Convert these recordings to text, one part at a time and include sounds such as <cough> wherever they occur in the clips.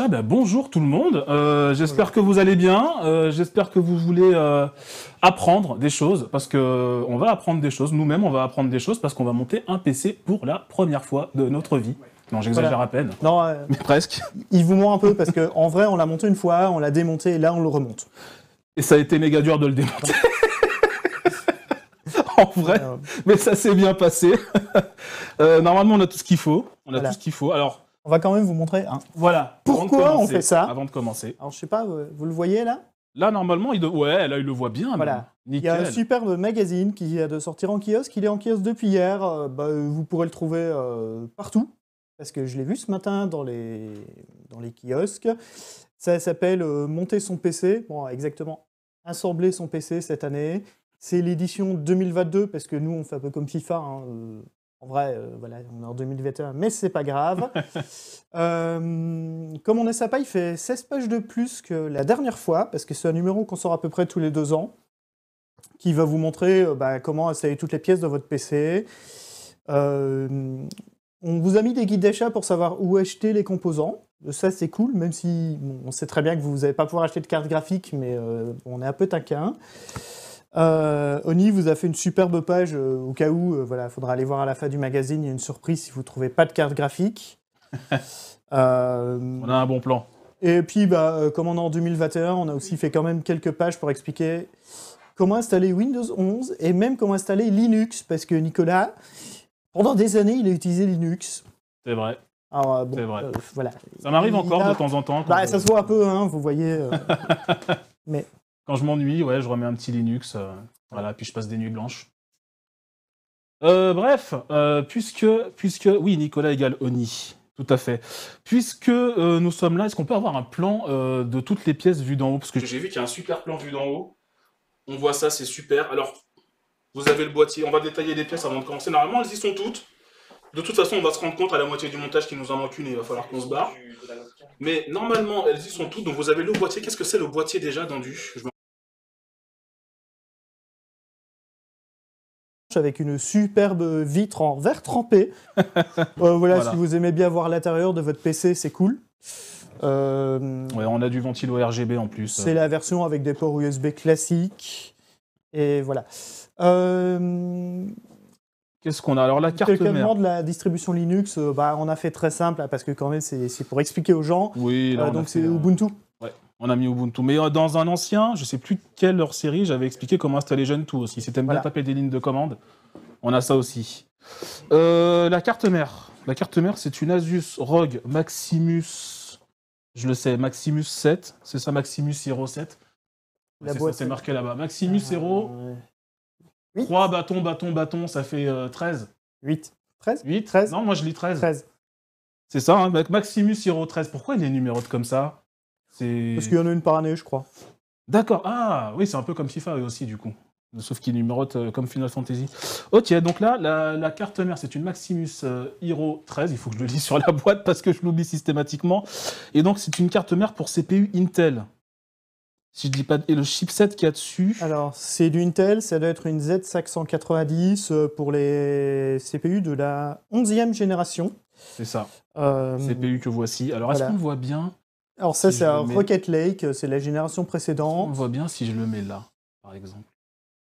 Ah bah, bonjour tout le monde, euh, j'espère que vous allez bien, euh, j'espère que vous voulez euh, apprendre des choses, parce que on va apprendre des choses, nous-mêmes on va apprendre des choses, parce qu'on va monter un PC pour la première fois de notre vie. Non, j'exagère à peine. Non, <laughs> mais presque. Il vous ment un peu, parce qu'en vrai on l'a monté une fois, on l'a démonté, et là on le remonte. Et ça a été méga dur de le démonter. <laughs> en vrai, mais ça s'est bien passé. <laughs> normalement on a tout ce qu'il faut, on a tout ce qu'il faut. Alors on va quand même vous montrer. un. Voilà. Pourquoi on fait ça Avant de commencer. Alors, je sais pas, euh, vous le voyez là Là, normalement, il ouais, là, il le voit bien. Voilà. Il y a un superbe magazine qui vient de sortir en kiosque. Il est en kiosque depuis hier. Euh, bah, euh, vous pourrez le trouver partout. Parce que je l'ai vu ce matin dans les, dans les kiosques. Ça s'appelle Monter son PC. Bon, exactement. Assembler son PC cette année. C'est l'édition 2022, parce que nous, on fait un peu comme FIFA. Hein, en vrai, euh, voilà, on est en 2021, mais c'est pas grave. <laughs> Euh, comme on est sympa, il fait 16 pages de plus que la dernière fois, parce que c'est un numéro qu'on sort à peu près tous les deux ans, qui va vous montrer euh, bah, comment installer toutes les pièces de votre PC. on vous a mis des guides d'achat pour savoir où acheter les composants. Ça, c'est cool, même si on sait très bien que vous n'allez pas pouvoir acheter de carte graphique, mais on est un peu taquin. Euh, Oni vous a fait une superbe page euh, au cas où, il euh, voilà, faudra aller voir à la fin du magazine, il y a une surprise si vous ne trouvez pas de carte graphique. <laughs> On a un bon plan. Et puis, bah, comme on est en 2021, on a aussi fait quand même quelques pages pour expliquer comment installer Windows 11 et même comment installer Linux, parce que Nicolas, pendant des années, il a utilisé Linux. C'est vrai. vrai. voilà. Ça m'arrive encore de temps en temps. Bah, ça se voit un peu, hein, vous voyez. <laughs> mais quand je m'ennuie, ouais, je remets un petit Linux. Euh, voilà, puis je passe des nuits blanches. Euh, bref, euh, puisque, puisque. Oui, Nicolas égale Oni. Tout à fait. Puisque nous sommes là, est-ce qu'on peut avoir un plan de toutes les pièces vues d'en haut Parce que j'ai vu qu'il y a un super plan vu d'en haut. On voit ça, c'est super. Alors, vous avez le boîtier. On va détailler les pièces avant de commencer. Normalement, elles y sont toutes. De toute façon, on va se rendre compte à la moitié du montage qu'il nous en manque une et il va falloir qu'on se barre. Mais normalement, elles y sont toutes. Donc, vous avez le boîtier. Qu'est-ce que c'est le boîtier déjà, tendu Je avec une superbe vitre en verre trempé. <laughs> Euh, voilà, si vous aimez bien voir l'intérieur de votre PC, c'est cool. Euh, on a du ventilo RGB en plus. C'est la version avec des ports USB classiques. Et voilà. Euh, Qu'est-ce qu'on a Alors la carte mère. de la distribution Linux, bah, on a fait très simple hein, parce que quand même c'est pour expliquer aux gens. Oui, donc c'est Ubuntu on a mis Ubuntu. Mais euh, dans un ancien, je sais plus quelle leur série, j'avais expliqué comment installer Gentoo aussi. Si t'aimes voilà. bien taper des lignes de commande, on a ça aussi. Euh, la carte mère. La carte mère, c'est une Asus ROG Maximus. Je le sais, Maximus 7. C'est ça, Maximus Hero 7. C'est marqué là-bas. Maximus Hero. Euh... 3 bâtons, bâtons, bâtons, ça fait 13. 8. 13 8 Non, moi je lis 13. 13. C'est ça, avec hein. Maximus Hero 13. Pourquoi il est numérote comme ça parce qu'il y en a une par année, je crois. D'accord. Ah, oui, c'est un peu comme FIFA aussi, du coup. Sauf qu'il numérote euh, comme Final Fantasy. Ok, donc là, la, carte mère, c'est une Maximus euh, Hero 13. Il faut que je le lise sur la boîte parce que je l'oublie systématiquement. Et donc, c'est une carte mère pour CPU Intel. Si je dis pas. Et le chipset qu'il y a dessus. Alors, c'est du Intel, ça doit être une Z590 euh, pour les CPU de la 11e génération. C'est ça. CPU que voici. Alors, est-ce qu'on voit bien alors ça, c'est un Rocket Lake, euh, c'est la génération précédente. On voit bien si je le mets là, par exemple.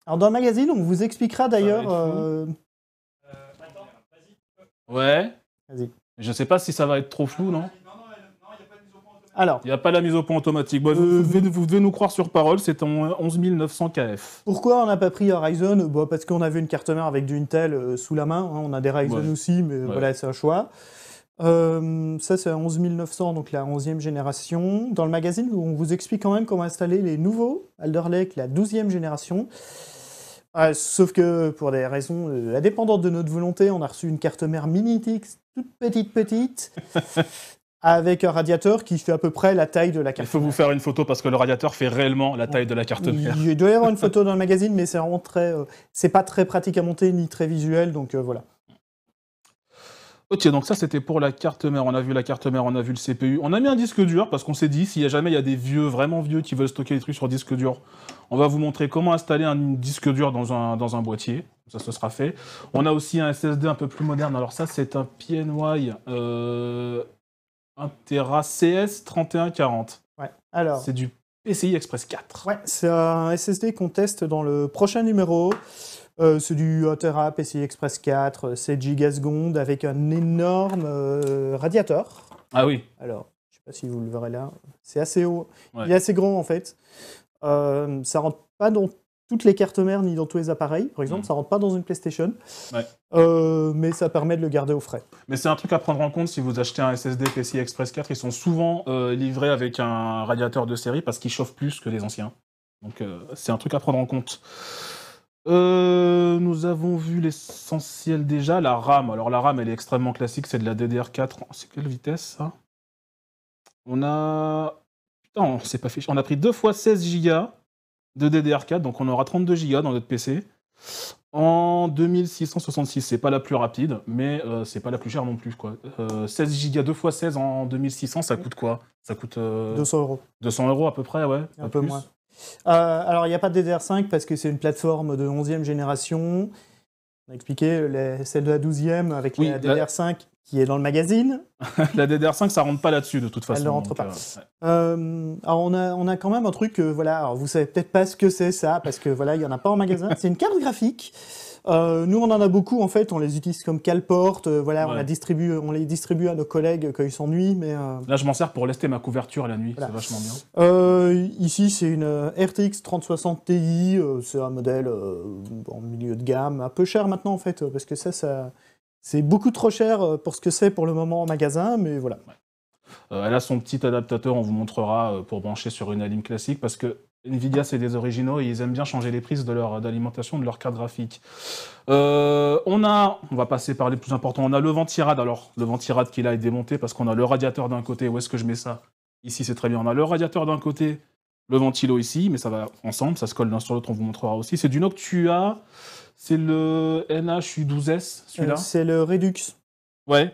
Alors dans le magazine, on vous expliquera d'ailleurs... attends, vas-y. Euh, ouais. Vas-y. Je ne sais pas si ça va être trop flou, non Non, il n'y a pas la mise au point automatique. Bon, bah, point euh, vous, vous, devez nous croire sur parole, c'est en 11900 KF. Pourquoi on n'a pas pris Horizon bah, Parce qu'on avait une carte mère avec du Intel sous la main. Hein. On a des Ryzen aussi, mais voilà, c'est un choix. Euh, ça, c'est 11 900, donc la 11e génération. Dans le magazine, on vous explique quand même comment installer les nouveaux Alder Lake, la 12e génération. Ah, sauf que pour des raisons euh, indépendantes de notre volonté, on a reçu une carte mère Minitix, toute petite, petite, <laughs> avec un radiateur qui fait à peu près la taille de la carte. Il faut vous faire une photo parce que le radiateur fait réellement la taille de la carte mère. Il doit y avoir une photo dans le magazine, mais c'est vraiment très, euh, c'est pas très pratique à monter ni très visuel, donc voilà. Ok, donc ça c'était pour la carte mère. On a vu la carte mère, on a vu le CPU. On a mis un disque dur parce qu'on s'est dit, s'il y a jamais il y a des vieux, vraiment vieux, qui veulent stocker des trucs sur disque dur, on va vous montrer comment installer un disque dur dans un, dans un boîtier. Ça, ce sera fait. On a aussi un SSD un peu plus moderne. Alors ça, c'est un PNY euh, CS 3140. Ouais. Alors. C'est du PCI Express 4. Ouais, c'est un SSD qu'on teste dans le prochain numéro. Euh, c'est du Otera PCI Express 4, 7 euh, gigasecondes avec un énorme euh, radiateur. Ah oui. Alors, je ne sais pas si vous le verrez là. C'est assez haut. Il est assez grand en fait. Ça ça rentre pas dans toutes les cartes mères ni dans tous les appareils, par exemple, ça mm. ça rentre pas dans une PlayStation, mais ça permet de le garder au frais. Mais c'est un truc à prendre en compte si vous achetez un SSD PCI Express 4, ils sont souvent livrés avec un radiateur de série parce qu'ils chauffent plus que les anciens. Donc c'est un truc à prendre en compte. Euh, nous avons vu l'essentiel déjà. La RAM, alors la RAM, elle est extrêmement classique, c'est de la DDR4. C'est quelle vitesse ça On a. Putain, c'est pas fait. On a pris deux fois 16 Go de DDR4, donc on aura 32 Go dans notre PC. En 2666, c'est pas la plus rapide, mais euh, c'est pas la plus chère non plus. Quoi. Euh, 16 Go 2 x 16 en 2600, ça coûte quoi Ça coûte. 200 euh, euros. 200 euros à peu près, ouais. Un peu moins. Euh, alors, il n'y a pas de DDR5 parce que c'est une plateforme de 11e génération. On a expliqué celle de la 12e avec la DDR5 qui est dans le magazine. <laughs> la DDR5, ça rentre pas là-dessus de toute façon. Elle rentre pas. Euh, euh, alors on a, quand même un truc, vous voilà, vous savez peut-être pas ce que c'est ça, parce que voilà, il n'y en a pas en magasin. c'est une carte graphique euh, nous, on en a beaucoup en fait. On les utilise comme cale-porte. Euh, voilà, on, on les distribue à nos collègues quand ils s'ennuient. Mais euh, là, je m'en sers pour lester ma couverture la nuit. C'est vachement bien. ici, c'est une RTX 3060 Ti. c'est un modèle en milieu de gamme, un peu cher maintenant en fait, parce que ça, ça, c'est beaucoup trop cher pour ce que c'est pour le moment en magasin. Mais voilà. elle a son petit adaptateur, on vous montrera pour brancher sur une alim classique parce que Nvidia, c'est des originaux et ils aiment bien changer les prises de leur d'alimentation de leur carte graphique. Euh, on a, on va passer par les plus importants. On a le ventirad. Alors, le ventirad qui là est démonté parce qu'on a le radiateur d'un côté. Où est-ce que je mets ça Ici, c'est très bien. On a le radiateur d'un côté, le ventilo ici, mais ça va ensemble, ça se colle l'un sur l'autre. On vous montrera aussi. C'est du Noctua. C'est le NHU12S, celui-là. Euh, c'est le Redux. Ouais.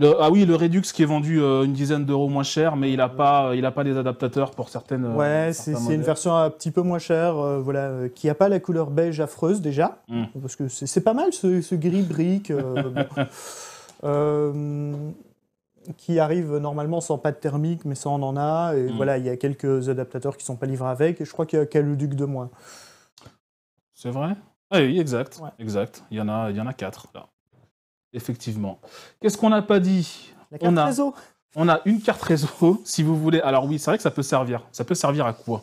ah oui, le Redux qui est vendu euh, une dizaine d'euros moins cher, mais il n'a pas, pas les adaptateurs pour certaines. Euh, ouais, c'est une version un petit peu moins chère, euh, voilà, qui n'a pas la couleur beige affreuse déjà, hmm. parce que c'est pas mal ce, gris brique. <laughs> qui arrive normalement sans pâte thermique, mais ça on en a. Et hmm. voilà, il y a quelques adaptateurs qui sont pas livrés avec, et je crois qu'il y a le de moins. C'est vrai ah oui, exact, exact. Il y en a, il y en a quatre là. Effectivement. Qu'est-ce qu'on n'a pas dit La carte on a, réseau. On a une carte réseau, si vous voulez. Alors oui, c'est vrai que ça peut servir. Ça peut servir à quoi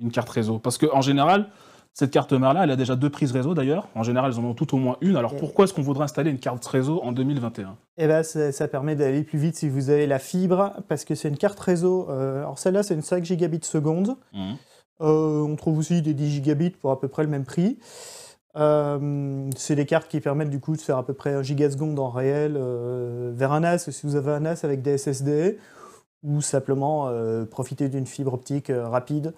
Une carte réseau. Parce qu'en général, cette carte mère-là, elle a déjà deux prises réseau d'ailleurs. En général, elles en ont tout au moins une. Alors pourquoi est-ce qu'on voudrait installer une carte réseau en 2021 Eh bien, ça, permet d'aller plus vite si vous avez la fibre, parce que c'est une carte réseau. Euh, alors celle-là, c'est une 5 gigabits secondes. Mmh. Euh, on trouve aussi des 10 gigabits pour à peu près le même prix. Euh, c'est des cartes qui permettent du coup de faire à peu près 1 gigaseconde en réel euh, vers un NAS si vous avez un NAS avec des SSD ou simplement euh, profiter d'une fibre optique rapide.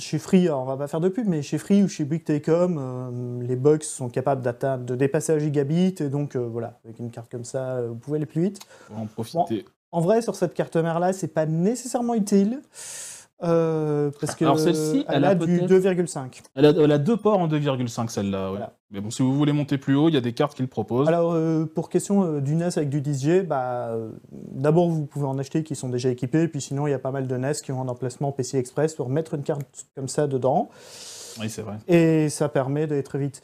chez Free, on on va pas faire de pub, mais chez Free ou chez Bouygues Telecom, les box sont capables d'atteindre, de dépasser 1 gigabit et donc voilà, avec une carte comme ça, vous pouvez aller plus vite. en profiter. en vrai, sur cette carte mère là, c'est pas nécessairement utile. Euh, parce que celle-ci, elle, a, du 2,5. Elle, a, deux ports en 2,5 celle-là. Mais bon, si vous voulez monter plus haut, il y a des cartes qu'ils proposent. Alors euh, pour question euh, du NES avec du 10G, bah, d'abord vous pouvez en acheter qui sont déjà équipés, puis sinon il y a pas mal de NES qui ont un emplacement PC Express pour mettre une carte comme ça dedans. Oui, c'est vrai. Et ça permet d'aller très vite.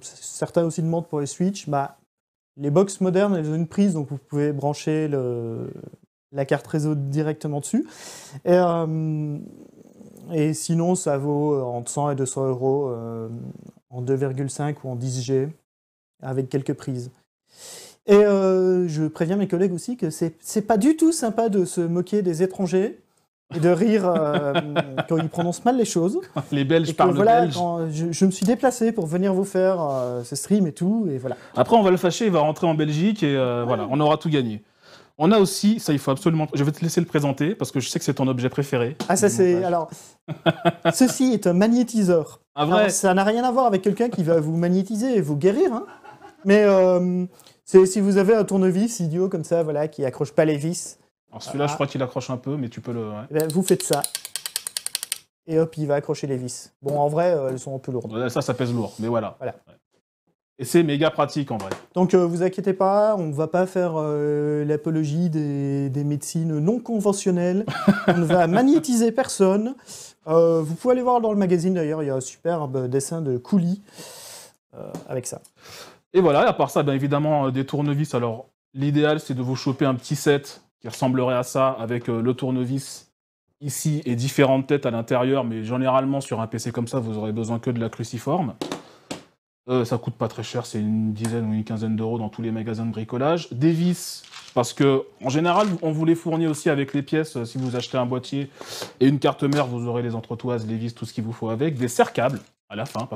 certains aussi demandent pour les Switch, bah, les box modernes, elles ont une prise, donc vous pouvez brancher le, la carte réseau directement dessus. Et, euh, sinon, ça vaut euh, entre 100 et 200 euros euh, en 2,5 ou en 10G avec quelques prises. Et je préviens mes collègues aussi que c'est pas du tout sympa de se moquer des étrangers et de rire <laughs> quand ils prononcent mal les choses. Les Belges parlent voilà, Quand je, me suis déplacé pour venir vous faire ce stream et tout, et voilà. Après, on va le fâcher, il va rentrer en Belgique et voilà, on aura tout gagné. On a aussi, ça il faut absolument, je vais te laisser le présenter parce que je sais que c'est ton objet préféré. Ah ça c'est, alors, <laughs> ceci est un magnétiseur. Ah, vrai ça n'a rien à voir avec quelqu'un qui va vous magnétiser et vous guérir, hein. mais euh, c'est si vous avez un tournevis idiot comme ça, voilà, qui accroche pas les vis. Alors celui-là, je crois qu'il accroche un peu, mais tu peux le. Eh ben, vous faites ça. Et hop, il va accrocher les vis. Bon, en vrai, euh, elles sont un peu lourdes. Ça, ça pèse lourd, mais voilà. voilà. Et c'est méga pratique en vrai. Donc euh, vous inquiétez pas, on ne va pas faire euh, l'apologie des, médecines non conventionnelles. <laughs> on ne va magnétiser personne. Euh, vous pouvez aller voir dans le magazine d'ailleurs, il y a un superbe dessin de coulis avec ça. Et voilà, à part ça, bien évidemment, des tournevis. Alors l'idéal c'est de vous choper un petit set qui ressemblerait à ça avec le tournevis ici et différentes têtes à l'intérieur, mais généralement sur un PC comme ça, vous aurez besoin que de la cruciforme. Ça euh, ça coûte pas très cher, c'est une dizaine ou une quinzaine d'euros dans tous les magasins de bricolage. Des vis, parce que en général, on vous les fournit aussi avec les pièces. Euh, si vous achetez un boîtier et une carte mère, vous aurez les entretoises, les vis, tout ce qu'il vous faut avec. Des serres câbles à la fin.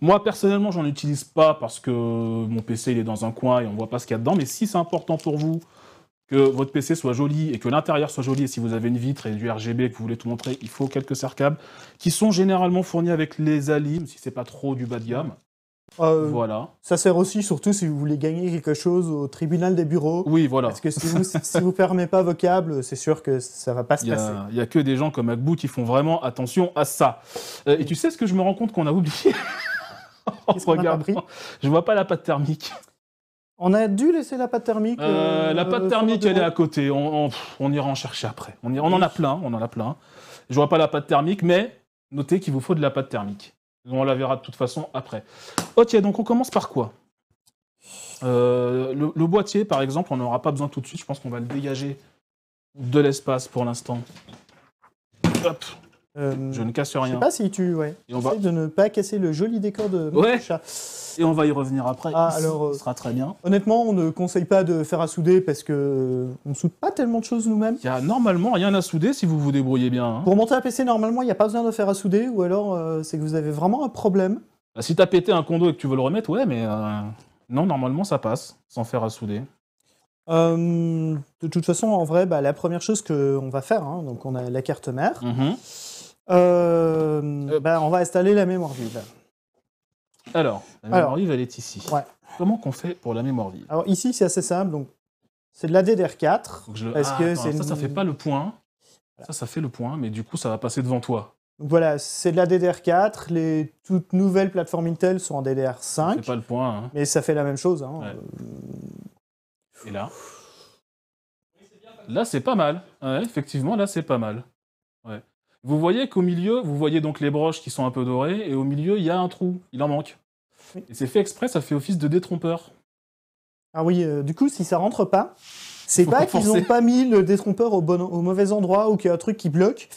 Moi, personnellement, j'en utilise pas parce que mon PC il est dans un coin et on voit pas ce qu'il y a dedans. Mais si c'est important pour vous que votre PC soit joli et que l'intérieur soit joli, et si vous avez une vitre et du RGB et que vous voulez tout montrer, il faut quelques serres câbles qui sont généralement fournis avec les alim, si c'est pas trop du bas de gamme. Euh, voilà. Ça sert aussi surtout si vous voulez gagner quelque chose au tribunal des bureaux. Oui, voilà. Parce que si vous si vous fermez pas vos câbles, c'est sûr que ça va pas se passer. Il y a que des gens comme Agbou qui font vraiment attention à ça. Euh, et tu sais ce que je me rends compte qu'on a oublié <laughs> Regarde, je vois pas la pâte thermique. On a dû laisser la pâte thermique. Euh, la pâte thermique, elle est à côté. On, ira en chercher après. On, on en a plein, on en a plein. Je vois pas la pâte thermique, mais notez qu'il vous faut de la pâte thermique. On la verra de toute façon après. Ok, donc on commence par quoi euh, le, le, boîtier, par exemple, on n'aura pas besoin tout de suite. Je pense qu'on va le dégager de l'espace pour l'instant. Euh, je ne casse rien. Je sais pas si tu, ouais. Et on va... de ne pas casser le joli décor de mon chat. Et on va y revenir après. Ah, alors, ce euh, sera très bien. Honnêtement, on ne conseille pas de faire à souder parce que euh, on soude pas tellement de choses nous-mêmes. Il n'y a normalement rien à souder si vous vous débrouillez bien. Hein. Pour monter un PC, normalement, il n'y a pas besoin de faire à souder ou alors c'est que vous avez vraiment un problème. Si bah, si t'as pété un condo et que tu veux le remettre, ouais, mais non, normalement ça passe sans faire à souder. de toute façon, en vrai, bah, la première chose qu'on va faire, hein, donc on a la carte mère. Mm-hmm. Euh, ben, on va installer la mémoire vive. Alors, la mémoire vive, elle est ici. Ouais. Comment qu'on fait pour la mémoire vive Alors ici, c'est assez simple. Donc, c'est de la DDR4. Est-ce que ah, ça, ça fait pas le point. Ça, ça fait le point, mais du coup, ça va passer devant toi. voilà, c'est de la DDR4. Les toutes nouvelles plateformes Intel sont en DDR5. C'est pas le point. Hein. Mais ça fait la même chose. Hein. Euh, Et là Là, c'est pas mal. Ouais, effectivement, là, c'est pas mal. Ouais. Vous voyez qu'au milieu, vous voyez donc les broches qui sont un peu dorées, et au milieu, il y a un trou, il en manque. Et c'est fait exprès, ça fait office de détrompeur. Ah oui, euh, du coup, si ça rentre pas, c'est pas qu'ils n'ont pas mis le détrompeur au, au mauvais endroit ou qu'il y a un truc qui bloque,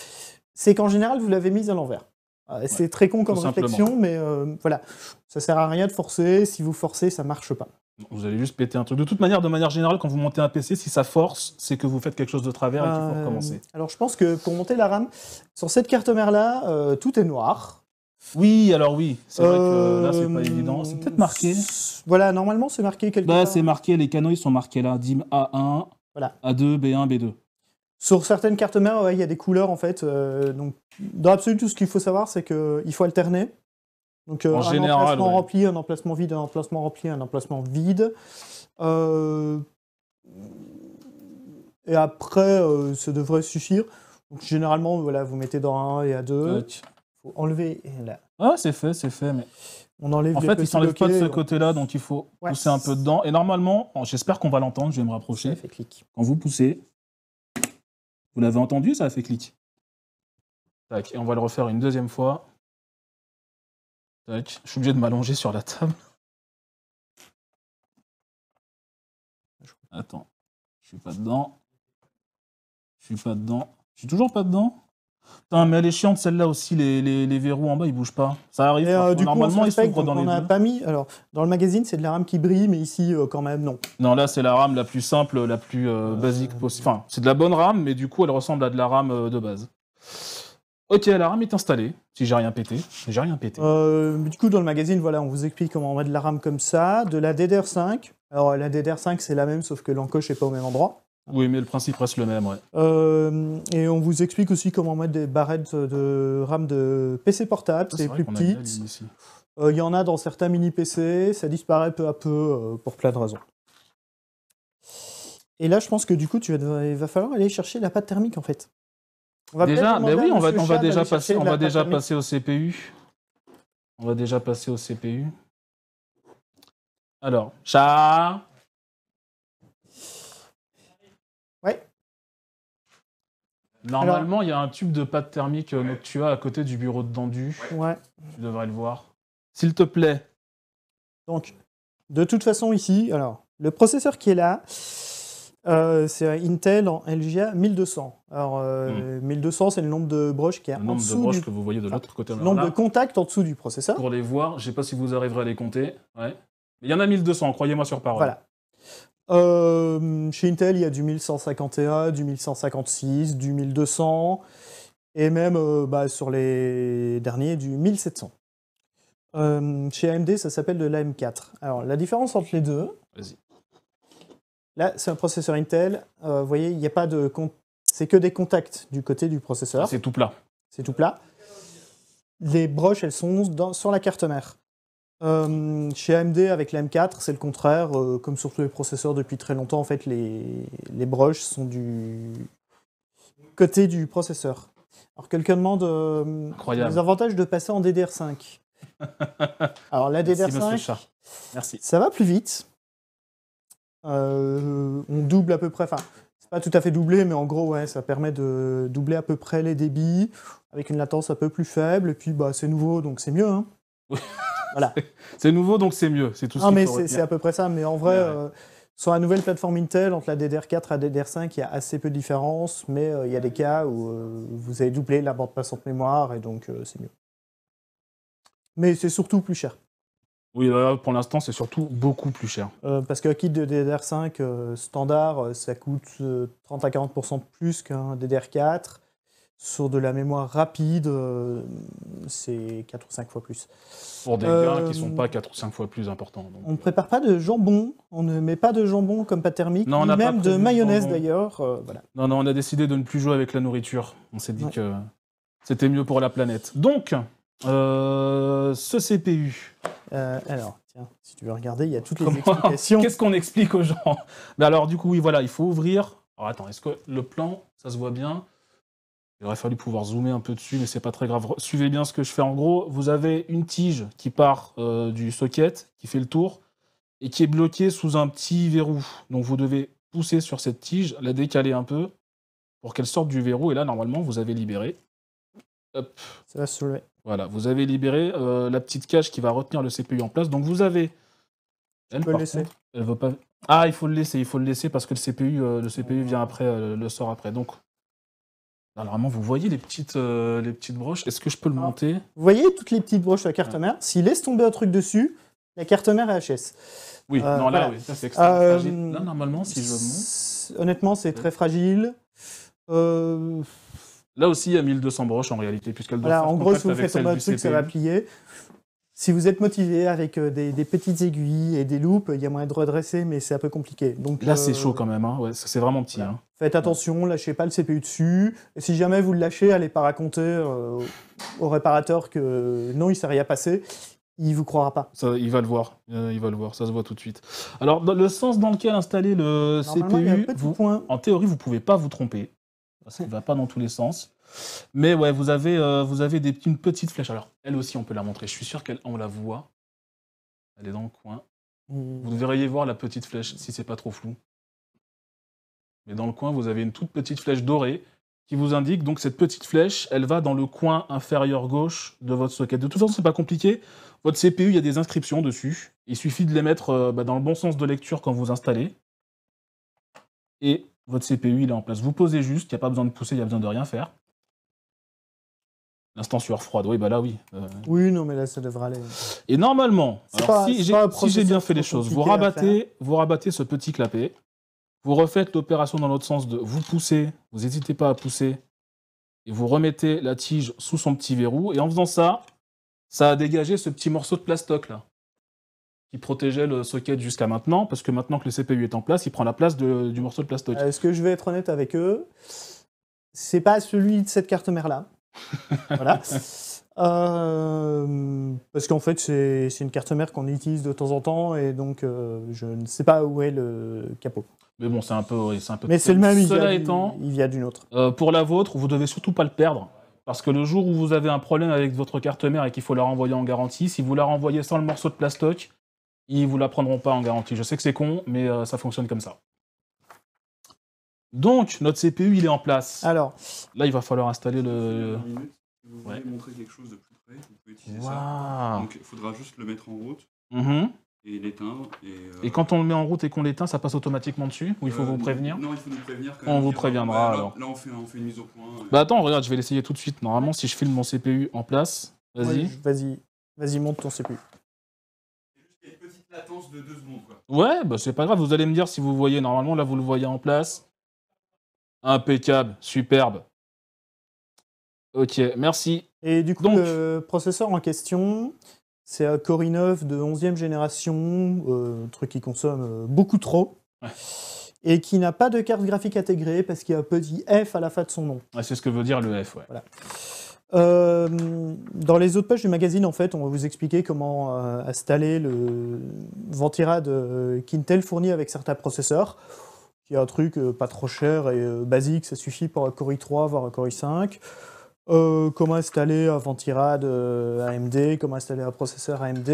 c'est qu'en général, vous l'avez mis à l'envers. Ah, c'est très con comme réflexion, mais euh, voilà, ça sert à rien de forcer, si vous forcez, ça marche pas. Vous allez juste péter un truc. De toute manière, de manière générale, quand vous montez un PC, si ça force, c'est que vous faites quelque chose de travers et qu'il faut euh, recommencer. Alors je pense que pour monter la RAM, sur cette carte mère-là, euh, tout est noir. Oui, alors oui, c'est vrai que euh, là, c'est pas évident. C'est peut-être marqué. Voilà, normalement, c'est marqué quelque Bah, c'est marqué, les canaux, ils sont marqués là. DIM A1, Voilà. A2, B1, B2. Sur certaines cartes mères, il y a des couleurs en fait. donc, dans l'absolu, tout ce qu'il faut savoir, c'est qu'il faut alterner. Donc euh, un emplacement rempli, un emplacement vide, un emplacement rempli, un emplacement vide. Euh, et après, ce euh, devrait suffire. généralement, voilà, vous mettez dans un et à deux. Il Faut enlever là. Ah, c'est fait, c'est fait, mais. On enlève en fait, il s'enlève pas de ce côté-là, donc il faut pousser un peu dedans. Et normalement, j'espère qu'on va l'entendre, je vais me rapprocher. clic. Quand vous poussez, vous l'avez entendu, ça a fait clic. Tac, et on va le refaire une deuxième fois. Je suis obligé de m'allonger sur la table. Attends, je suis pas dedans. Je suis pas dedans. Je suis toujours pas dedans. Putain, mais elle est chiante celle-là aussi, les, verrous en bas ils bougent pas. Ça arrive, euh, normalement ils s'ouvrent dans les. On pas mis, alors dans le magazine c'est de la rame qui brille, mais ici euh, quand même non. Non, là c'est la rame la plus simple, la plus euh, basique possible. Enfin, c'est de la bonne rame, mais du coup elle ressemble à de la rame de base. Ok, la RAM est installée, si j'ai rien pété. J'ai rien pété. Euh, du coup, dans le magazine, voilà, on vous explique comment on met de la RAM comme ça, de la DDR5. Alors, la DDR5, c'est la même, sauf que l'encoche n'est pas au même endroit. Oui, mais le principe reste le même, ouais. Euh, et on vous explique aussi comment mettre des barrettes de RAM de PC portable, c'est plus petit. Euh, il y en a dans certains mini-PC, ça disparaît peu à peu pour plein de raisons. Et là, je pense que du coup, tu vas, il va falloir aller chercher la pâte thermique, en fait. On va déjà, ben mais oui, on va, déjà, passer, on va déjà passer au CPU. On va déjà passer au CPU. Alors, chat. Ouais. Normalement, il y a un tube de pâte thermique euh, tu as à côté du bureau de dendu. Ouais. Tu devrais le voir. S'il te plaît. Donc, de toute façon, ici, alors, le processeur qui est là, euh, c'est Intel en LGA 1200. Alors, 1200, euh, hmm. c'est le nombre de broches qui est en dessous. Le nombre de broches que vous voyez de l'autre côté. Le nombre de contacts en dessous du processeur. Pour les voir, je ne sais pas si vous arriverez à les compter. Ouais. Il y en a 1200, croyez-moi sur parole. Voilà. Euh, chez Intel, il y a du 1151, du 1156, du 1200, et même bah, sur les derniers, du 1700. chez AMD, ça s'appelle de l'AM4. Alors, la différence entre les deux, Vas-y. Là, c'est un processeur Intel. Euh, vous voyez, il n'y a pas de c'est que des contacts du côté du processeur. C'est tout plat. C'est tout plat. Les broches, elles sont sur la carte mère. Euh, chez AMD, avec la M4, c'est le contraire. Euh, comme sur tous les processeurs depuis très longtemps, en fait, les, broches sont du côté du processeur. Alors, quelqu'un demande les avantages de passer en DDR5. <laughs> Alors, la DDR5, Merci, ça va plus vite. Euh, on double à peu près, enfin, c'est pas tout à fait doublé, mais en gros, ouais, ça permet de doubler à peu près les débits, avec une latence un peu plus faible, et puis bah, c'est nouveau, donc c'est mieux. Hein. <laughs> voilà. C'est nouveau, donc c'est mieux, c'est tout ce Non, mais c'est à peu près ça, mais en vrai... Euh, sur la nouvelle plateforme Intel, entre la DDR4 et la DDR5, il y a assez peu de différence, mais euh, il y a des cas où vous avez doublé la bande passante mémoire, et donc c'est mieux. Mais c'est surtout plus cher. Oui, pour l'instant, c'est surtout beaucoup plus cher. Euh, parce qu'un kit de DDR5 euh, standard, euh, ça coûte 30 à 40% plus qu'un DDR4. Sur de la mémoire rapide, c'est 4 ou 5 fois plus. Pour des gains qui ne sont pas 4 ou 5 fois plus importants. on ne prépare pas de jambon, on ne met pas de jambon comme pas thermique, non, ni même de mayonnaise d'ailleurs. Voilà. Non, non, on a décidé de ne plus jouer avec la nourriture. On s'est dit que c'était mieux pour la planète. Donc, ce CPU, euh, alors, tiens, si tu veux regarder, il y a toutes les explications. Qu'est-ce qu'on explique aux gens Mais alors, du coup, oui, voilà, il faut ouvrir. Alors, attends, est-ce que le plan, ça se voit bien Il aurait fallu pouvoir zoomer un peu dessus, mais c'est pas très grave. Suivez bien ce que je fais. En gros, vous avez une tige qui part euh, du socket, qui fait le tour, et qui est bloquée sous un petit verrou. Donc, vous devez pousser sur cette tige, la décaler un peu pour qu'elle sorte du verrou. Et là, normalement, vous avez libéré. Hop. Ça va Voilà, vous avez libéré euh, la petite cage qui va retenir le CPU en place. Donc vous avez. Elle, peut le laisser. pas. Ah, il faut le laisser, il faut le laisser parce que le CPU, euh, le CPU ah. vient après, euh, le sort après. Donc. Normalement, vous voyez les petites, les petites broches. Est-ce que je peux le ah. monter Vous voyez toutes les petites broches de la carte ah. mère. S'il laisse tomber un truc dessus, la carte mère est HS. Oui, non, là, oui, ça c'est extrêmement fragile. Là, normalement, si je monte. Honnêtement, c'est très fragile. Euh. Là aussi, il y a 1200 broches en réalité, puisqu'elle doit faire En gros, si vous faites en un truc, ça va plier. Si vous êtes motivé avec euh, des, petites aiguilles et des loupes, il y a moyen de redresser, mais c'est un peu compliqué. Donc, là, c'est euh, chaud quand même. Hein. Ouais, c'est vraiment petit. Hein. Faites attention, lâchez pas le CPU dessus. si jamais vous le lâchez, allez pas raconter euh, au réparateur que non, il s'est rien passé. Il vous croira pas. il va le voir. il va le voir. Ça se voit tout de suite. Alors, dans le sens dans lequel installer le CPU, vous, en théorie, vous pouvez pas vous tromper. Ça ne va pas dans tous les sens. Mais ouais, vous avez, euh, vous avez des, une petite flèche. Alors, elle aussi, on peut la montrer. Je suis sûr qu'on la voit. Elle est dans le coin. Hmm. Vous devriez voir la petite flèche si c'est pas trop flou. Mais dans le coin, vous avez une toute petite flèche dorée qui vous indique donc cette petite flèche, elle va dans le coin inférieur gauche de votre socket. De toute façon, c'est pas compliqué. Votre CPU, il y a des inscriptions dessus. Il suffit de les mettre euh, bah, dans le bon sens de lecture quand vous installez. Et votre CPU il est en place. Vous posez juste, il n'y a pas besoin de pousser, il n'y a besoin de rien faire. L'instant sueur froide, oui, bah là oui. Euh, oui, non, mais là ça devrait aller. Et normalement, si j'ai bien fait les choses, vous rabattez, vous rabattez ce petit clapet, vous refaites l'opération dans l'autre sens de vous poussez, vous n'hésitez pas à pousser, et vous remettez la tige sous son petit verrou, et en faisant ça, ça a dégagé ce petit morceau de plastoc là qui protégeait le socket jusqu'à maintenant, parce que maintenant que le CPU est en place, il prend la place du morceau de plastoc. Euh, est-ce que je vais être honnête avec eux C'est pas celui de cette carte mère-là. <laughs> voilà. Euh, parce qu'en fait, c'est une carte mère qu'on utilise de temps en temps, et donc euh, je ne sais pas où est le capot. Mais bon, c'est un peu. un peu Mais c'est le même, Cela il y, a d'une autre. pour la vôtre, vous devez surtout pas le perdre. Parce que le jour où vous avez un problème avec votre carte mère et qu'il faut la renvoyer en garantie, si vous la renvoyez sans le morceau de plastoc, ils vous la prendront pas en garantie. Je sais que c'est con, mais euh, ça fonctionne comme ça. Donc, notre CPU, il est en place. Alors, là, il va falloir installer le... vous montrer quelque chose de plus vous pouvez utiliser ça. Donc, il faudra juste le mettre en route mm-hmm. et l'éteindre. Euh, et, quand on le met en route et qu'on l'éteint, ça passe automatiquement dessus Ou il faut euh, vous prévenir Non, il faut nous prévenir quand On vous préviendra alors. Là, on fait, une mise au point. Bah attends, regarde, je vais l'essayer tout de suite. Normalement, si je filme mon CPU en place, vas-y. vas-y, vas-y, monte ton CPU. Ouais, bah c'est pas grave, vous allez me dire si vous voyez, normalement là vous le voyez en place. Impeccable, superbe. Ok, merci. Et du coup, le processeur en question, c'est un Core i9 de 11e génération, euh, truc qui consomme euh, beaucoup trop. Et qui n'a pas de carte graphique intégrée parce qu'il y a un petit F à la fin de son nom. c'est ce que veut dire le F, ouais. Euh, dans les autres pages du magazine, en fait, on va vous expliquer comment euh, installer le Ventirad qu'Intel euh, fournit avec certains processeurs, qui a un truc pas trop cher et basique, ça suffit pour un Core i3, voire un Core i5. comment installer un Ventirad AMD, comment installer un processeur AMD,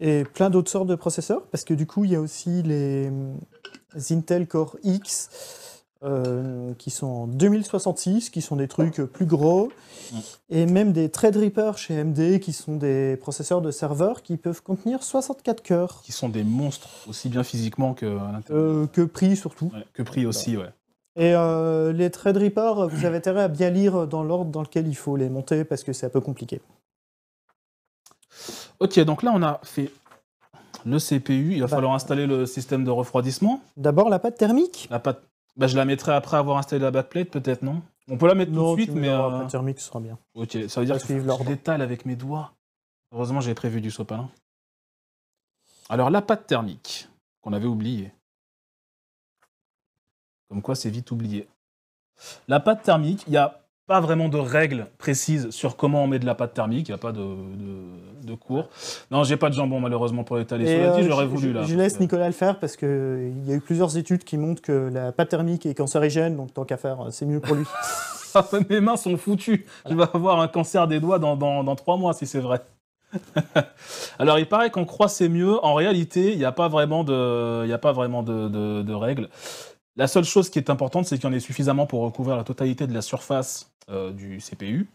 et plein d'autres sortes de processeurs, parce que du coup, il y a aussi les Intel Core X euh, qui sont en 2066, qui sont des trucs plus gros, mm. et même des Threadripper chez AMD, qui sont des processeurs de serveurs qui peuvent contenir 64 cœurs. Qui sont des monstres, aussi bien physiquement que l'intérieur. Euh, que prix surtout. que prix aussi, ouais. Et euh, les Threadripper, vous avez intérêt à bien lire dans l'ordre dans lequel il faut les monter, parce que c'est un peu compliqué. Ok, donc là on a fait le CPU, il va bah. falloir installer le système de refroidissement. D'abord la pâte thermique. La pâte bah, je la mettrai après avoir installé la backplate, peut-être, non On peut la mettre tout de suite, mais. Euh... thermique, ce sera bien. Ok, ça veut dire que je détale avec mes doigts. Heureusement, j'ai prévu du sopalin. Alors, la pâte thermique, qu'on avait oublié. Comme quoi, c'est vite oublié. La pâte thermique, il y a pas vraiment de règles précises sur comment on met de la pâte thermique, il n'y a pas de, cours. Non, j'ai pas de jambon malheureusement pour l'étaler. Euh, j'aurais voulu Je laisse Nicolas le faire parce qu'il y a eu plusieurs études qui montrent que la pâte thermique est cancérigène, donc tant qu'à faire, euh, c'est mieux pour lui. <laughs> Ah, mes mains sont foutues, je vais avoir un cancer des doigts dans, trois mois si c'est vrai. <laughs> Alors, il paraît qu'on croit c'est mieux. En réalité, il n'y a pas vraiment de, il a pas vraiment de, de, règles. La seule chose qui est importante, c'est qu'il y en ait suffisamment pour recouvrir la totalité de la surface euh, du CPU.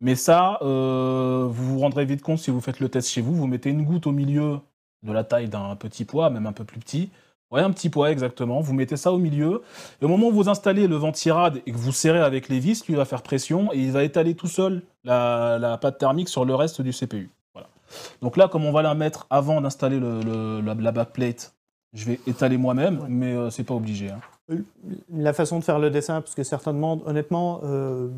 Mais ça, euh, vous vous rendrez vite compte si vous faites le test chez vous. Vous mettez une goutte au milieu de la taille d'un petit poids, même un peu plus petit. voyez un petit poids exactement. Vous mettez ça au milieu. Et au moment où vous installez le ventirad et que vous serrez avec les vis, lui va faire pression et il va étaler tout seul la, pâte thermique sur le reste du CPU. Voilà. Donc là, comme on va la mettre avant d'installer la backplate je vais étaler moi-même, mais ce euh, c'est pas obligé. Hein. Euh, la façon de faire le dessin, parce que certains demandent, honnêtement, euh,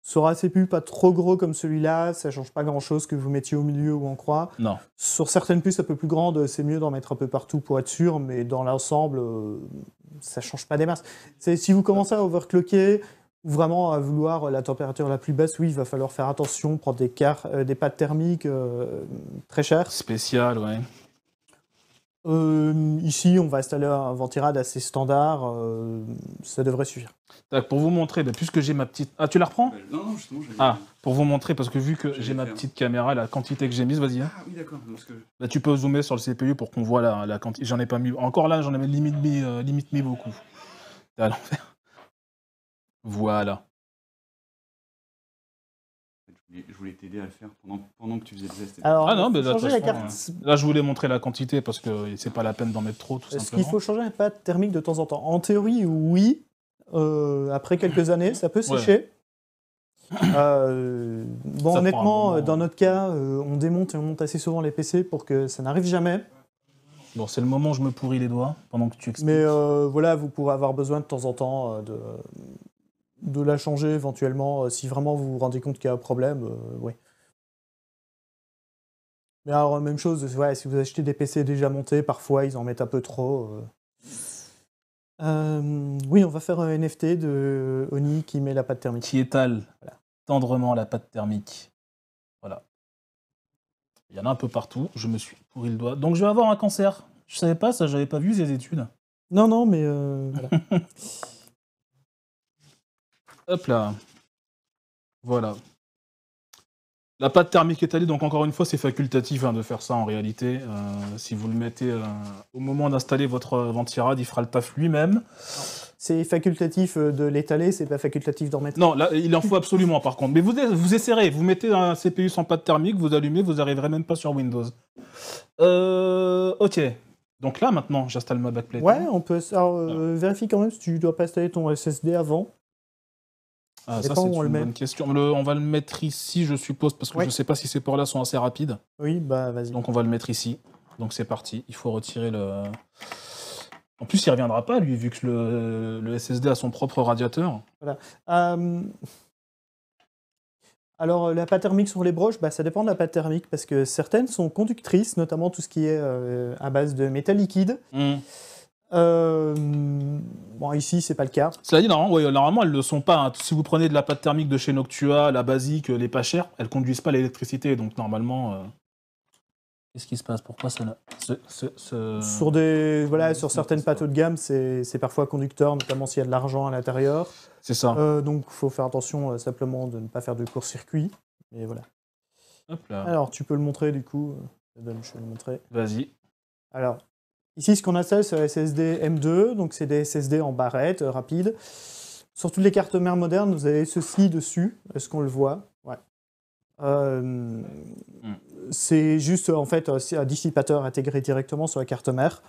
sur un pas trop gros comme celui-là, ça change pas grand-chose que vous mettiez au milieu ou en croix. Non. Sur certaines puces un peu plus grandes, euh, c'est mieux d'en mettre un peu partout pour être sûr, mais dans l'ensemble, ça ça change pas des masses. Si vous commencez à overclocker, vraiment à vouloir la température la plus basse, oui, il va falloir faire attention, prendre des, car des pattes thermiques très chères. Spéciales, ouais euh, Ici, on va installer un ventirad assez standard, euh, ça devrait suffire. Pour vous montrer, bah, puisque j'ai ma petite... Ah, tu la reprends euh, Non, non, justement, Ah, pour vous montrer, parce que vu que j'ai ma petite caméra, la quantité que j'ai mise, vas-y. Hein. Ah oui, d'accord. Là, bah, tu peux zoomer sur le CPU pour qu'on voit la, la quantité. J'en ai pas mis... Encore là, j'en ai limite mis, limite mis euh, beaucoup. Voilà je voulais t'aider à le faire pendant, pendant que tu faisais le test. Alors, ah non, euh, là, je voulais montrer la quantité parce que c'est pas la peine d'en mettre trop, tout Est-ce qu'il faut changer la pâte thermique de temps en temps En théorie, oui. Euh, après quelques <coughs> années, ça peut sécher. Euh, bon, honnêtement, dans hein. notre cas, on démonte et on monte assez souvent les PC pour que ça n'arrive jamais. Bon, c'est le moment où je me pourris les doigts pendant que tu expliques. Mais voilà, vous pourrez avoir besoin de temps en temps de de la changer éventuellement euh, si vraiment vous vous rendez compte qu'il y a un problème. Euh, oui. Mais alors, même chose, si vous achetez des PC déjà montés, parfois ils en mettent un peu trop. Euh. oui, on va faire un NFT de Oni qui met la pâte thermique. Qui étale tendrement la pâte thermique. Voilà. Il y en a un peu partout. Je me suis pourri le doigt. Donc je vais avoir un cancer. Je savais pas ça, j'avais pas vu ces études. Non, non, mais <laughs> Hop là. Voilà. La pâte thermique est étalée, donc encore une fois, c'est facultatif hein, de faire ça en réalité. Euh, si vous le mettez euh, au moment d'installer votre ventirad, il fera le taf lui-même. C'est facultatif euh, de l'étaler, c'est pas facultatif d'en mettre. Non, là, il en faut absolument par contre. Mais vous, vous essayerez, vous mettez un CPU sans pâte thermique, vous allumez, vous n'arriverez même pas sur Windows. ok. Donc là, maintenant, j'installe ma backplate. Ouais, on peut. vérifier quand même si tu dois pas installer ton SSD avant. Ah, ça, c'est une bonne question. on va le mettre ici, je suppose, parce que je ne sais pas si ces ports-là sont assez rapides. Oui, bah vas-y. Donc on va le mettre ici. Donc c'est parti. Il faut retirer le. En plus, il ne reviendra pas, lui, vu que le, SSD a son propre radiateur. Voilà. Euh, alors, la pâte thermique sur les broches, bah, ça dépend de la pâte thermique, parce que certaines sont conductrices, notamment tout ce qui est euh, à base de métal liquide. Hmm. Euh, bon, ici, c'est pas le cas. Cela dit, normalement, normalement elles ne le sont pas. Hein. Si vous prenez de la pâte thermique de chez Noctua, la basique, euh, les pas chères, elles conduisent pas l'électricité. Donc, normalement. Euh, Qu'est-ce qui se passe Pourquoi ça. Sur, des, voilà, sur certaines pâtes haut de gamme, c'est parfois conducteur, notamment s'il y a de l'argent à l'intérieur. C'est ça. donc, il faut faire attention simplement de ne pas faire de court-circuit. Et voilà. Alors, tu peux le montrer du coup. Je vais le montrer. Vas-y. Alors, Ici, ce qu'on installe, c'est un SSD M2, donc c'est des SSD en barrette, euh, rapide. Sur toutes les cartes mères modernes, vous avez ceci dessus. Est-ce qu'on le voit ouais. Euh, c'est juste, en fait, euh, un dissipateur intégré directement sur la carte mère.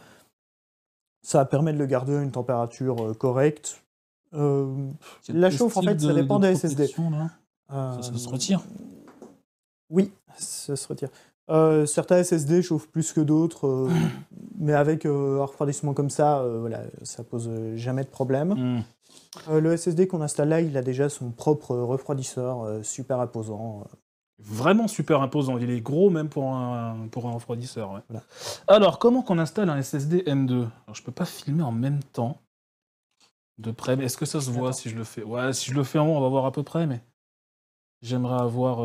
Ça permet de le garder à une température correcte. la chauffe, en fait, ça dépend des SSD. ça, se retire Oui, ça se retire. Euh, certains SSD chauffent plus que d'autres, euh, <laughs> mais avec euh, un refroidissement comme ça, voilà, ça pose jamais de problème. Mm. le SSD qu'on installe là, il a déjà son propre refroidisseur super imposant. Vraiment super imposant, il est gros même pour un, pour un refroidisseur. Alors, comment qu'on installe un SSD M2 Alors, Je peux pas filmer en même temps, de près, mais est-ce que ça se voit si je le fais Ouais, si je le fais en haut, on va voir à peu près, mais j'aimerais avoir...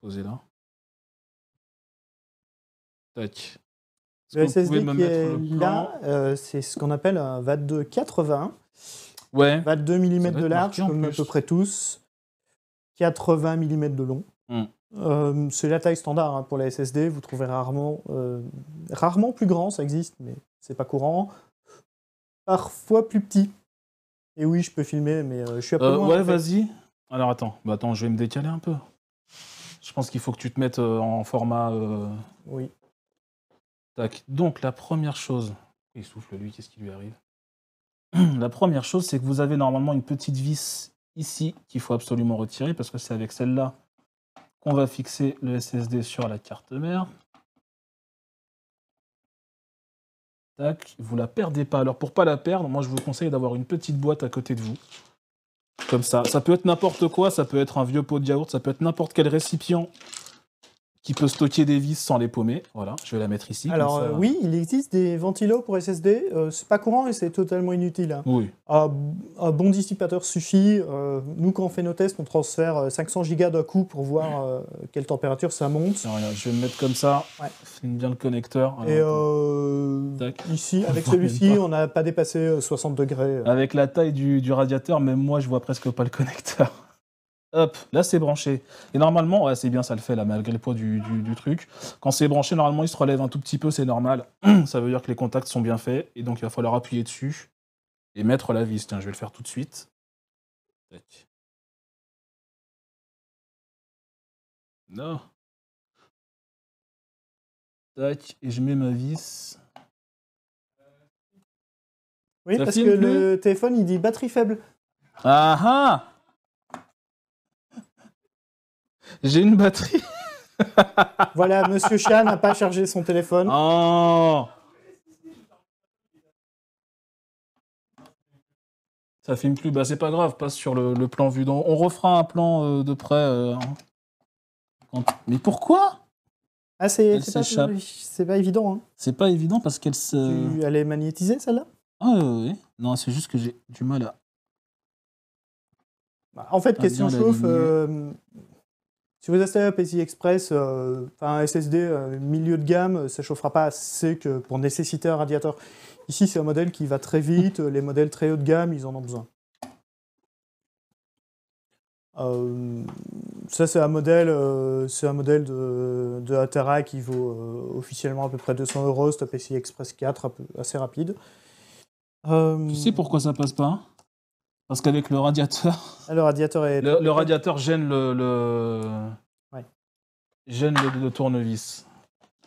posé là. Tac. Le SSD qui est là, euh, c'est ce qu'on appelle un 80. Ouais. 22 mm de large, comme à peu près tous. 80 mm de long. Hmm. Euh, c'est la taille standard hein, pour la SSD. Vous trouvez rarement, euh, rarement plus grand, ça existe, mais c'est pas courant. Parfois plus petit. Et oui, je peux filmer, mais je suis à peu loin. Ouais, vas-y. Alors attends, bah, attends, je vais me décaler un peu. Je pense qu'il faut que tu te mettes en format. Oui. Tac. Donc la première chose, il souffle lui, qu'est-ce qui lui arrive <clears throat> La première chose, c'est que vous avez normalement une petite vis ici qu'il faut absolument retirer parce que c'est avec celle-là qu'on va fixer le SSD sur la carte mère. Tac, vous la perdez pas. Alors pour pas la perdre, moi je vous conseille d'avoir une petite boîte à côté de vous. Comme ça, ça peut être n'importe quoi, ça peut être un vieux pot de yaourt, ça peut être n'importe quel récipient qui peut stocker des vis sans les paumer. Voilà, je vais la mettre ici. Alors euh, oui, il existe des ventilos pour SSD. Ce euh, c'est pas courant et c'est totalement inutile. Hein. Oui. Un, bon dissipateur suffit. Euh, nous, quand on fait nos tests, on transfère 500 gigas d'un coup pour voir quelle température ça monte. Ah, je vais me mettre comme ça. Ouais. bien le connecteur. et ici, avec celui-ci, on n'a pas dépassé 60 degrés. Avec la taille du, du radiateur, même moi, je vois presque pas le connecteur. Hop, là c'est branché. Et normalement, c'est bien, ça le fait là, malgré le poids du, truc. Quand c'est branché, normalement il se relève un tout petit peu, c'est normal. <clears throat> ça veut dire que les contacts sont bien faits, et donc il va falloir appuyer dessus et mettre la vis. Tiens, je vais le faire tout de suite. Non. Tac, et je mets ma vis. Oui, parce que le téléphone il dit batterie faible. Ah ah j'ai une batterie. <laughs> voilà, Monsieur Chat n'a pas chargé son téléphone. Oh Ça filme plus, bah c'est pas grave, passe sur le, plan vu d'en. On refera un plan euh, de près. Euh, hein. Mais pourquoi Ah, c'est pas, pas évident. Hein. C'est pas évident parce qu'elle se. Tu est magnétiser celle-là Ah oui, oui. Non, c'est juste que j'ai du mal à. Bah, en fait, ah, question chauffe, si vous installez un PC Express, un euh, SSD euh, milieu de gamme, euh, ça ne chauffera pas assez que pour nécessiter un radiateur. Ici, c'est un modèle qui va très vite. <laughs> Les modèles très haut de gamme, ils en ont besoin. ça, c'est un modèle, c'est un modèle de, de qui vaut officiellement à peu près 200 euros. C'est un Express 4, assez rapide. Tu sais pourquoi ça passe pas parce qu'avec le radiateur. <laughs> Ah, le radiateur gêne le. Gêne le, tournevis.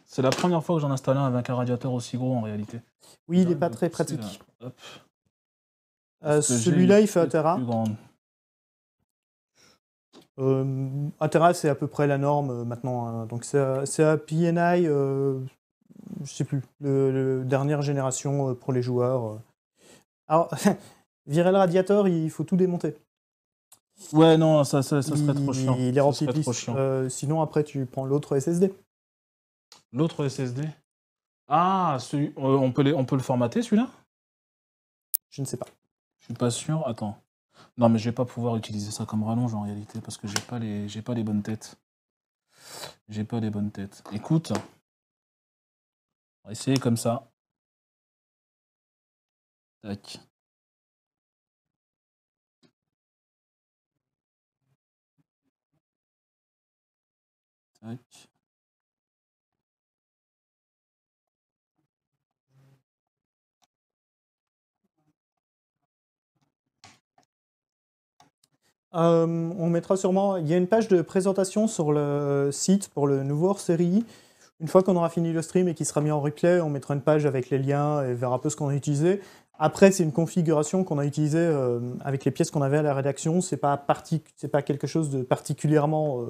C'est la première fois que j'en installe un avec un radiateur aussi gros en réalité. Oui, il n'est pas très pratique. Euh, celui-là, il fait à Terra. Euh, c'est à peu près la norme euh, maintenant. Hein. Donc c'est un PNI, je je sais plus, dernière génération pour les joueurs. Alors, <laughs> Virer le radiateur, il faut tout démonter. Ouais, non, ça, ça, ça serait trop chiant. Il est rempli de euh, sinon, après, tu prends l'autre SSD. L'autre SSD Ah, celui, euh, on, peut on peut le formater, celui-là Je ne sais pas. Je suis pas sûr. Attends. Non, mais je vais pas pouvoir utiliser ça comme rallonge en réalité parce que j'ai pas les j'ai pas les bonnes têtes. J'ai pas les bonnes têtes. Écoute, on va essayer comme ça. Tac, on mettra sûrement, il y a une page de présentation sur le site pour le nouveau hors-série. Une fois qu'on aura fini le stream et qu'il sera mis en replay, on mettra une page avec les liens et verra un peu ce qu'on a utilisé. Après, c'est une configuration qu'on a utilisée avec les pièces qu'on avait à la rédaction. C'est pas pas quelque chose de particulièrement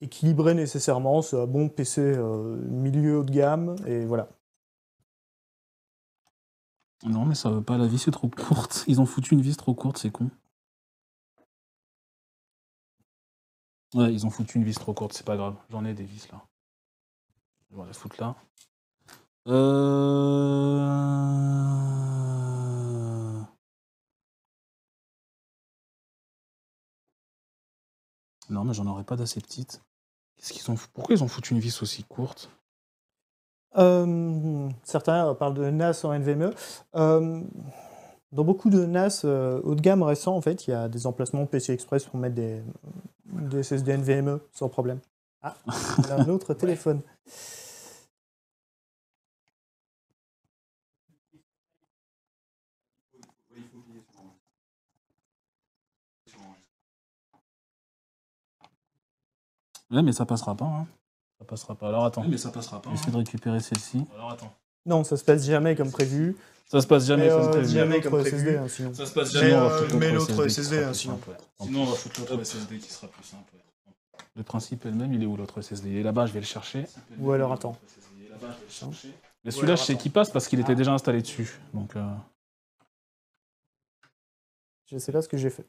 équilibré nécessairement, c'est un bon PC euh, milieu haut de gamme, et voilà. Non mais ça veut pas, la vis c'est trop courte, ils ont foutu une vis trop courte, c'est con. Ouais, ils ont foutu une vis trop courte, c'est pas grave, j'en ai des vis là. Je vais la foutre là. Euh... Non, mais j'en aurais pas d'assez petite. Pourquoi ils ont foutu une vis aussi courte euh, Certains parlent de NAS en NVMe. Euh, dans beaucoup de NAS euh, haut de gamme récents, en fait, il y a des emplacements PCI Express pour mettre des, SSD NVMe sans problème. Ah, un <laughs> autre téléphone. Ouais, mais ça passera pas. Hein. Ça passera pas. Alors attends. Ouais, mais ça passera pas. Hein. de récupérer celle-ci. Alors attends. Non, ça se passe jamais comme prévu. Ça se passe jamais, comme euh, prévu. Hein, ça se passe jamais. mais l'autre euh, SSD, sinon. Sinon, on va foutre l'autre SSD qui sera plus simple. Le principe est le même, il est où l'autre SSD Et là-bas, je vais le chercher. Ou alors attends. Mais celui-là, je sais qu'il passe parce qu'il était ah. déjà installé dessus. Donc. Euh... sais pas ce que j'ai fait.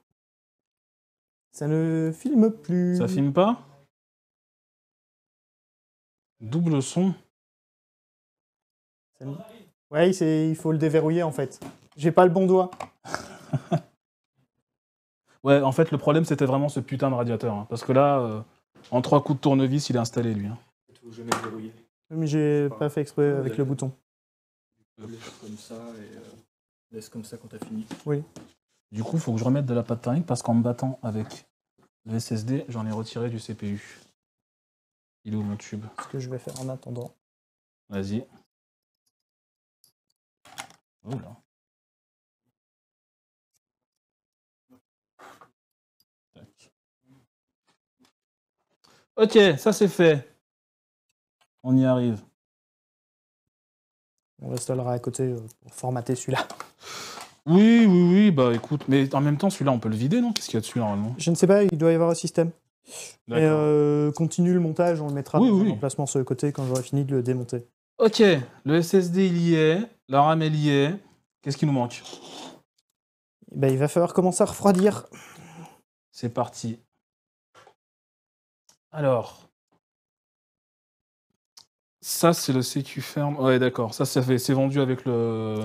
Ça ne filme plus. Ça filme pas Double son. Ouais, c'est... il faut le déverrouiller en fait. J'ai pas le bon doigt. <laughs> ouais, en fait, le problème c'était vraiment ce putain de radiateur. Hein. parce que là, euh, en trois coups de tournevis, il est installé lui. Hein. Mais j'ai pas fait exprès avec le bouton. comme ça et euh, laisse comme ça quand t'as fini. Oui, Du coup, il faut que je remette de la pâte thermique parce qu'en me battant avec le SSD, j'en ai retiré du CPU. Il est où mon tube Ce que je vais faire en attendant. Vas-y. Oula. Ok, ça c'est fait. On y arrive. On restera à côté euh, pour formater celui-là. Oui, oui, oui, bah écoute, mais en même temps, celui-là, on peut le vider, non Qu'est-ce qu'il y a dessus normalement Je ne sais pas, il doit y avoir un système. Et euh, continue le montage, on le mettra en dans oui. sur le côté quand j'aurai fini de le démonter. Ok, le SSD il y est, la RAM est y est. Qu'est-ce qui nous manque eh ben, Il va falloir commencer à refroidir. C'est parti. Alors, ça, c'est le CQ ferme. Ouais, d'accord. Ça, c'est vendu avec le,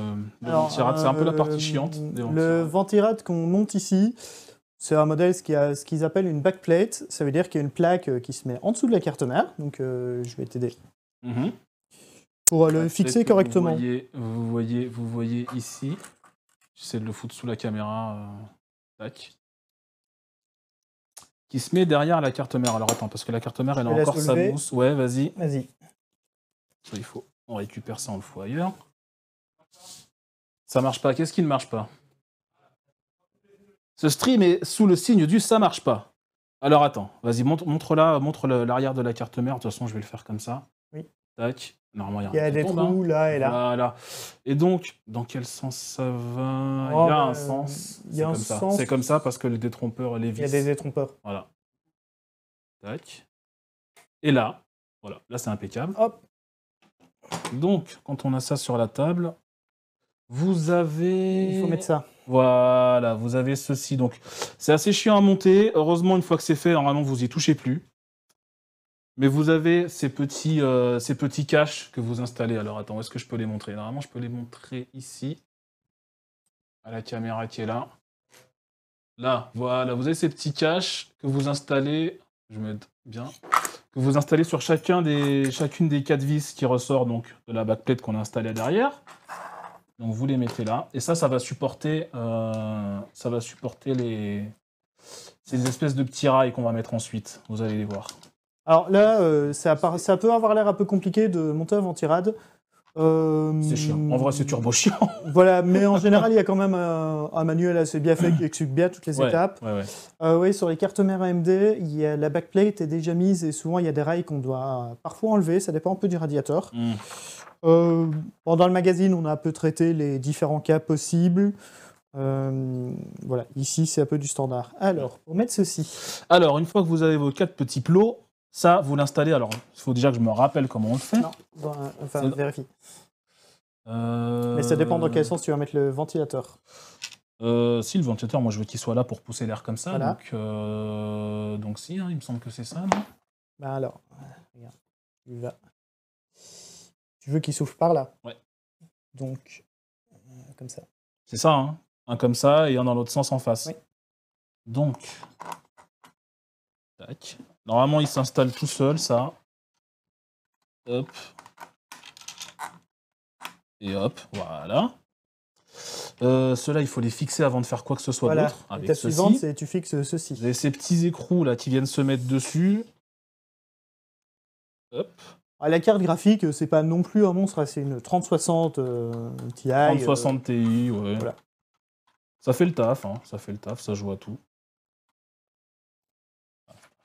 le ventirad. c'est un peu la partie euh, chiante. le ventirad qu'on monte ici, c'est un modèle ce qu'ils appellent une backplate, ça veut dire qu'il y a une plaque euh, qui se met en dessous de la carte mère, donc euh, je vais t'aider. Mhm. Pour euh, le fixer correctement. Vous voyez, vous voyez, ici, j'essaie de le foutre sous la caméra, tac. Qui se met derrière la carte mère. Alors attends, parce que la carte mère, elle a encore sa mousse. Ouais, vas-y. Vas-y. Il faut, on récupère ça, on le fout ailleurs. Ça marche pas. Qu'est-ce qui ne marche pas ce stream est sous le signe du ça marche pas. Alors attends, vas-y, montre, montre là, montre l'arrière de la carte mère. De toute façon, je vais le faire comme ça. Oui. Tac. Normalement, il y a, des trous hein. là et là. Voilà. Et donc, dans quel sens ça va Il y a oh, un bah, sens. Il y a un sens. C'est comme ça parce que les détrompeurs, les vis. Il y a des détrompeurs. Voilà. Tac. Et là, voilà. Là, c'est impeccable. Hop. Donc, quand on a ça sur la table, vous avez. Il faut mettre ça. Voilà, vous avez ceci. Donc, c'est assez chiant à monter. Heureusement, une fois que c'est fait, normalement, vous y touchez plus. Mais vous avez ces petits, euh, ces petits caches que vous installez. Alors, attends, est-ce que je peux les montrer Normalement, je peux les montrer ici, à ah, la caméra qui est là. Là, voilà, vous avez ces petits caches que vous installez. Je m'aide bien. Que vous installez sur chacun des, chacune des quatre vis qui ressort donc de la backplate qu'on a installée derrière. Donc vous les mettez là. Et ça, ça va supporter, euh, ça va supporter les... ces espèces de petits rails qu'on va mettre ensuite. Vous allez les voir. Alors là, euh, ça, ça, peut avoir l'air un peu compliqué de monter un tirade. Euh, c'est chiant. En vrai, c'est turbo chiant. <laughs> voilà, mais en général, il y a quand même un, manuel assez bien fait qui <clears throat> explique bien toutes les étapes. Oui, sur les cartes mères AMD, il y a, la backplate est déjà mise et souvent il y a des rails qu'on doit parfois enlever. Ça dépend un peu du radiateur. Mm. Euh, pendant le magazine, on a un peu traité les différents cas possibles. Euh, voilà, ici, c'est un peu du standard. Alors, pour mettre ceci. Alors, une fois que vous avez vos quatre petits plots, ça, vous l'installez. Alors, il faut déjà que je me rappelle comment on le fait. Non, enfin, vérifie. Euh, Mais ça dépend dans quel sens tu vas mettre le ventilateur. si, le ventilateur, moi je veux qu'il soit là pour pousser l'air comme ça. Donc, donc si, hein, il me semble que c'est ça, non bah, Alors, regarde, il va tu veux qu'il souffle par là. Ouais. Donc, euh, comme ça. C'est ça, hein. un comme ça et un dans l'autre sens en face. Donc, tac. Normalement, il s'installe tout seul, ça. Hop. Et hop, voilà. Euh, Cela, il faut les fixer avant de faire quoi que ce soit d'autre. suivante, tu fixes ceci. ces petits écrous là qui viennent se mettre dessus. Hop. Ah, la carte graphique, euh, c'est pas non plus un monstre, hein, c'est une 3060 euh, Ti. 3060 euh, Ti, ouais. Voilà. Ça fait le taf, hein, ça fait le taf, ça joue à tout.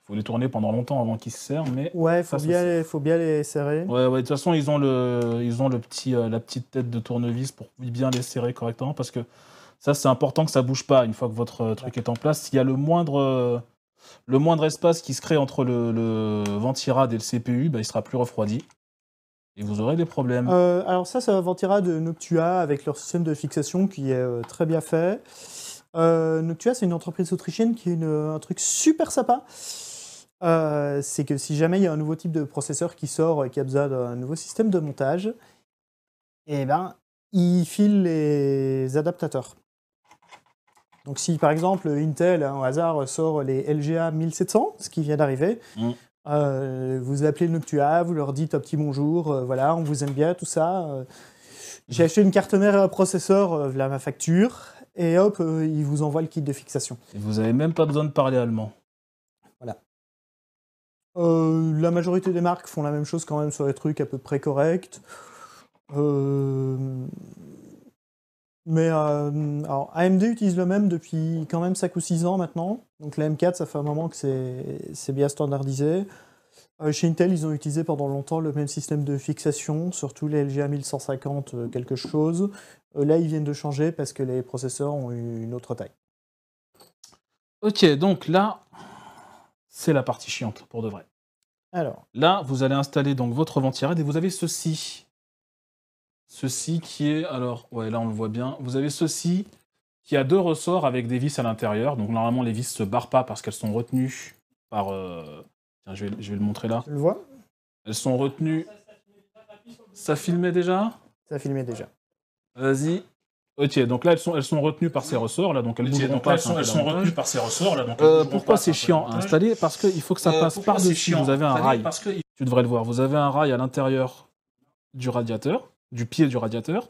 Faut les tourner pendant longtemps avant qu'ils se serrent, mais. Ouais, faut, bien, les, faut bien les serrer. Ouais, de toute façon, ils ont, le, ils ont le petit, la petite tête de tournevis pour bien les serrer correctement parce que ça, c'est important que ça bouge pas une fois que votre truc est en place. S'il y a le moindre le moindre espace qui se crée entre le, ventirad et le CPU, bah, il sera plus refroidi. Et vous aurez des problèmes. Euh, alors ça, un Ventirad de Noctua avec leur système de fixation qui est euh, très bien fait. Euh, Noctua, c'est une entreprise autrichienne qui est un truc super sympa. c'est que si jamais il y a un nouveau type de processeur qui sort et qui a besoin d'un nouveau système de montage, eh ben, ils filent les adaptateurs. Donc si par exemple Intel, hein, au hasard, sort les LGA 1700, ce qui vient d'arriver, mm. euh, vous appelez le Noctua, vous leur dites un petit bonjour, euh, voilà, on vous aime bien, tout ça. Euh. J'ai mm. acheté une carte mère processeur, voilà ma facture, et hop, ils vous envoient le kit de fixation. Et vous n'avez même pas besoin de parler allemand. Voilà. la majorité des marques font la même chose quand même sur les trucs à peu près corrects. Euh, mais euh, AMD utilise le même depuis quand même 5 ou 6 ans maintenant. Donc la M4, ça fait un moment que c'est bien standardisé. Euh, chez Intel, ils ont utilisé pendant longtemps le même système de fixation, surtout les LGA 1150 euh, quelque chose. là, ils viennent de changer parce que les processeurs ont eu une autre taille. Ok, donc là, c'est la partie chiante pour de vrai. Alors. Là, vous allez installer donc votre ventilateur et vous avez ceci. Ceci qui est, alors, ouais, là on le voit bien. Vous avez ceci qui a deux ressorts avec des vis à l'intérieur. Donc normalement, les vis se barrent pas parce qu'elles sont retenues par. Euh, tiens, je vais, je vais, le montrer là. Tu le vois Elles sont retenues. Ça filmait déjà Ça filmait déjà. Vas-y. Ok, donc là elles sont, elles sont retenues par ces ressorts là, donc elles pas. Elles sont, retenues par ces ressorts là, donc euh, Pourquoi c'est chiant à installer Parce qu'il faut que ça euh, passe par dessus. Vous avez un rail. Parce que... Tu devrais le voir. Vous avez un rail à l'intérieur du radiateur du pied du radiateur.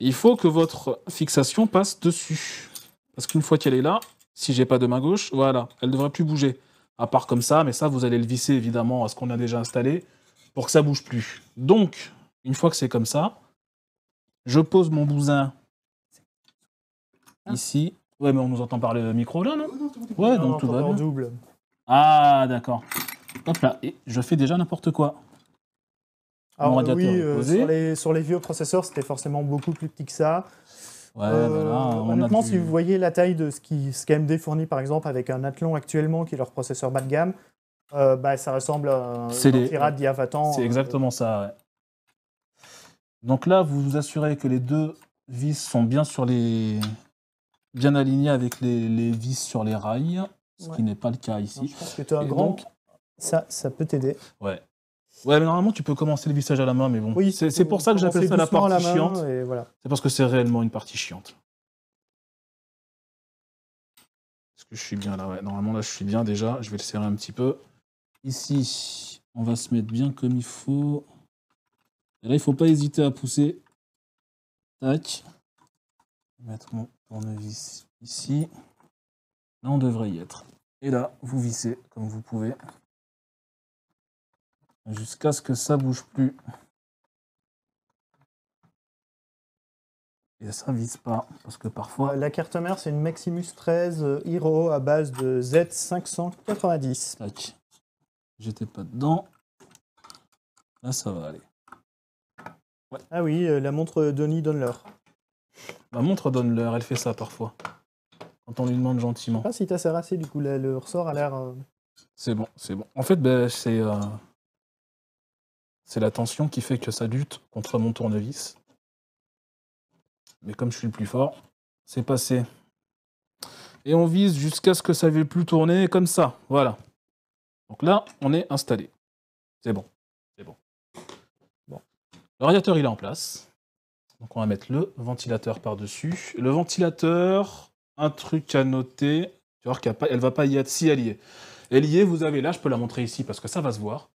il faut que votre fixation passe dessus. Parce qu'une fois qu'elle est là, si j'ai pas de main gauche, voilà, elle devrait plus bouger. À part comme ça, mais ça, vous allez le visser évidemment à ce qu'on a déjà installé pour que ça bouge plus. Donc, une fois que c'est comme ça, je pose mon bousin hein ici. Ouais, mais on nous entend parler de micro là, non, ah Ouais, donc tout va bien. Ah, d'accord. Hop là, et je fais déjà n'importe quoi. Ah, oui, euh, Sur, les, vieux processeurs, c'était forcément beaucoup plus petit que ça. Ouais, euh, honnêtement, si vous voyez la taille de ce qu'AMD fournit, par exemple, avec un Athlon actuellement, qui est leur processeur bas de gamme, euh, bah, ça ressemble à un pirate d'il y a 20 ans. C'est exactement ça, ouais. Donc là, vous vous assurez que les deux vis sont bien sur les bien alignées avec les, vis sur les rails, ce qui n'est pas le cas ici. je pense que tu as un grand... Ça, ça peut t'aider. Ouais. Ouais, mais normalement, tu peux commencer le vissage à la main, mais bon. Oui, c'est pour ça que j'appelle ça la partie chiante. C'est parce que c'est réellement une partie chiante. Est-ce que je suis bien là ouais. Normalement, là, je suis bien déjà. Je vais le serrer un petit peu. Ici, on va se mettre bien comme il faut. Et là, il faut pas hésiter à pousser. Tac. Je vais mettre mon tournevis ici. Là, on devrait y être. Et là, vous vissez comme vous pouvez jusqu'à ce que ça bouge plus. Et ça vise pas, parce que parfois... La carte mère, c'est une Maximus 13 euh, Hero à base de Z590. J'étais pas dedans. Là, ça va aller. Ah oui, euh, la montre Denis donne l'heure. Bah, la montre donne l'heure, elle fait ça parfois. Quand on lui demande gentiment. Je sais pas si t'as assez, du coup, le ressort a l'air... Euh, c'est bon, c'est bon. En fait, ben, c'est... C'est la tension qui fait que ça lutte contre mon tournevis. Mais comme je suis le plus fort, c'est passé. Et on vise jusqu'à ce que ça ne veuille plus tourner comme ça. Voilà. Donc là, on est installé. C'est bon. C'est bon. Bon. Le radiateur, il est en place. Donc on va mettre le ventilateur par-dessus. Le ventilateur, un truc à noter. Tu vois qu'elle va pas y être si elle y est. Elle y est, vous avez là, je peux la montrer ici parce que ça va se voir.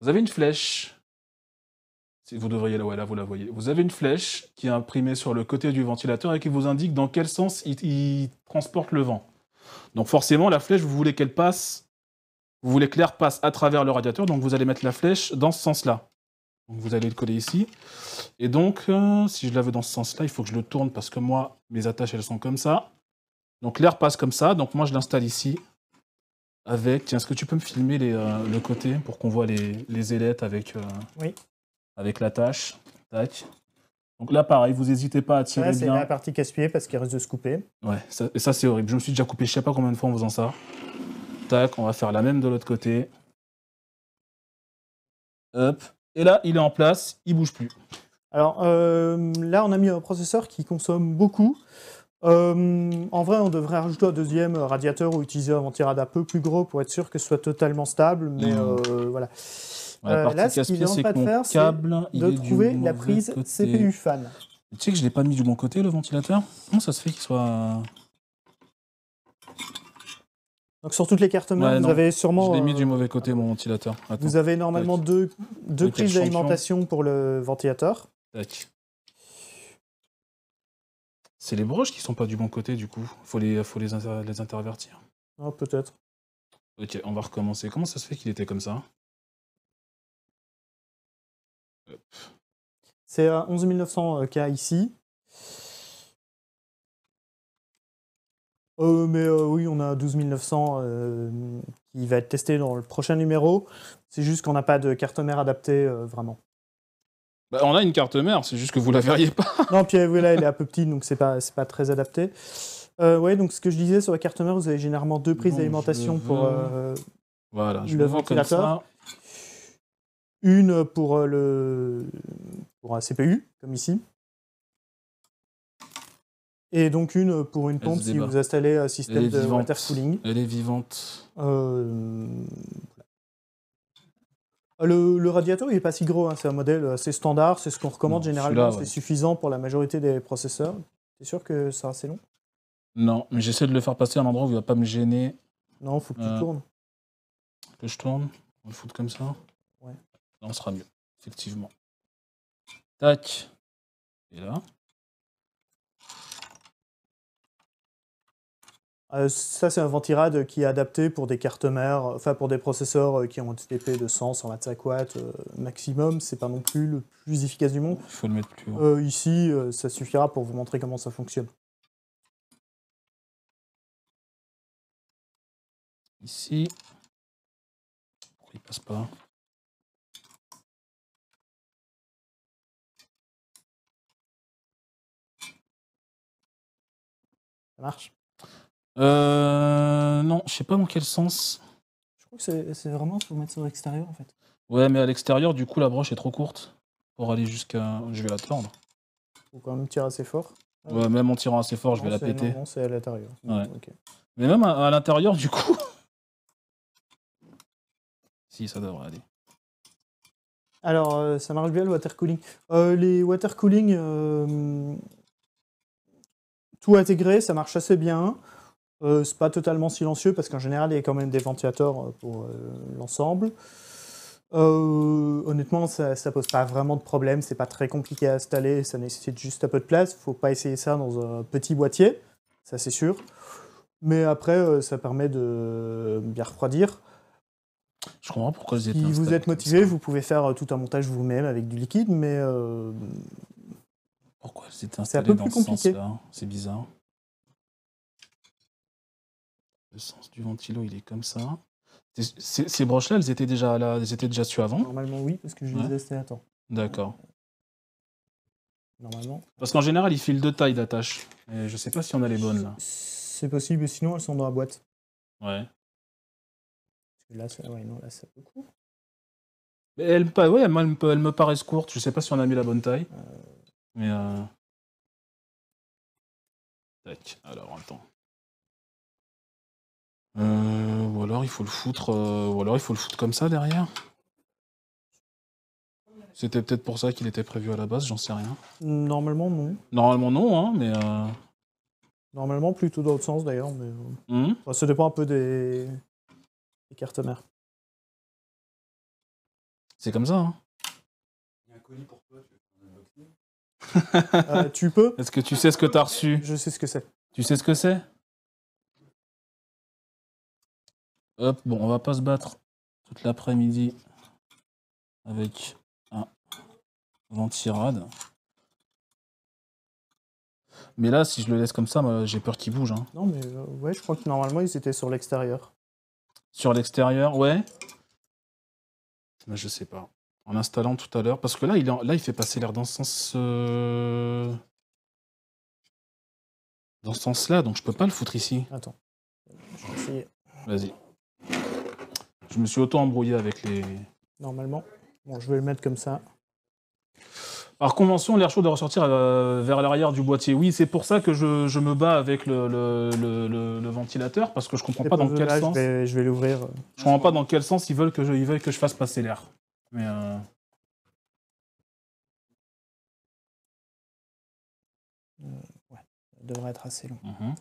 Vous avez une flèche vous devriez, là, vous la voyez. Vous avez une flèche qui est imprimée sur le côté du ventilateur et qui vous indique dans quel sens il, transporte le vent. Donc forcément, la flèche, vous voulez qu'elle passe, vous voulez que l'air passe à travers le radiateur, donc vous allez mettre la flèche dans ce sens-là. vous allez le coller ici. Et donc, euh, si je la veux dans ce sens-là, il faut que je le tourne parce que moi, mes attaches, elles sont comme ça. Donc l'air passe comme ça. Donc moi, je l'installe ici. Avec, tiens, est-ce que tu peux me filmer euh, le côté pour qu'on voit les, ailettes avec. Euh, oui avec la tâche. Tac. Donc là, pareil, vous n'hésitez pas à tirer C'est la partie casse parce qu'il risque de se couper. Ouais, et ça, c'est horrible. Je me suis déjà coupé, je ne sais pas combien de fois en faisant ça. Tac, on va faire la même de l'autre côté. Hop. Et là, il est en place, il bouge plus. Alors euh, là, on a mis un processeur qui consomme beaucoup. Euh, en vrai, on devrait rajouter un deuxième radiateur ou utiliser un ventirad un peu plus gros pour être sûr que ce soit totalement stable. Mais euh, voilà. Euh, là, ce qu'il est pas de faire, c'est de trouver la prise CPU fan. Tu sais que je ne l'ai pas mis du bon côté, le ventilateur Comment ça se fait qu'il soit... Donc sur toutes les cartes mères, vous avez sûrement... Je l'ai mis du euh, mauvais côté, mon ventilateur. Vous avez normalement deux, deux prises d'alimentation pour le ventilateur. C'est les broches qui sont pas du bon côté, du coup. Faut les, faut les, les intervertir. Ah, peut-être. Ok, on va recommencer. Comment ça se fait qu'il était comme ça c'est à 11 900 euh, K ici. Euh, mais euh, oui, on a 12 900 qui va être testé dans le prochain numéro. C'est juste qu'on n'a pas de carte mère adaptée, vraiment. Bah, on a une carte mère, c'est juste que vous la verriez pas. <laughs> non, puis là, elle est un peu petite, donc c'est pas, pas très adapté. ouais, donc ce que je disais sur la carte mère, vous avez généralement deux prises d'alimentation pour voilà, je le ventilateur une pour euh, le pour un CPU, comme ici. Et donc une pour une pompe si vous installez un système de Elle est vivante. Euh, le, le, radiateur, il n'est pas si gros, hein, c'est un modèle assez standard, c'est ce qu'on recommande généralement, c'est suffisant pour la majorité des processeurs. C'est sûr que c'est assez long Non, mais j'essaie de le faire passer à un endroit où il ne va pas me gêner. Non, il faut que tu euh. tournes. Que je tourne On le fout comme ça on sera mieux, effectivement. Tac. Et là. Euh, ça, c'est un ventirad qui est adapté pour des cartes mères, enfin pour des processeurs euh, qui ont un TDP de 100, 125 watts maximum. C'est pas non plus le plus efficace du monde. Il faut le mettre plus euh, ici, ça suffira pour vous montrer comment ça fonctionne. Ici. Il passe pas. Ça marche euh, Non, je sais pas dans quel sens. Je crois que c'est vraiment, pour mettre sur l'extérieur en fait. Ouais, mais à l'extérieur, du coup, la broche est trop courte pour aller jusqu'à. Je vais la tendre. Faut quand même tirer assez fort. Ouais, ah. même en tirant assez fort, je vais la péter. Non, c'est à l'intérieur. Ouais. Mais même à, l'intérieur, du coup. <laughs> si, ça devrait aller. Alors, euh, ça marche bien le water cooling. Euh, les water cooling, euh, tout intégré, ça marche assez bien. Euh, c'est pas totalement silencieux parce qu'en général, il y a quand même des ventilateurs euh, pour euh, l'ensemble. honnêtement, ça, pose pas vraiment de problème. C'est pas très compliqué à installer. Ça nécessite juste un peu de place. Faut pas essayer ça dans un petit boîtier, ça c'est sûr. Mais après, ça permet de bien refroidir. Je comprends pourquoi vous êtes. Si vous êtes motivé, vous pouvez faire tout un montage vous-même avec du liquide, mais pourquoi c'est installé un dans ce sens-là C'est bizarre. Le sens du ventilo, il est comme ça. Ces, broches-là, elles étaient déjà là, elles étaient déjà dessus avant Normalement, oui, parce que je les ai testées à temps. D'accord. Normalement. Parce qu'en général, il filent deux tailles d'attache. Je je sais pas si on a les bonnes là. C'est possible, sinon elles sont dans la boîte. Ouais. Là, ça, ouais, non, là, ça court. elles, me paraissent courtes. Je sais pas si on a mis la bonne taille. Euh, mais. Euh... Tac, alors attends. Euh, ou alors il faut le foutre. Euh, ou alors il faut le foutre comme ça derrière. C'était peut-être pour ça qu'il était prévu à la base, j'en sais rien. Normalement non. Normalement non, hein, mais. Euh, Normalement plutôt dans l'autre sens d'ailleurs, mais. Hmm? ça dépend un peu des, cartes mères. C'est comme ça, hein. Il y a un colis euh, tu peux Est-ce que tu sais ce que tu as reçu Je sais ce que c'est. Tu sais ce que c'est Hop, bon, on va pas se battre toute l'après-midi avec un ventirade. Mais là, si je le laisse comme ça, j'ai peur qu'il bouge. Hein. Non, mais euh, ouais, je crois que normalement, ils étaient sur l'extérieur. Sur l'extérieur, ouais. Bah, je sais pas en installant tout à l'heure. Parce que là, il, là, fait passer l'air dans ce sens. Euh, dans ce sens-là, donc je peux pas le foutre ici. Attends. Vas-y. Je me suis auto-embrouillé avec les. Normalement. Bon, je vais le mettre comme ça. Par convention, l'air chaud doit ressortir euh, vers l'arrière du boîtier. Oui, c'est pour ça que je, me bats avec le, ventilateur, parce que je comprends pas dans quel sens. Je vais, l'ouvrir. Je comprends pas dans quel sens ils veulent que je, ils veulent que je fasse passer l'air. Mais. Euh... euh devrait être assez long. Mm-hmm.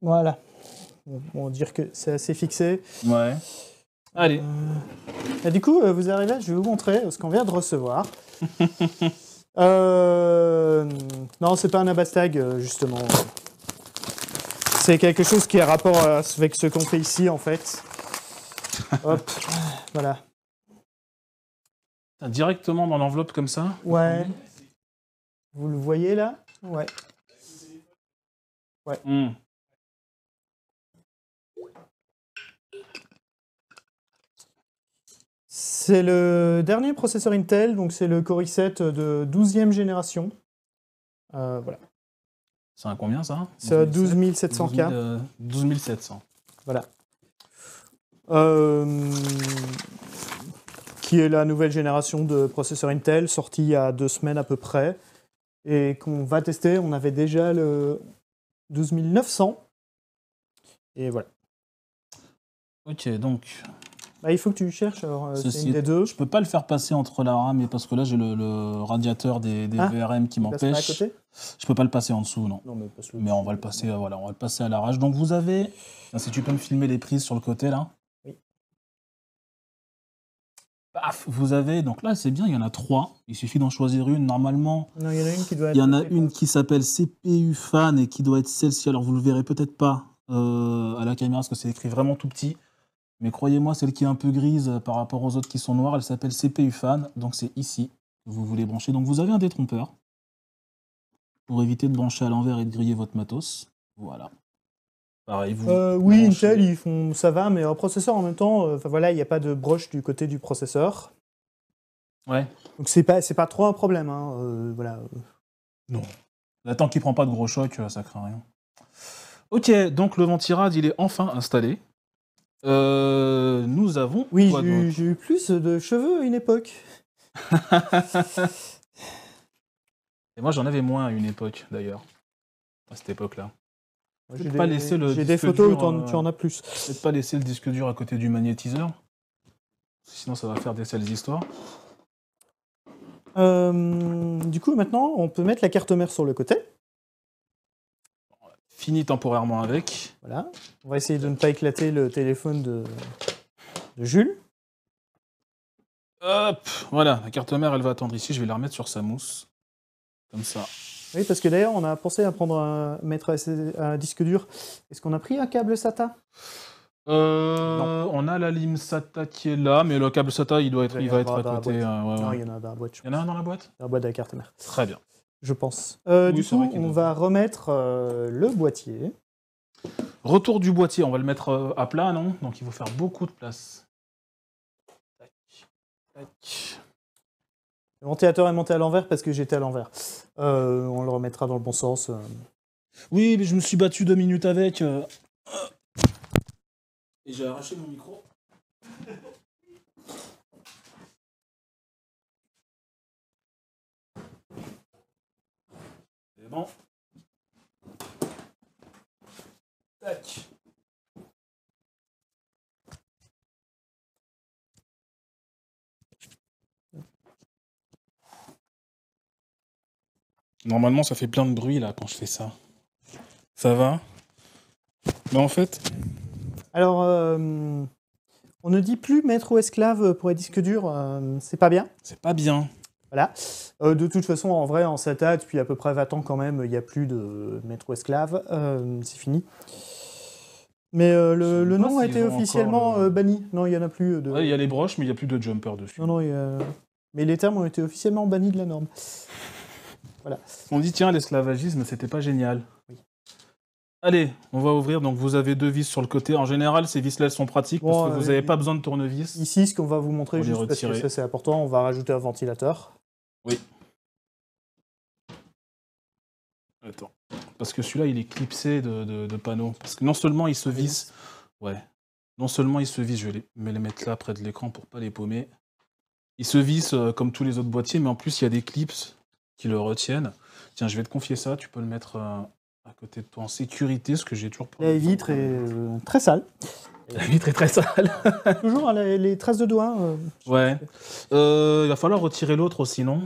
Voilà on va dire que c'est assez fixé. Ouais. Allez. Euh, du coup, euh, vous arrivez, je vais vous montrer ce qu'on vient de recevoir. <laughs> euh, non, c'est pas un abastag, euh, justement. C'est quelque chose qui a rapport avec ce qu'on fait ici, en fait. <laughs> Hop, voilà. Directement dans l'enveloppe comme ça Ouais. Vous le voyez là Ouais. Ouais. Hmm. C'est le dernier processeur Intel, donc c'est le Core i7 de 12e génération. Euh, voilà. C'est à combien ça hein C'est à k 12700. Voilà. Euh, qui est la nouvelle génération de processeur Intel, sortie il y a deux semaines à peu près, et qu'on va tester. On avait déjà le 12900. Et voilà. Ok, donc bah, il faut que tu cherches, alors euh, c'est une deux. Je peux pas le faire passer entre la RAM parce que là j'ai le, radiateur des, des ah. VRM qui m'empêche. Je peux pas le passer en dessous, non. non mais, mais, on va le passer, voilà, on va le passer à l'arrache. Donc vous avez, si tu peux me filmer les prises sur le côté là. Oui. Paf, vous avez, donc là c'est bien, il y en a trois. Il suffit d'en choisir une. Normalement, non, il y en a une qui doit être Il y en a une qui s'appelle CPU fan et qui doit être celle-ci. Alors vous le verrez peut-être pas euh, à la caméra parce que c'est écrit vraiment tout petit. Mais croyez-moi, celle qui est un peu grise euh, par rapport aux autres qui sont noires, elle s'appelle CPU Fan. Donc c'est ici que vous voulez brancher. Donc vous avez un détrompeur pour éviter de brancher à l'envers et de griller votre matos. Voilà. Pareil, vous euh, oui, Intel, ils font ça va, mais un processeur en même temps, euh, voilà, il n'y a pas de broche du côté du processeur. Ouais. Donc c'est pas c'est pas trop un problème, hein, voilà. Non. Bah, tant qu'il prend pas de gros choc, ça craint rien. Ok, donc le ventirad, il est enfin installé. Euh, nous avons. Oui, j'ai eu plus de cheveux à une époque. <laughs> Et moi, j'en avais moins à une époque, d'ailleurs. À cette époque-là. J'ai des, photos où euh, tu en as plus. Peut-être pas laisser le disque dur à côté du magnétiseur. Sinon, ça va faire des sales histoires. Euh, du coup, maintenant, on peut mettre la carte mère sur le côté. Fini temporairement avec. Voilà. On va essayer de ne pas éclater le téléphone de, de Jules. Hop, voilà, la carte mère, elle va attendre ici. Je vais la remettre sur sa mousse. Comme ça. Oui, parce que d'ailleurs, on a pensé à prendre un, mettre un disque dur. Est-ce qu'on a pris un câble SATA euh, on a la lime SATA qui est là, mais le câble SATA, il, doit être, il, va être à côté. Euh, non, il y en a dans la boîte. Il y en a un dans la boîte Dans la boîte de la carte mère. Très bien je pense. Euh, du coup, on va remettre euh, le boîtier. Retour du boîtier, on va le mettre euh, à plat, non Donc il faut faire beaucoup de place. Tac, tac. Le ventilateur est monté à l'envers parce que j'étais à l'envers. on le remettra dans le bon sens. Oui, mais je me suis battu deux minutes avec. Et j'ai arraché mon micro. Normalement, ça fait plein de bruit là quand je fais ça. Ça va Mais en fait. Alors, euh, on ne dit plus maître ou esclave pour les disques durs. Euh, c'est pas bien C'est pas bien. Voilà. Euh, de toute façon, en vrai, en SATA, puis à peu près 20 ans quand même, il n'y a plus de métro esclave. Euh, c'est fini. Mais euh, le, nom a été officiellement banni. Non, il n'y en a plus. Il y a les broches, mais il n'y a plus de jumper dessus. Non, mais les termes ont été officiellement bannis de la norme. On dit, tiens, l'esclavagisme, c'était pas génial. Allez, on va ouvrir. Donc, vous avez deux vis sur le côté. En général, ces vis-là, elles sont pratiques parce que vous n'avez pas besoin de tournevis. Ici, ce qu'on va vous montrer, juste parce que c'est important, on va rajouter un ventilateur. Oui. Attends. Parce que celui-là, il est clipsé de, de, panneaux. Parce que non seulement il se vise. Ouais. Non seulement il se vise, je vais les, mettre là près de l'écran pour pas les paumer. Il se visse euh, comme tous les autres boîtiers, mais en plus il y a des clips qui le retiennent. Tiens, je vais te confier ça, tu peux le mettre euh, à côté de toi en sécurité, ce que j'ai toujours pas. La vitre est euh, très sale. La vitre est très sale. <laughs> Toujours hein, les, traces de doigts. Euh, ouais. Euh, il va falloir retirer l'autre aussi, non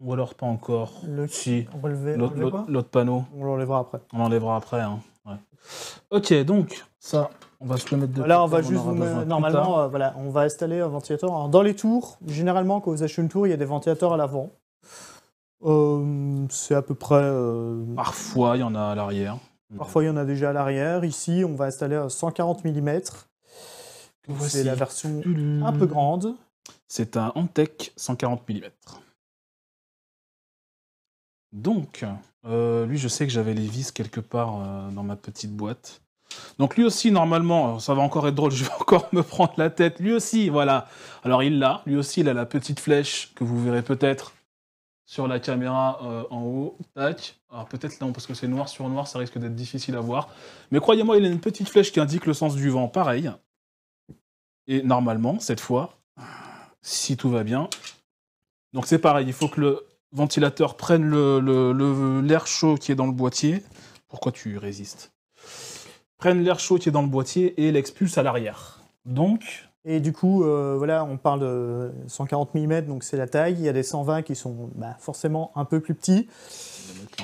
Ou alors pas encore. Le- Si. L'autre- panneau, On l'enlèvera après. on l'enlèvera après. hein. Ouais. Ok, donc ça, on va se le mettre de Là, on va juste normalement, voilà, on va installer un ventilateur. dans les tours, généralement, quand vous achetez une tour, il y a des ventilateurs à l'avant. Euh, c'est à peu près. Euh, parfois, il y en a à l'arrière. parfois, il y en a déjà à l'arrière. Ici, on va installer un 140 mm. C'est la version un peu grande. C'est un Antec 140 mm. Donc, euh, lui, je sais que j'avais les vis quelque part dans ma petite boîte. Donc lui aussi, normalement, ça va encore être drôle, <laughs> je vais encore me prendre la tête. Lui aussi, voilà. Alors il l'a, lui aussi, il a la petite flèche que vous verrez peut-être sur la caméra euh, en haut. Tac. Alors peut-être non, parce que c'est noir sur noir, ça risque d'être difficile à voir. Mais croyez-moi, il y a une petite flèche qui indique le sens du vent, pareil. Et normalement, cette fois, si tout va bien, donc c'est pareil, il faut que le ventilateur prenne l'air chaud qui est dans le boîtier. Pourquoi tu résistes Prenne l'air chaud qui est dans le boîtier et l'expulse à l'arrière. Donc, et du coup, euh, voilà, on parle de 140 mm, donc c'est la taille. Il y a des 120 qui sont bah, forcément un peu plus petits.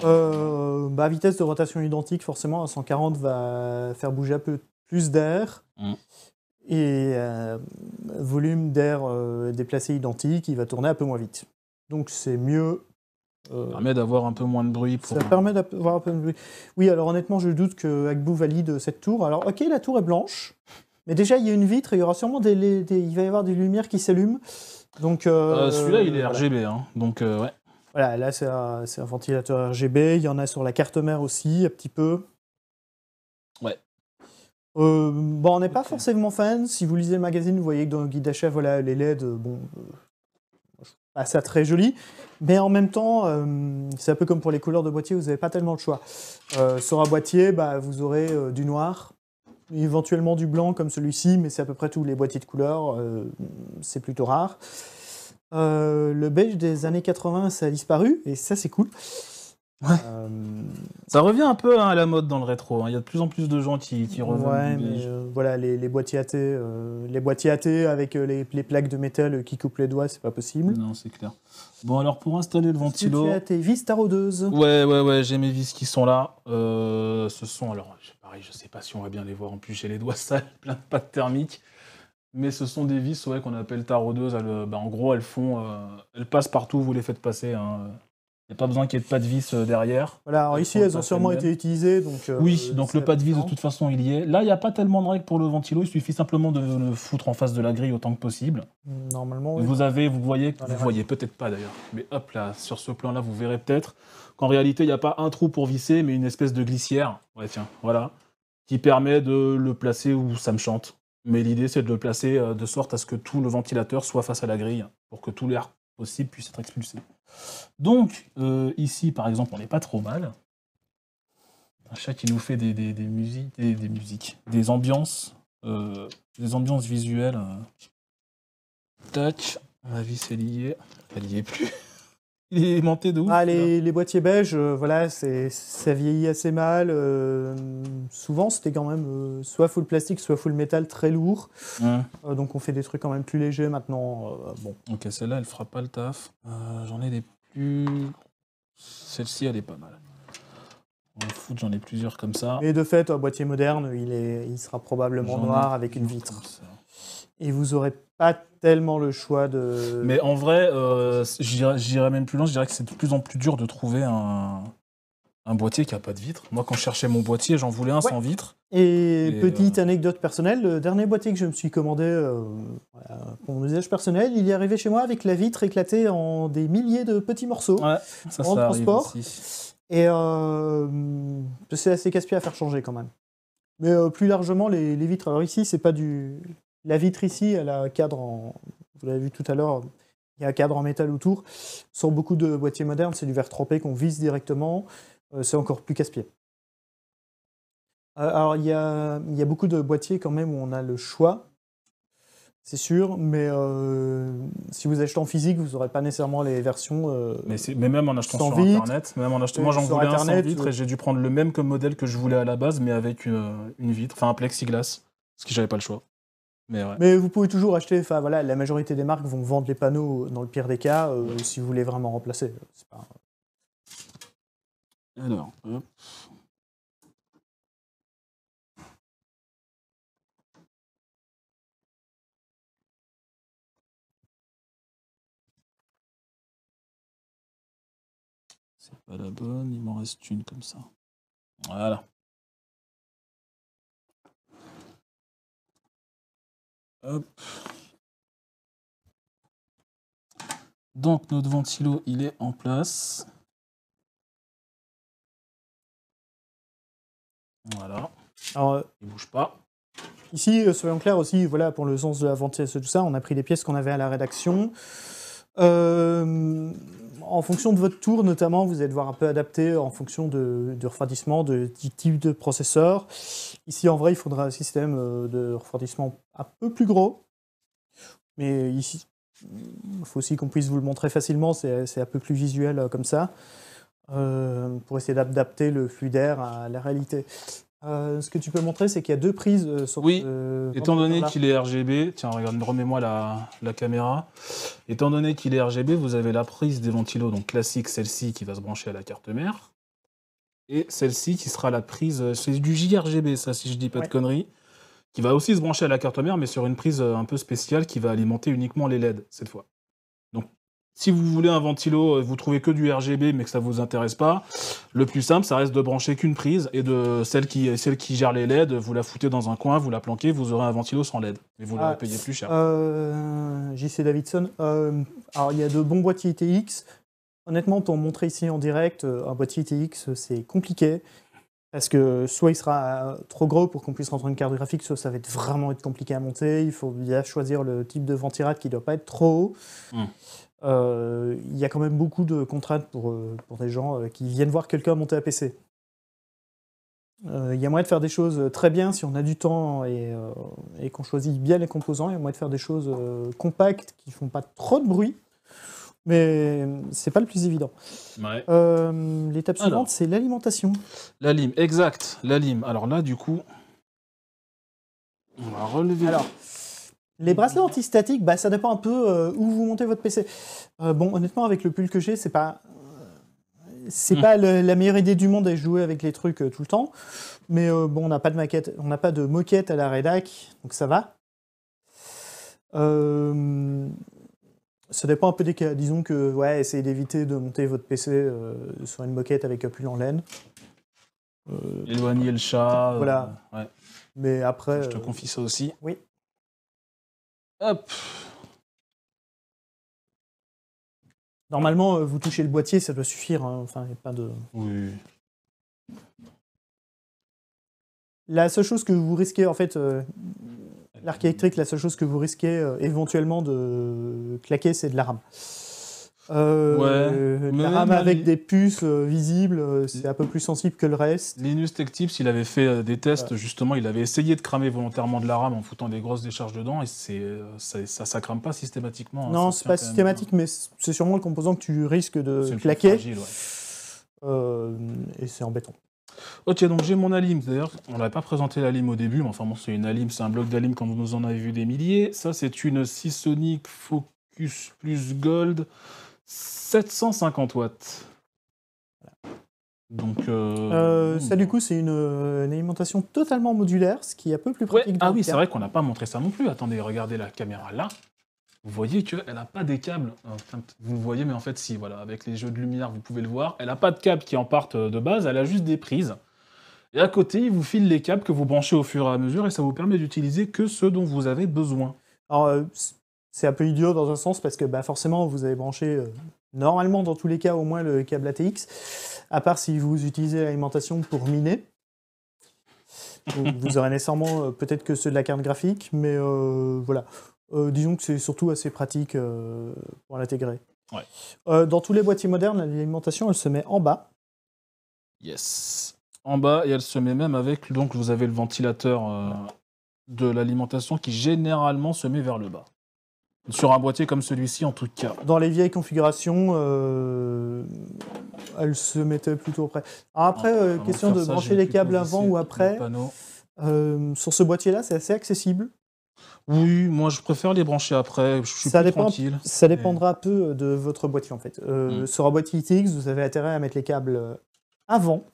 Euh, bah, vitesse de rotation identique, forcément, un 140 va faire bouger un peu plus d'air. Mm. Et euh, volume d'air déplacé identique, il va tourner un peu moins vite. Donc c'est mieux. ça permet d'avoir un peu moins de bruit. Ça permet d'avoir un peu de bruit. Oui, alors honnêtement, je doute que Agbu valide cette tour. Alors, ok, la tour est blanche. Mais déjà, il y a une vitre, il y aura sûrement des, il va y avoir des lumières qui s'allument. Donc euh, euh, celui-là, il est RGB, hein, donc euh, ouais. Voilà, là c'est un, ventilateur RGB. Il y en a sur la carte mère aussi, un petit peu. Ouais. bon, on n'est pas forcément fan. Si vous lisez le magazine, vous voyez que dans le guide d'achat, voilà, les LED, bon, pas ça très joli, mais en même temps, c'est un peu comme pour les couleurs de boîtier, vous n'avez pas tellement de choix. sur un boîtier, bah, vous aurez du noir, éventuellement du blanc comme celui-ci, mais c'est à peu près tous les boîtiers de couleur, euh, c'est plutôt rare. Euh, le beige des années 80, ça a disparu, et ça c'est cool. Euh, ça revient un peu hein, à la mode dans le rétro. Hein. Il y a de plus en plus de gens qui, qui reviennent. voilà, les, boîtiers athées, les boîtiers avec les, plaques de métal qui coupent les doigts, c'est pas possible. Non, c'est clair. Bon, alors pour installer le ventilo. Tu as tes vis tarodeuses. Ouais, ouais, ouais, j'ai mes vis qui sont là. ce sont alors, je sais pas si on va bien les voir en plus j'ai les doigts <laughs> sales, plein de pattes thermiques. Mais ce sont des vis ouais, qu'on appelle taraudeuses. Euh, bah, en gros, elles font, euh, elles passent partout, vous les faites passer. Hein. Il n'y a pas besoin qu'il y ait de pas de vis euh, derrière. Voilà, alors euh, ici, elles ont sûrement été utilisées. Donc, euh, oui, donc le pas de vis, de toute façon, il y est. Là, il n'y a pas tellement de règles pour le ventilo. Il suffit simplement de le foutre en face de la grille autant que possible. Normalement, Vous avez, vous voyez, vous voyez peut-être pas d'ailleurs, mais hop là, sur ce plan-là, vous verrez peut-être qu'en réalité, il n'y a pas un trou pour visser, mais une espèce de glissière. Ouais, tiens, voilà. Qui permet de le placer où ça me chante. Mais l'idée, c'est de le placer de sorte à ce que tout le ventilateur soit face à la grille, pour que tout l'air possible puisse être expulsé. Donc, euh, ici, par exemple, on n'est pas trop mal. Un chat qui nous fait des, des, musiques, des, musiques, des ambiances, euh, des ambiances visuelles. Euh, touch, ma vie c'est lié, elle n'y est plus. Il est de ah, les, boîtiers beiges, euh, voilà c'est ça vieillit assez mal. Euh, souvent, c'était quand même euh, soit full plastique, soit full métal, très lourd. donc, on fait des trucs quand même plus légers maintenant. bon. Ok, celle-là, elle fera pas le taf. j'en ai des plus. Celle-ci, elle est pas mal. En foot, j'en ai plusieurs comme ça. Et de fait, un boîtier moderne, il, est, il sera probablement noir avec une vitre. Et vous aurez pas tellement le choix de. Mais en vrai, euh, j'irais même plus loin, je dirais que c'est de plus en plus dur de trouver un, boîtier qui n'a pas de vitre. Moi, quand je cherchais mon boîtier, j'en voulais un sans vitre. Et, euh, petite anecdote personnelle, le dernier boîtier que je me suis commandé euh, pour mon usage personnel, il est arrivé chez moi avec la vitre éclatée en des milliers de petits morceaux en transport. Aussi. Et euh, c'est assez casse-pied à faire changer quand même. Mais plus largement, les, les vitres. Alors ici, c'est pas du la vitre ici, elle a un cadre en. Vous l'avez vu tout à l'heure, il y a un cadre en métal autour. Sur beaucoup de boîtiers modernes, c'est du verre trempé qu'on vise directement. Euh, c'est encore plus casse-pied. Euh, alors, il y, a, il beaucoup de boîtiers quand même où on a le choix, c'est sûr, mais euh, si vous achetez en physique, vous n'aurez pas nécessairement les versions. Mais, mais, même en achetant sur Internet, même en achetant, j'en voulais un sans vitre et j'ai dû prendre le même comme modèle que je voulais à la base, mais avec une, vitre, enfin un plexiglas, parce que j'avais pas le choix. Mais, vous pouvez toujours acheter, enfin voilà, la majorité des marques vont vendre les panneaux dans le pire des cas, euh, si vous voulez vraiment remplacer. Alors, C'est pas la bonne, il m'en reste une comme ça. Voilà. Donc notre ventilo, il est en place. Voilà. Alors, euh, il bouge pas. Ici, euh, soyons clairs aussi, voilà, pour le sens de la ventilation et tout ça, on a pris des pièces qu'on avait à la rédaction. Euh, en fonction de votre tour, notamment, vous allez devoir un peu adapter en fonction de, refroidissement, de, du type de processeur. Ici, en vrai, il faudra un système de refroidissement un peu plus gros. Mais ici, il faut aussi qu'on puisse vous le montrer facilement, c'est un peu plus visuel euh, comme ça, euh, pour essayer d'adapter le flux d'air à la réalité. Euh, ce que tu peux montrer, c'est qu'il y a deux prises sur Oui, étant donné qu'il est RGB, tiens, regarde, remets-moi la, caméra. Étant donné qu'il est RGB, vous avez la prise des ventilos, donc classique, celle-ci qui va se brancher à la carte mère, et celle-ci qui sera la prise, c'est du JRGB, ça, si je dis pas de conneries qui va aussi se brancher à la carte mère, mais sur une prise euh, un peu spéciale qui va alimenter uniquement les LED cette fois. Donc, si vous voulez un ventilo euh, vous trouvez que du RGB, mais que ça vous intéresse pas, le plus simple, ça reste de brancher qu'une prise et de celle qui, celle qui gère les LED, vous la foutez dans un coin, vous la planquez, vous aurez un ventilo sans LED. Et vous le ah, payez plus cher. Euh, JC Davidson, alors il y a de bons boîtiers ITX. Honnêtement, pour montrer ici en direct, un boîtier ITX, c'est compliqué. Parce que soit il sera euh, trop gros pour qu'on puisse rentrer une carte graphique, soit ça va être vraiment être compliqué à monter. Il faut bien choisir le type de ventirad qui ne doit pas être trop haut. Hmm. Euh, il y a quand même beaucoup de contraintes pour, euh, des gens qui viennent voir quelqu'un monter à PC. il y a moyen de faire des choses très bien si on a du temps et, et qu'on choisit bien les composants. Il y a moyen de faire des choses compactes qui ne font pas trop de bruit mais c'est pas le plus évident. Euh, l'étape suivante, c'est l'alimentation. La lime, exact, la lime. Alors là, du coup, on va relever. Alors, les bracelets antistatiques, bah, ça dépend un peu euh, où vous montez votre PC. Euh, bon, honnêtement, avec le pull que j'ai, c'est pas. C'est hmm. pas la meilleure idée du monde à jouer avec les trucs tout le temps. Mais bon, on n'a pas de maquette, on n'a pas de moquette à la rédac, donc ça va. Euh, ça dépend un peu des cas. Disons que, ouais, essayez d'éviter de monter votre PC euh, sur une moquette avec un euh, pull en laine. Euh, Éloignez Éloigner le chat. Voilà. Mais après. Je te confie ça aussi. Oui. Hop. Normalement, vous touchez le boîtier, ça doit suffire. Hein. Enfin, il n'y a pas de. Oui. La seule chose que vous risquez, en fait, L'arc électrique, la seule chose que vous risquez euh, éventuellement de claquer, c'est de la rame. Euh, la rame avec des puces euh, visibles, c'est un peu plus sensible que le reste. Linus Tech Tips, il avait fait des tests, justement, il avait essayé de cramer volontairement de la rame en foutant des grosses décharges dedans, et c'est, ça, ça, crame pas systématiquement. Hein, non, c'est pas systématique, mais c'est sûrement le composant que tu risques de claquer. et c'est embêtant. Ok, donc j'ai mon Alim. D'ailleurs, on l'avait pas présenté l'Alim au début, mais enfin bon, c'est une Alim, c'est un bloc d'Alim quand vous en avez vu des milliers. Ça, c'est une Seasonic Focus Plus Gold 750 watts. Donc, euh, euh, ça du coup, c'est euh, une, alimentation totalement modulaire, ce qui est un peu plus pratique. Ah oui, c'est vrai qu'on n'a pas montré ça non plus. Attendez, regardez la caméra là. Vous voyez qu'elle n'a pas des câbles. Vous le voyez, mais en fait, si, voilà, avec les jeux de lumière, vous pouvez le voir. Elle n'a pas de câbles qui en partent euh, de base, elle a juste des prises. Et à côté, il vous file les câbles que vous branchez au fur et à mesure, et ça vous permet d'utiliser que ceux dont vous avez besoin. Alors, euh, c'est un peu idiot dans un sens, parce que bah, forcément, vous avez branché, euh, normalement, dans tous les cas, au moins le câble ATX, à part si vous utilisez l'alimentation pour miner. vous aurez nécessairement peut-être que ceux de la carte graphique, mais voilà. Euh, disons que c'est surtout assez pratique euh, pour l'intégrer. Euh, dans tous les boîtiers modernes, l'alimentation, elle se met en bas. Yes. En bas, et elle se met même avec, donc vous avez le ventilateur de l'alimentation qui généralement se met vers le bas. Sur un boîtier comme celui-ci, en tout cas. Dans les vieilles configurations, elle se mettait plutôt près. après, ah, question de brancher les câbles avant ou après. sur ce boîtier-là, c'est assez accessible. Oui, moi je préfère les brancher après, je suis ça plus tranquille. Ça dépendra peu de votre boîtier en fait. Euh, mm. Sur un boîtier ITX, vous avez intérêt à mettre les câbles euh, avant,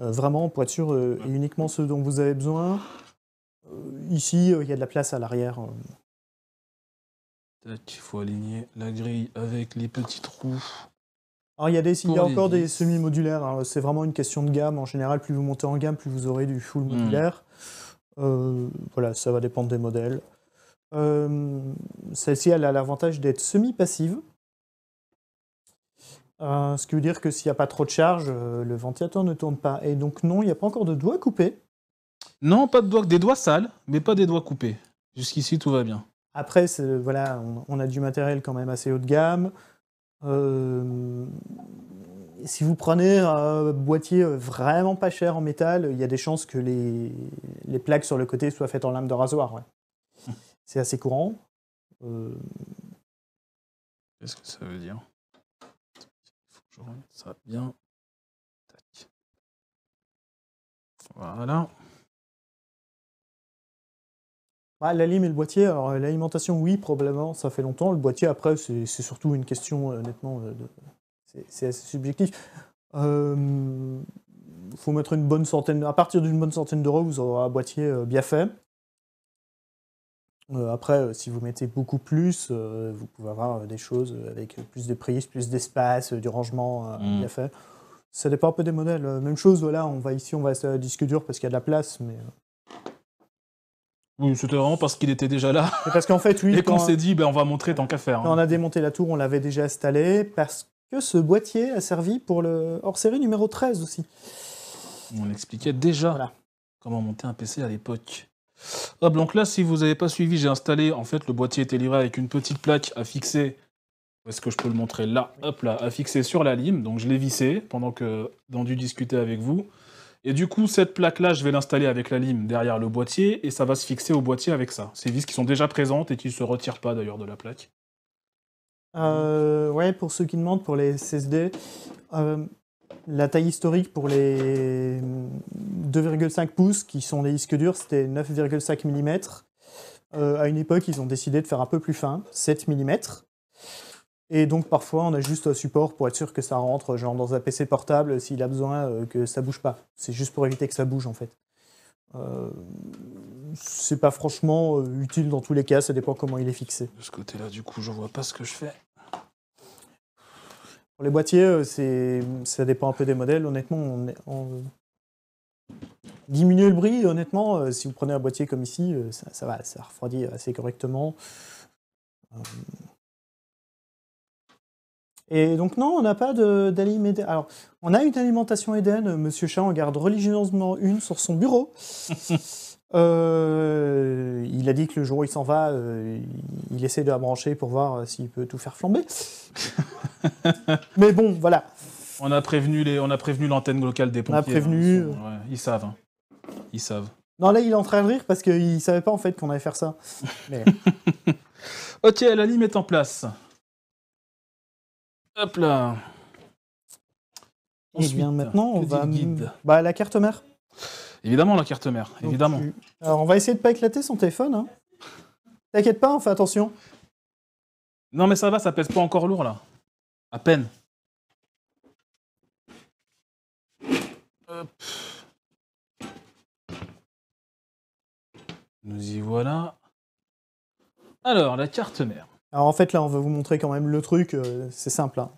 euh, vraiment pour être et uniquement ceux dont vous avez besoin. ici, il y a de la place à l'arrière. Il faut aligner la grille avec les petits trous. Alors, il y a, des, encore des semi-modulaires, hein. c'est vraiment une question de gamme. En général, plus vous montez en gamme, plus vous aurez du full mm. modulaire. Euh, voilà, ça va dépendre des modèles. Euh, celle-ci, elle a l'avantage d'être semi-passive. Euh, ce qui veut dire que s'il n'y a pas trop de charge, le ventilateur ne tourne pas. Et donc non, il n'y a pas encore de doigts coupés. Non, pas de doigts, des doigts sales, mais pas des doigts coupés. Jusqu'ici, tout va bien. Après, voilà, on, a du matériel quand même assez haut de gamme si vous prenez un boîtier vraiment pas cher en métal, il y a des chances que les, les plaques sur le côté soient faites en lame de rasoir. Hmm. C'est assez courant. Euh, Qu'est-ce que ça veut dire faut je ça bien. Voilà. Ah, la lime et le boîtier, alors l'alimentation, oui, probablement, ça fait longtemps. Le boîtier, après, c'est surtout une question honnêtement... Euh, euh, de, c'est assez subjectif. Il euh, faut mettre une bonne centaine, à partir d'une bonne centaine d'euros, vous aurez un boîtier euh, bien fait. Euh, après, si vous mettez beaucoup plus, vous pouvez avoir des choses avec plus de prise, plus d'espace, du rangement mm. bien fait. Ça dépend un peu des modèles. Même chose, voilà, on va ici, on va se disque dur parce qu'il y a de la place, mais oui, c'était vraiment parce qu'il était déjà là. Et parce qu'en fait, oui. Et qu'on s'est dit, ben, on va montrer tant qu'à faire. On hein. a démonté la tour, on l'avait déjà installée parce ce boîtier a servi pour le hors-série numéro 13 aussi. On expliquait déjà comment monter un PC à l'époque. donc là, si vous n'avez pas suivi, j'ai installé, en fait, le boîtier était livré avec une petite plaque à fixer Est-ce que je peux le montrer là Hop là, à fixer sur la lime. Donc je l'ai vissé pendant que dû discuter avec vous. Et du coup, cette plaque-là, je vais l'installer avec la lime derrière le boîtier et ça va se fixer au boîtier avec ça. Ces vis qui sont déjà présentes et qui ne se retirent pas d'ailleurs de la plaque. Euh, ouais, pour ceux qui demandent, pour les SSD, euh, la taille historique pour les 2,5 pouces, qui sont des disques durs, c'était 9,5 mm. Euh, à une époque, ils ont décidé de faire un peu plus fin, 7 mm. Et donc parfois, on a juste un support pour être sûr que ça rentre, genre dans un PC portable, s'il a besoin euh, que ça bouge pas. C'est juste pour éviter que ça bouge en fait. c'est pas franchement utile dans tous les cas, ça dépend comment il est fixé. De ce côté-là, du coup, je vois pas ce que je fais. Les boîtiers, euh, ça dépend un peu des modèles. Honnêtement, on, diminuer le bruit, honnêtement, euh, si vous prenez un boîtier comme ici, euh, ça, va, ça refroidit assez correctement. Et donc non, on n'a pas d'alimentation. Alors, on a une alimentation Eden. Monsieur Chat en garde religieusement une sur son bureau. <laughs> Euh, il a dit que le jour où il s'en va, euh, il essaie de la brancher pour voir euh, s'il peut tout faire flamber. <laughs> Mais bon, voilà. On a prévenu les, on a prévenu l'antenne locale des pompiers. On a hein, prévenu. ils, savent. Hein. Ils savent. Non, là, il est en train de rire parce qu'il savait pas en fait qu'on allait faire ça. <laughs> ok, la lime est en place. Hop là. Et eh bien maintenant, on va. Bah, la carte mère. Évidemment, la carte mère, évidemment. Alors, on va essayer de pas éclater son téléphone. Hein. T'inquiète pas, on fait attention. Non, mais ça va, ça pèse pas encore lourd là. À peine. Nous y voilà. Alors, la carte mère. Alors, en fait, là, on va vous montrer quand même le truc. Euh, c'est simple. hein.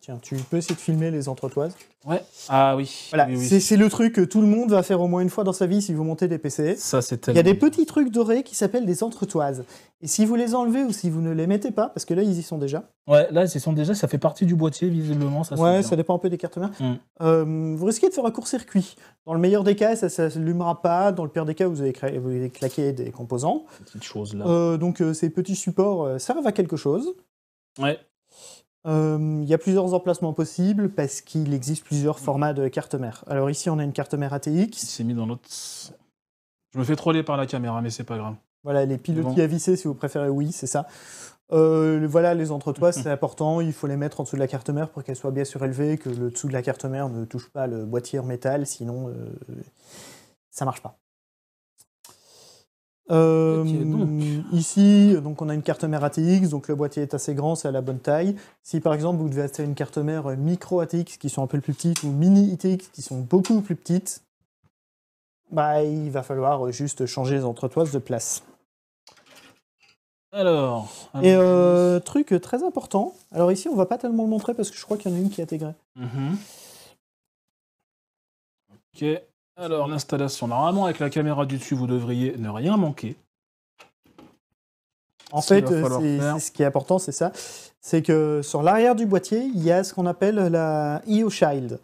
Tiens, tu peux essayer de filmer les entretoises. Ouais. Ah oui. c'est le truc que tout le monde va faire au moins une fois dans sa vie si vous montez des PC. E. Ça, c'est Il y a des petits trucs dorés qui s'appellent des entretoises. Et si vous les enlevez ou si vous ne les mettez pas, parce que là, ils y sont déjà. Ouais, là, ils y sont déjà. Ça fait partie du boîtier, visiblement. Ça, ouais, ça dépend un peu des cartes mères. Mm. Euh, vous risquez de faire un court-circuit. Dans le meilleur des cas, ça ne s'allumera pas. Dans le pire des cas, vous allez, créé, claquer des composants. Petite chose là. Euh, donc, euh, ces petits supports servent à quelque chose. Ouais. Euh, il y a plusieurs emplacements possibles parce qu'il existe plusieurs formats de carte mère. Alors ici, on a une carte mère ATX. mis dans l'autre. Je me fais troller par la caméra, mais c'est pas grave. Voilà, les pilotis à visser, si vous préférez, oui, c'est ça. Euh, voilà, les entretois, c'est <laughs> important. Il faut les mettre en dessous de la carte mère pour qu'elle soit bien surélevée, que le dessous de la carte mère ne touche pas le boîtier en métal, sinon ça euh, ça marche pas. Euh, ici, donc on a une carte mère ATX, donc le boîtier est assez grand, c'est à la bonne taille. Si par exemple vous devez acheter une carte mère micro ATX qui sont un peu plus petites ou mini ATX qui sont beaucoup plus petites, bah, il va falloir juste changer les entretoises de place. Alors. Et euh, truc très important. Alors ici, on va pas tellement le montrer parce que je crois qu'il y en a une qui est intégrée. Mhm. Ok. Alors, l'installation. Normalement, avec la caméra du dessus, vous devriez ne rien manquer. En fait, ce qui est important, c'est ça. C'est que sur l'arrière du boîtier, il y a ce qu'on appelle la IO Shield.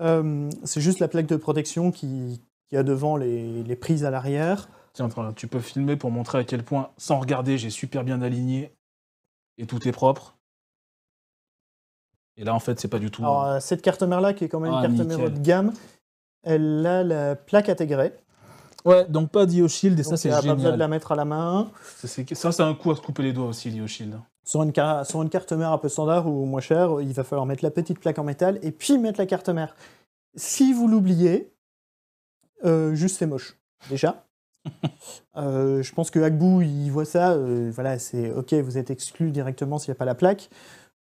Euh, c'est juste la plaque de protection qui, qui a devant les, prises à l'arrière. Tiens, tu peux filmer pour montrer à quel point, sans regarder, j'ai super bien aligné et tout est propre. Et là, en fait, c'est pas du tout. Alors, euh, cette carte mère là qui est quand même une ah, carte mère de gamme, elle a la plaque intégrée. Ouais, donc pas d'Ioshield, et ça c'est génial. pas besoin de la mettre à la main. Ça, c'est, un coup à se couper les doigts aussi, l'Ioshield. Sur une, sur une carte mère un peu standard ou moins chère, il va falloir mettre la petite plaque en métal et puis mettre la carte mère. Si vous l'oubliez, euh, juste c'est moche, déjà. <laughs> Euh, je pense que Akbou il voit ça, euh, voilà, c'est ok, vous êtes exclu directement s'il n'y a pas la plaque.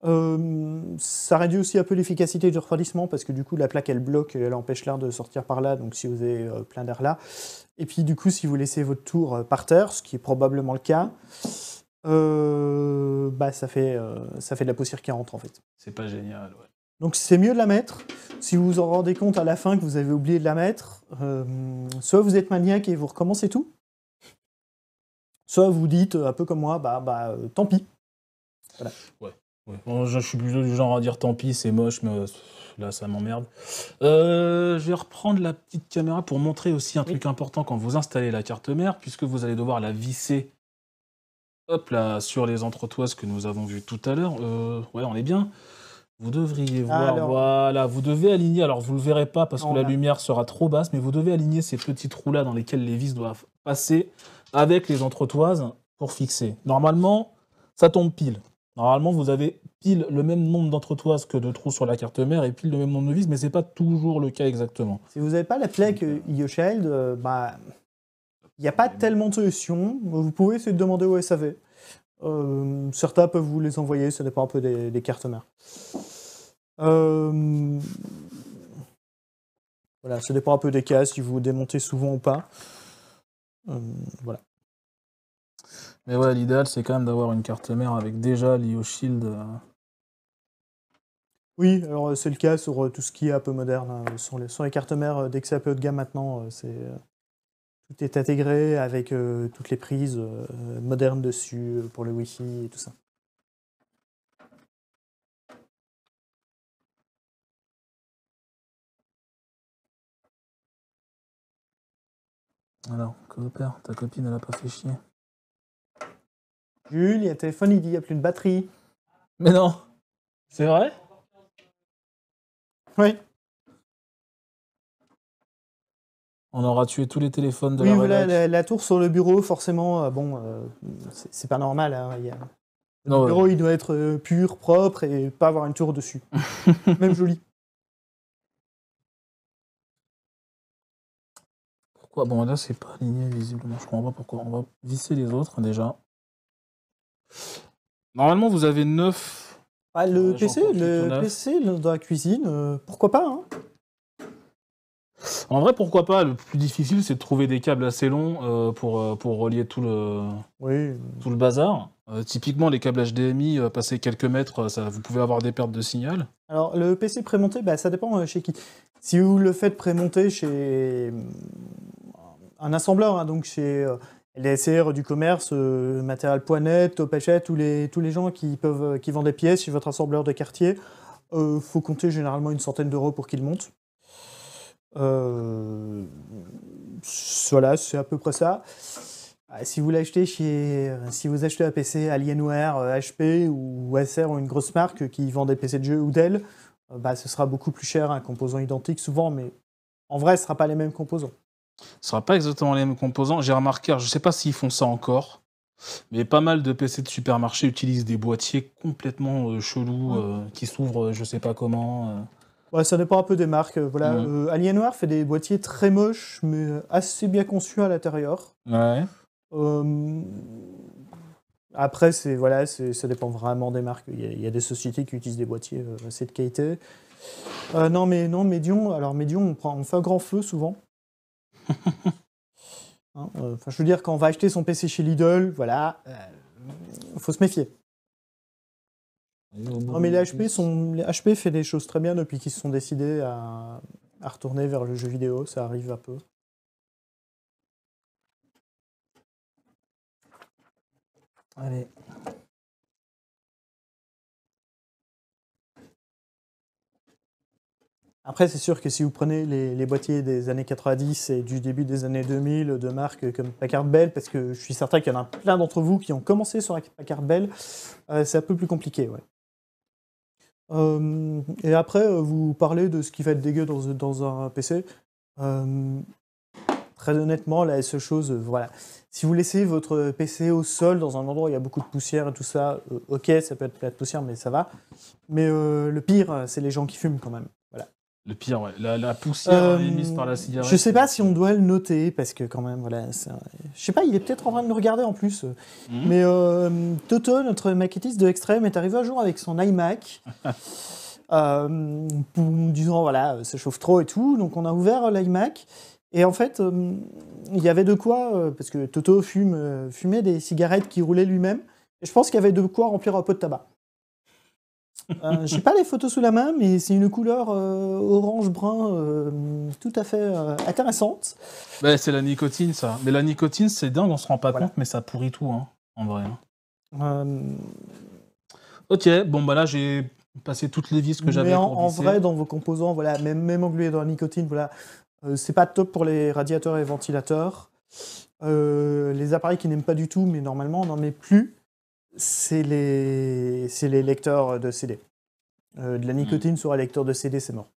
Euh, ça réduit aussi un peu l'efficacité du refroidissement parce que du coup la plaque elle bloque, et elle empêche l'air de sortir par là, donc si vous avez euh, plein d'air là. Et puis du coup si vous laissez votre tour euh, par terre, ce qui est probablement le cas, bah ça fait, ça fait de la poussière qui rentre en fait. C'est pas génial. Donc c'est mieux de la mettre. Si vous vous en rendez compte à la fin que vous avez oublié de la mettre, soit vous êtes maniaque et vous recommencez tout, soit vous dites un peu comme moi, bah, bah tant pis je, suis plutôt du genre à dire tant pis, c'est moche, mais euh, là, ça m'emmerde. Euh, je vais reprendre la petite caméra pour montrer aussi un truc important quand vous installez la carte mère, puisque vous allez devoir la visser hop, là, sur les entretoises que nous avons vues tout à l'heure. Euh, ouais, on est bien. Vous devriez voir, voilà, vous devez aligner, alors vous ne le verrez pas parce que la lumière sera trop basse, mais vous devez aligner ces petits trous-là dans lesquels les vis doivent passer avec les entretoises pour fixer. Normalement, ça tombe pile. Normalement, vous avez pile le même nombre d'entretoises que de trous sur la carte mère et pile le même nombre de vis, mais c'est pas toujours le cas exactement. Si vous n'avez pas la plaque Ioshield, euh, euh, bah, il n'y a pas tellement de solutions. Vous pouvez essayer de demander au SAV. Euh, certains peuvent vous les envoyer, ça dépend un peu des, cartes mères. voilà, ça dépend un peu des cas, si vous démontez souvent ou pas. voilà. Mais voilà, l'idéal c'est quand même d'avoir une carte mère avec déjà l'IO Shield oui, alors euh, c'est le cas sur euh, tout ce qui est un peu moderne. Hein, euh, sur, les, cartes mères, dès que c'est un peu haut de gamme maintenant, tout est intégré avec toutes les prises modernes dessus pour le Wi-Fi et tout ça. Alors, coopère, ta copine, elle a pas fait chier. Jules, il y a un téléphone, il dit il n'y a plus de batterie. Mais non C'est vrai oui. On aura tué tous les téléphones de oui, la voilà, la, tour sur le bureau, forcément, euh, bon, euh, c'est pas normal. Hein, le bureau, il doit être euh, pur, propre et pas avoir une tour dessus. <laughs> Même joli. Pourquoi Bon, là, c'est pas aligné visiblement. Je comprends pas pourquoi. On va visser les autres déjà. Normalement, vous avez 9 bah, le, PC, le PC, dans la cuisine, euh, pourquoi pas hein. en vrai, pourquoi pas Le plus difficile, c'est de trouver des câbles assez longs euh, pour, euh, pour relier tout le, oui. tout le bazar. typiquement, les câbles HDMI, passer quelques mètres, ça, vous pouvez avoir des pertes de signal. Alors, le PC prémonté, bah, ça dépend chez qui. Si vous le faites prémonté chez un assembleur, hein, donc chez les SCR du commerce, euh, matériel.net, Topachet, tous les, tous les gens qui, peuvent, euh, qui vendent des pièces chez votre assembleur de quartier, il euh, faut compter généralement une centaine d'euros pour qu'ils montent. Euh, voilà, c'est à peu près ça. Ah, si vous l'achetez chez, si vous achetez un PC Alienware, HP ou SR ou une grosse marque qui vend des PC de jeu ou Dell, bah, ce sera beaucoup plus cher, un composant identique souvent, mais en vrai, ce ne sera pas les mêmes composants. Ce sera pas exactement les mêmes composants. J'ai remarqué, je ne sais pas s'ils font ça encore, mais pas mal de PC de supermarché utilisent des boîtiers complètement euh, chelous euh, qui s'ouvrent, euh, je ne sais pas comment. ça dépend un peu des marques. Voilà, Alienware fait des boîtiers très moches, mais assez bien conçus à l'intérieur. Après, c'est voilà, ça dépend vraiment des marques. Il y, a, des sociétés qui utilisent des boîtiers assez de qualité. non, mais non, Medion. Alors Medion, on prend, on fait un grand feu souvent. <laughs> Hein, euh, je veux dire, quand on va acheter son PC chez Lidl, voilà, il euh, faut se méfier. Non, mais les HP, sont, les HP fait des choses très bien depuis qu'ils se sont décidés à, à retourner vers le jeu vidéo, ça arrive un peu. Allez, Après, c'est sûr que si vous prenez les, boîtiers des années 90 et du début des années 2000 de marques comme Packard Bell, parce que je suis certain qu'il y en a plein d'entre vous qui ont commencé sur Packard Bell, euh, c'est un peu plus compliqué. Ouais. Euh, et après, euh, vous parlez de ce qui va être dégueu dans, un PC. très honnêtement, la seule chose, voilà. Si vous laissez votre PC au sol dans un endroit où il y a beaucoup de poussière et tout ça, ok, ça peut être plein de poussière, mais ça va. Mais le pire, c'est les gens qui fument quand même. Le pire, ouais. la, poussière émise hein, par la euh, cigarette. Je sais pas si on doit le noter, parce que quand même, voilà. Je sais pas, il est peut-être en train de nous regarder en plus. Hmm. Mais euh, Toto, notre maquettiste de Extrême, est arrivé un jour avec son iMac. <laughs> euh, disant, voilà, euh, ça chauffe trop et tout. Donc on a ouvert l'iMac. Et en fait, il y avait de quoi, parce que Toto fume, fumait des cigarettes qui roulaient lui-même. je pense qu'il y avait de quoi remplir un pot de tabac. Je euh, J'ai pas les photos sous la main, mais c'est une couleur euh, orange-brun euh, tout à fait intéressante. Ben, c'est la nicotine, ça. Mais la nicotine, c'est dingue, on se rend pas compte, mais ça pourrit tout, hein, en vrai. Hein. Ok, bon, bah là, j'ai passé toutes les vis que j'avais. Mais en, en vrai, dans vos composants, voilà, même, même englué dans la nicotine, voilà, c'est pas top pour les radiateurs et ventilateurs. les appareils qui n'aiment pas du tout, mais normalement, on n'en met plus c'est les, les lecteurs de CD. Euh, de la hmm. nicotine sur un lecteur de CD, c'est mort.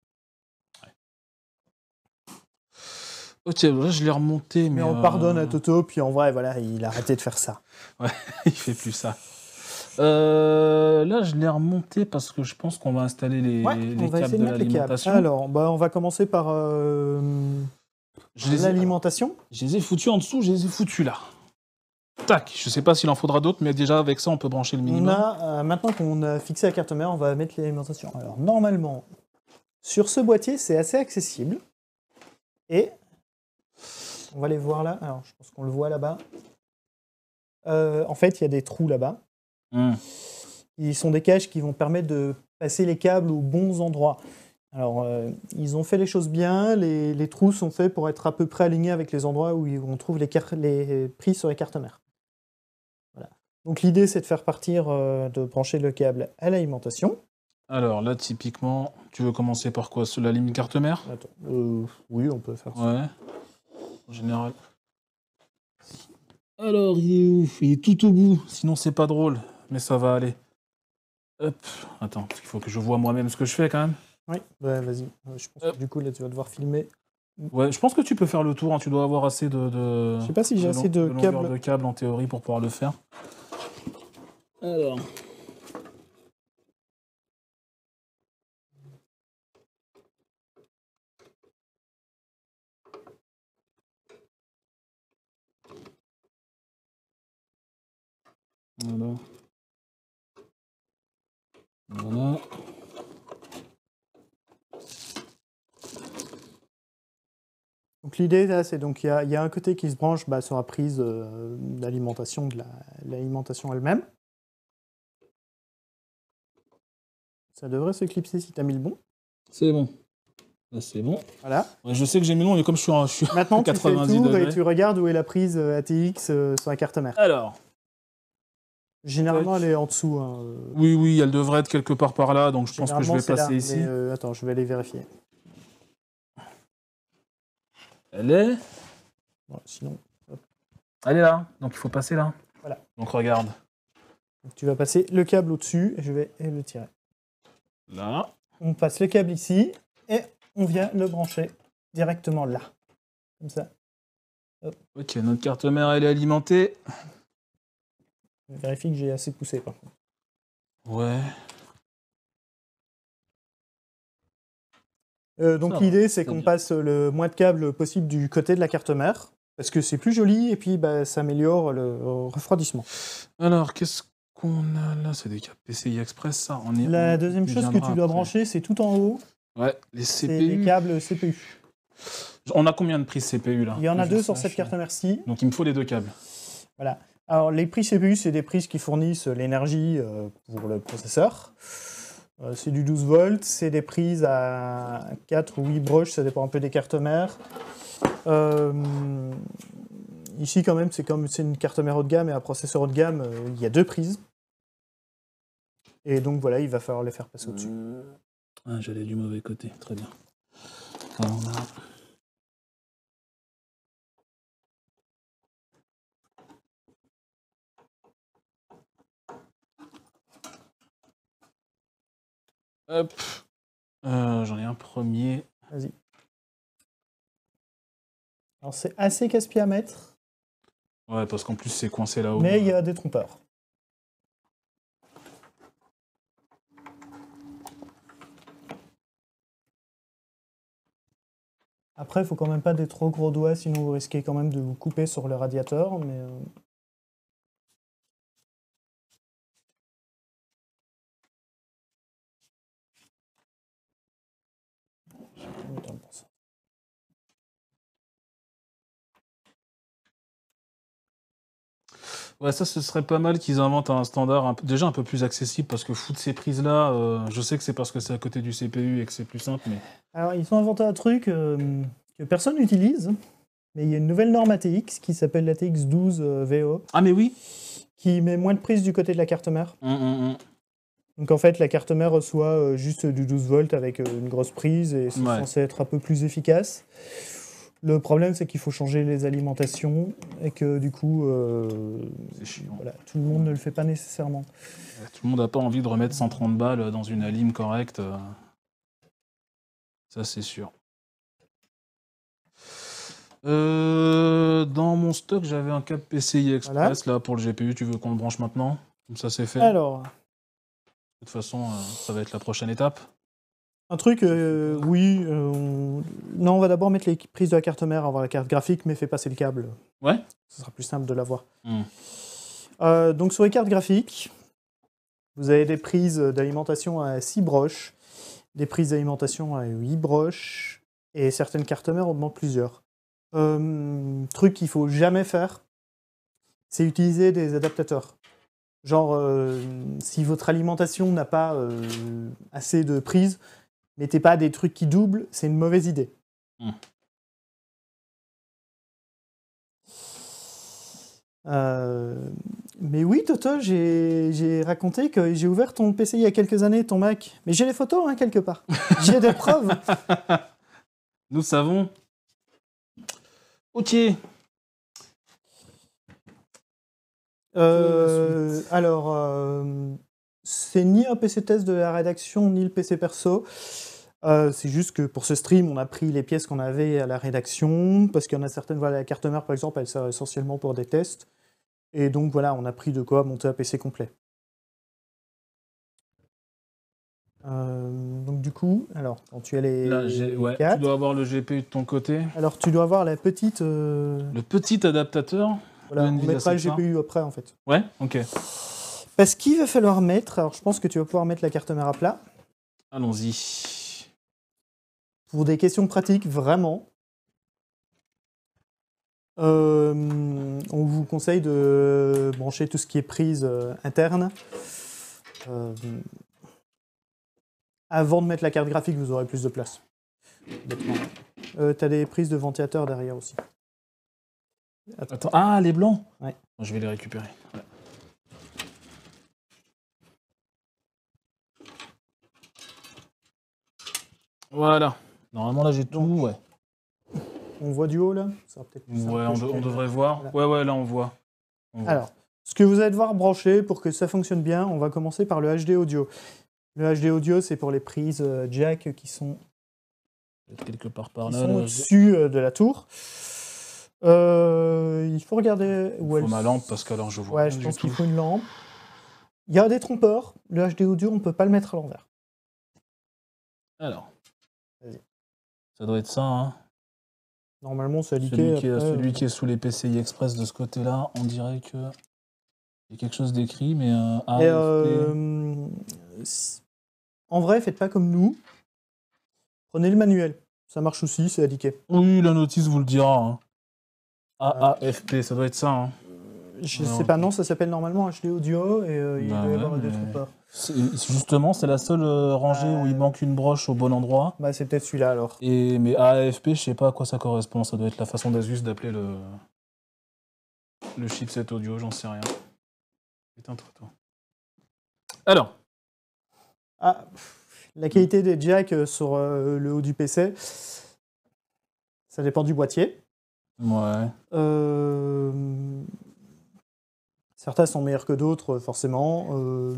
là je l'ai remonté. Mais, on pardonne à euh, Toto, puis en vrai, voilà, il a arrêté de faire ça. <laughs> Ouais, il fait plus ça. Euh, là, je l'ai remonté parce que je pense qu'on va installer les, ouais, on va câbles de l'alimentation. Alors, bah, on va commencer par l'alimentation. Je les ai foutus en dessous, je les ai foutus là. Tac, je ne sais pas s'il en faudra d'autres, mais déjà avec ça, on peut brancher le minimum. Euh, maintenant qu'on a fixé la carte mère, on va mettre l'alimentation. Alors normalement, sur ce boîtier, c'est assez accessible. Et on va les voir là. Alors je pense qu'on le voit là-bas. Euh, en fait, il y a des trous là-bas. Hmm. Ils sont des caches qui vont permettre de passer les câbles aux bons endroits. Alors, euh, ils ont fait les choses bien. Les, trous sont faits pour être à peu près alignés avec les endroits où on trouve les, les sur les cartes mères. Donc l'idée, c'est de faire partir, euh, de brancher le câble à l'alimentation. Alors là, typiquement, tu veux commencer par quoi Sur la ligne carte mère euh, Oui, on peut faire ça. Ouais. En général. Alors, il est où Il est tout au bout. Sinon, c'est pas drôle, mais ça va aller. Hop. Attends, parce qu'il faut que je vois moi-même ce que je fais quand même. Oui, bah, vas-y. Je pense que du coup, là, tu vas devoir filmer. Ouais, je pense que tu peux faire le tour. Hein. Tu dois avoir assez de. je sais pas si j'ai assez de, de, de câbles en théorie pour pouvoir le faire. Alors. Voilà. Donc l'idée là, c'est donc il y, a un côté qui se branche bah, sur la prise euh, d'alimentation de l'alimentation elle-même. Ça devrait se clipser si tu as mis le bon. C'est bon. c'est bon. Voilà. je sais que j'ai mis le bon, mais comme je suis en je suis Maintenant, <laughs> tu fais et tu regardes où est la prise euh, ATX euh, sur la carte mère. Alors. Généralement, elle est en dessous. Hein, euh. Oui, oui, elle devrait être quelque part par là, donc je pense que je vais passer ici. attends, je vais aller vérifier. Elle est. sinon. Elle est là, donc il faut passer là. Voilà. Donc regarde. tu vas passer le câble au-dessus et je vais le tirer. Là. On passe le câble ici et on vient le brancher directement là. Comme ça. Ok, notre carte mère, elle est alimentée. Je vérifie que j'ai assez poussé par contre. Ouais. Euh, donc l'idée c'est qu'on passe le moins de câbles possible du côté de la carte mère, parce que c'est plus joli et puis bah, ça améliore le refroidissement. Alors qu'est-ce que... On a là C'est des câbles PCI Express, ça. On la deuxième chose que tu dois brancher, c'est tout en haut. Ouais, les câbles CPU. On a combien de prises CPU là Il y en a deux sur cette carte merci. Donc il me faut les deux câbles. Voilà. Alors les prises CPU, c'est des prises qui fournissent l'énergie euh, pour le processeur. Euh, c'est du 12 volts, c'est des prises à 4 ou 8 broches, ça dépend un peu des cartes mères. Euh, ici quand même, c'est comme c'est une carte mère haut de gamme et un processeur haut de gamme, il y a deux prises et donc voilà, il va falloir les faire passer au-dessus. Euh, ah, j'allais du mauvais côté, très bien. Hop. Euh, j'en ai un premier. Vas-y. Alors c'est assez casse-pied à mettre. Ouais, parce qu'en plus c'est coincé là-haut. Mais il y a des trompeurs. Après, il faut quand même pas des trop gros doigts, sinon vous risquez quand même de vous couper sur le radiateur. Mais euh, Ouais, ça, ce serait pas mal qu'ils inventent un standard déjà un peu plus accessible parce que foutre ces prises-là, euh, je sais que c'est parce que c'est à côté du CPU et que c'est plus simple. Mais... Alors, ils ont inventé un truc euh, que personne n'utilise, mais il y a une nouvelle norme ATX qui s'appelle l'ATX 12 euh, VO. Ah, mais oui Qui met moins de prises du côté de la carte mère. Mmh, mmh, mmh. Donc en fait, la carte mère reçoit juste du 12 volts avec une grosse prise et c'est censé être un peu plus efficace. Le problème, c'est qu'il faut changer les alimentations et que du coup, euh, tout le monde ne le fait pas nécessairement. Tout le monde n'a pas envie de remettre 130 balles dans une alim correcte. Euh. Ça, c'est sûr. Euh, dans mon stock, j'avais un câble PCI Express là pour le GPU. Tu veux qu'on le branche maintenant Comme ça, c'est fait. Alors. De toute façon, ça va être la prochaine étape. Un truc, euh, oui. Euh, non, on va d'abord mettre les prises de la carte mère avant la carte graphique, mais fais passer le câble. Ouais. Ce sera plus simple de l'avoir. Hmm. Euh, donc sur les cartes graphiques, vous avez des prises d'alimentation à 6 broches, des prises d'alimentation à 8 broches, et certaines cartes mères augmentent plusieurs. truc qu'il faut jamais faire, c'est utiliser des adaptateurs. Genre, si votre alimentation n'a pas assez de prises, mettez pas des trucs qui doublent, c'est une mauvaise idée. Hmm. Euh, mais oui, Toto, j'ai raconté que j'ai ouvert ton PC il y a quelques années, ton Mac. Mais j'ai les photos, hein, quelque part. <laughs> J'ai des preuves. Nous savons. Ok. Euh, alors, euh, c'est ni un PC test de la rédaction, ni le PC perso. Euh, c'est juste que pour ce stream, on a pris les pièces qu'on avait à la rédaction, parce qu'il y en a certaines, voilà, la carte mère par exemple, elle sert essentiellement pour des tests. Et donc voilà, on a pris de quoi monter un PC complet. Euh, donc du coup, alors quand tu as les, Là, tu dois avoir le GPU de ton côté. Alors tu dois avoir la petite. Euh, le petit adaptateur. Voilà, on mettra le GPU après en fait. Ouais, ok. Parce qu'il va falloir mettre, alors je pense que tu vas pouvoir mettre la carte mère à plat. Allons-y. Pour des questions pratiques, vraiment. Euh, on vous conseille de brancher tout ce qui est prise euh, interne. Euh, avant de mettre la carte graphique, vous aurez plus de place. T'as des prises de ventilateur derrière aussi. Ah, les blancs ouais. Je vais les récupérer. Voilà. Normalement, là, j'ai tout, ouais. On voit du haut, là Ouais, on, devrait voir. Ouais, ouais, là, on voit. Alors, ce que vous allez devoir brancher pour que ça fonctionne bien, on va commencer par le HD audio. Le HD audio, c'est pour les prises euh, jack qui sont quelque part par là, au-dessus euh, de la tour. Euh, il faut regarder où il faut ma lampe parce qu'alors je vois. Ouais, je pense qu'il faut une lampe. Il y a des trompeurs. Le HD audio, on ne peut pas le mettre à l'envers. Alors. Ça doit être ça. Hein. Normalement, c'est indiqué. Celui, euh. qui, est sous les PCI Express de ce côté-là, on dirait que. Il y a quelque chose d'écrit, mais. Euh, euh en vrai, faites pas comme nous. Prenez le manuel. Ça marche aussi, c'est indiqué. Oui, la notice vous le dira. Hein. AAFP, ça doit être ça. Hein. Je sais pas, non, ça s'appelle normalement HD Audio et euh, il bah y avoir des trucs Justement, c'est la seule euh, rangée où il euh. manque une broche au bon endroit. Bah, c'est peut-être celui-là alors. Et, mais AFP, je sais pas à quoi ça correspond. Ça doit être la façon d'Asus d'appeler le... le chipset audio, j'en sais rien. Putain, trop Alors. Ah, la qualité des jacks sur le haut du PC, ça dépend du boîtier. Ouais. Euh, Certains sont meilleurs que d'autres, euh, forcément. Euh,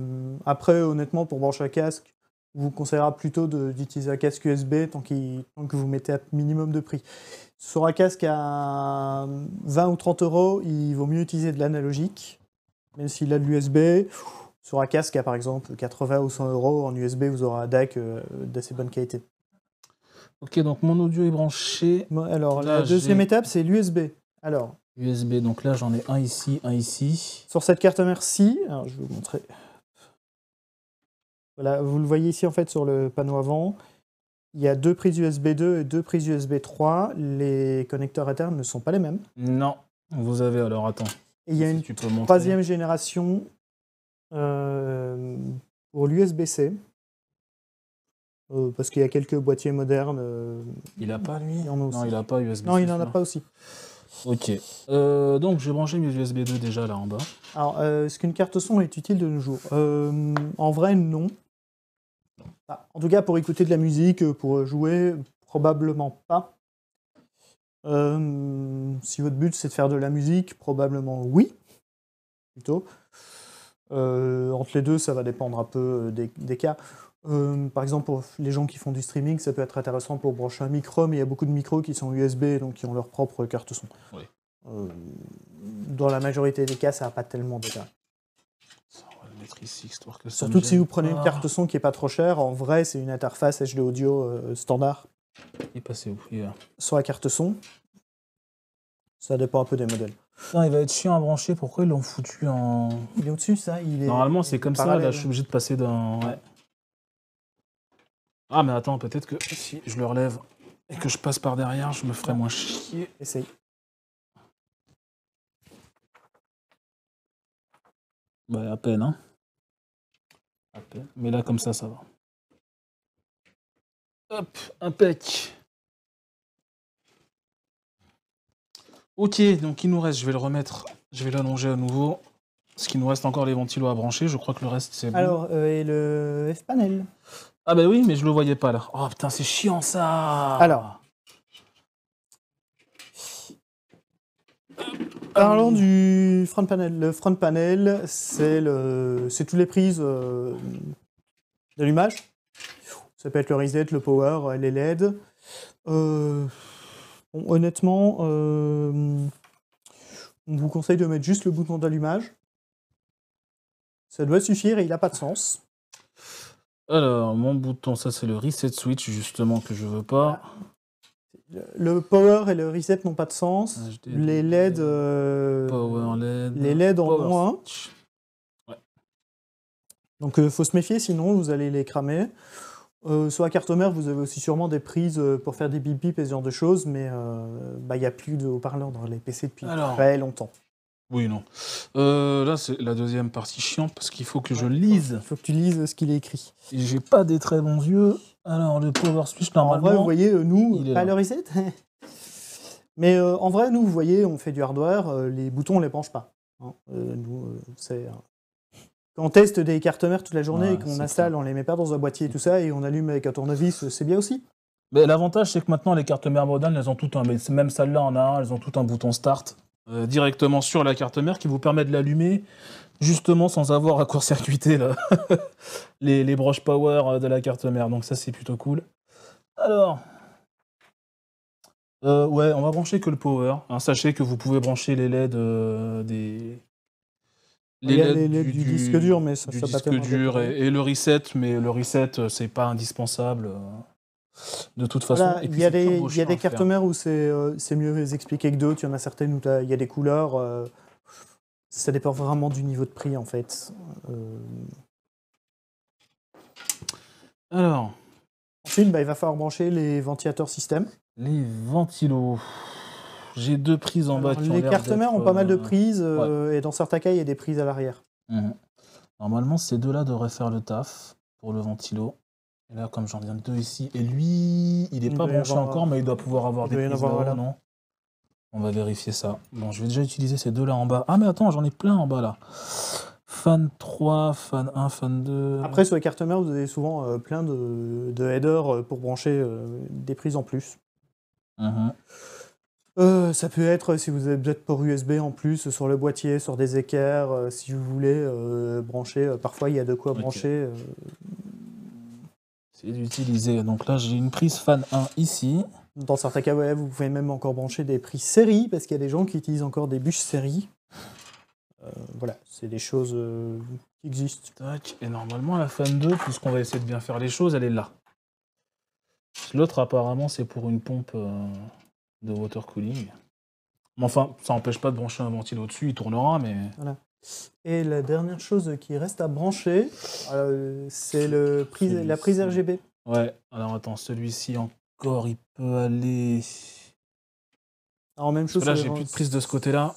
après, honnêtement, pour brancher un casque, on vous conseillera plutôt d'utiliser un casque USB tant, que vous mettez un minimum de prix. Sur un casque à 20 ou 30 euros, il vaut mieux utiliser de l'analogique, même s'il a de l'USB. Sur un casque à par exemple 80 ou 100 euros en USB, vous aurez un DAC euh, d'assez bonne qualité. Ok, donc mon audio est branché. alors, la deuxième étape, c'est l'USB. Alors, USB, donc là j'en ai un ici, un ici. Sur cette carte merci alors je vais vous montrer. Voilà, vous le voyez ici en fait sur le panneau avant, il y a deux prises USB 2 et deux prises USB 3. Les connecteurs internes ne sont pas les mêmes. Non, vous avez alors, attends. il y a une troisième génération euh, pour l'USB-C. Euh, parce qu'il y a quelques boîtiers modernes. Euh, il n'a pas, lui Non, il n'a pas USB-C. Non, il n'en a pas aussi. Ok. Euh, donc j'ai branché mes USB 2 déjà là en bas. Alors, euh, est-ce qu'une carte son est utile de nos jours euh, En vrai, non. en tout cas, pour écouter de la musique, pour jouer, probablement pas. si votre but c'est de faire de la musique, probablement oui. Plutôt. entre les deux, ça va dépendre un peu des cas. Euh, par exemple, pour les gens qui font du streaming, ça peut être intéressant pour brancher un micro, mais il y a beaucoup de micros qui sont USB, donc qui ont leur propre carte son. Euh, dans la majorité des cas, ça n'a pas tellement d'intérêt. Surtout si vous prenez une ah. carte son qui est pas trop chère, en vrai, c'est une interface HD audio euh, standard. Il est passé où Sur la carte son, ça dépend un peu des modèles. Non, il va être chiant à brancher. Pourquoi ils l'ont foutu en. Il est au-dessus, ça il est... Normalement, c'est comme ça. Là, je suis obligé de passer dans. Ouais. Ah, mais attends, peut-être que si je le relève et que je passe par derrière, je me ferai moins chier. Essaye. Bah, à peine, hein. À peine. Mais là, comme ça, ça va. Hop, pec Ok, donc il nous reste, je vais le remettre, je vais l'allonger à nouveau. Ce qui nous reste encore les ventilos à brancher, je crois que le reste c'est bon. Alors, euh, et le F-Panel ah bah oui, mais je le voyais pas là. Oh putain, c'est chiant ça. Alors. Parlons du front panel. Le front panel, c'est le, c'est toutes les prises euh, d'allumage. Ça peut être le reset, le power, euh, les LED. Euh, honnêtement, on vous conseille de mettre juste le bouton d'allumage. Ça doit suffire et il n'a pas de sens. Alors, mon bouton, ça c'est le reset switch justement que je veux pas. Le power et le reset n'ont pas de sens. les LED, e euh, e les LED en moins. Donc euh, faut se méfier, sinon vous allez les cramer. Euh, Soit à carte mère, vous avez aussi sûrement des prises pour faire des bip bip et ce genre de choses, mais bah, il bah, n'y a plus de haut-parleurs dans les PC depuis très longtemps. Oui, non. Euh, là, c'est la deuxième partie chiante parce qu'il faut que je lise. Il faut que tu lises ce qu'il est écrit. J'ai pas des très bons yeux. Alors, le Power normalement. En vrai, vous voyez, euh, nous, pas le reset. <laughs> Mais euh, en vrai, nous, vous voyez, on fait du hardware, les boutons, on les penche pas. Hein. c'est. Quand on teste des cartes mères toute la journée et qu'on installe, on les met pas dans un boîtier et tout ça, et on allume avec un tournevis, c'est bien aussi. Mais l'avantage, c'est que maintenant, les cartes mères modernes, elles ont tout un. Même celle là en a un, elles ont tout un bouton start. Euh, directement sur la carte mère qui vous permet de l'allumer justement sans avoir à court-circuiter <laughs> les, les, broches power euh, de la carte mère. Donc ça c'est plutôt cool. Alors, euh, ouais, on va brancher que le power. Hein. sachez que vous pouvez brancher les LED des les LED, du, disque dur, mais ça, dur et, et, le reset, mais le reset c'est pas indispensable. De toute façon, il y a des, cartes mères où euh, c'est mieux expliqué que deux Il y en a certaines où il y a des couleurs. Euh, ça dépend vraiment du niveau de prix, en fait. Euh. Alors. Ensuite, bah, il va falloir brancher les ventilateurs système. Les ventilos. J'ai deux prises en bas. les cartes mères ont pas mal de prises et dans certains cas, il y a des prises à l'arrière. Mhm. Normalement, ces deux-là devraient faire le taf pour le ventilo. Et là, comme j'en viens de deux ici, et lui, il n'est pas branché encore, mais il doit pouvoir avoir des prises là non On va vérifier ça. Bon, je vais déjà utiliser ces deux-là en bas. Ah, mais attends, j'en ai plein en bas, là. Fan 3, fan 1, fan 2... Après, sur les cartes mères, vous avez souvent euh, plein de, headers euh, pour brancher euh, des prises en plus. Mhm. ça peut être si vous avez peut-être port USB en plus sur le boîtier, sur des équerres, si vous voulez brancher. parfois, il y a de quoi brancher. C'est d'utiliser. Donc là, j'ai une prise fan 1 ici. Dans certains cas, vous pouvez même encore brancher des prises série parce qu'il y a des gens qui utilisent encore des bûches série. Euh, voilà, c'est des choses euh, qui existent. Et normalement, la fan 2, puisqu'on va essayer de bien faire les choses, elle est là. L'autre, apparemment, c'est pour une pompe euh, de water cooling. Mais enfin, ça n'empêche pas de brancher un au dessus, il tournera, mais... Voilà. Et la dernière chose qui reste à brancher, euh, c'est la prise RGB. Ouais, alors attends, celui-ci encore, il peut aller. Alors, même chose. là, j'ai plus de prise de ce côté-là.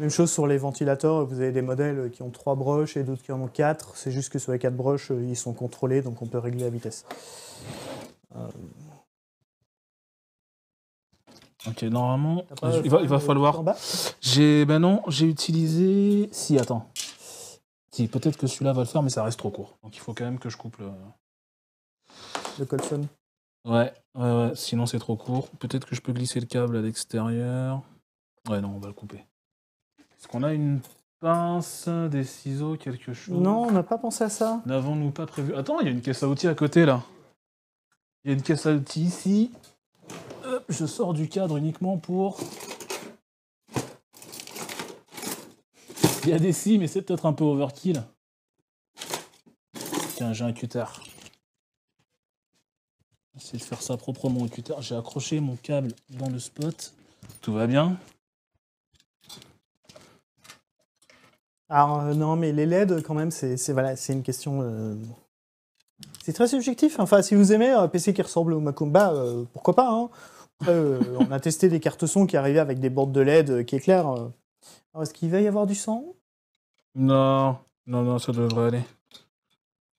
Même chose sur les ventilateurs, vous avez des modèles qui ont trois broches et d'autres qui en ont quatre. C'est juste que sur les quatre broches, euh, ils sont contrôlés, donc on peut régler la vitesse. Euh, Ok, normalement, il va, il va falloir. J'ai, ben non, j'ai utilisé. Si, attends. Si, peut-être que celui-là va le faire, mais ça reste trop court. Donc il faut quand même que je coupe le. Le colson. Ouais, ouais, ouais. Sinon c'est trop court. Peut-être que je peux glisser le câble à l'extérieur. Ouais, non, on va le couper. Est-ce qu'on a une pince, des ciseaux, quelque chose Non, on n'a pas pensé à ça. N'avons-nous pas prévu Attends, il y a une caisse à outils à côté là. Il y a une caisse à outils ici. Hop, euh, je sors du cadre uniquement pour... Il y a des si, mais c'est peut-être un peu overkill. Tiens, j'ai un cutter. J'essaie de faire ça proprement au cutter. J'ai accroché mon câble dans le spot. Tout va bien Alors euh, non, mais les LED, quand même, c'est voilà, une question... Euh, c'est très subjectif. Enfin, si vous aimez un PC qui ressemble au Macumba, pourquoi pas hein. Euh, on a testé des cartes son qui arrivaient avec des bordes de LED euh, qui éclairent. Euh. est-ce qu'il va y avoir du sang Non, non, non, ça devrait aller.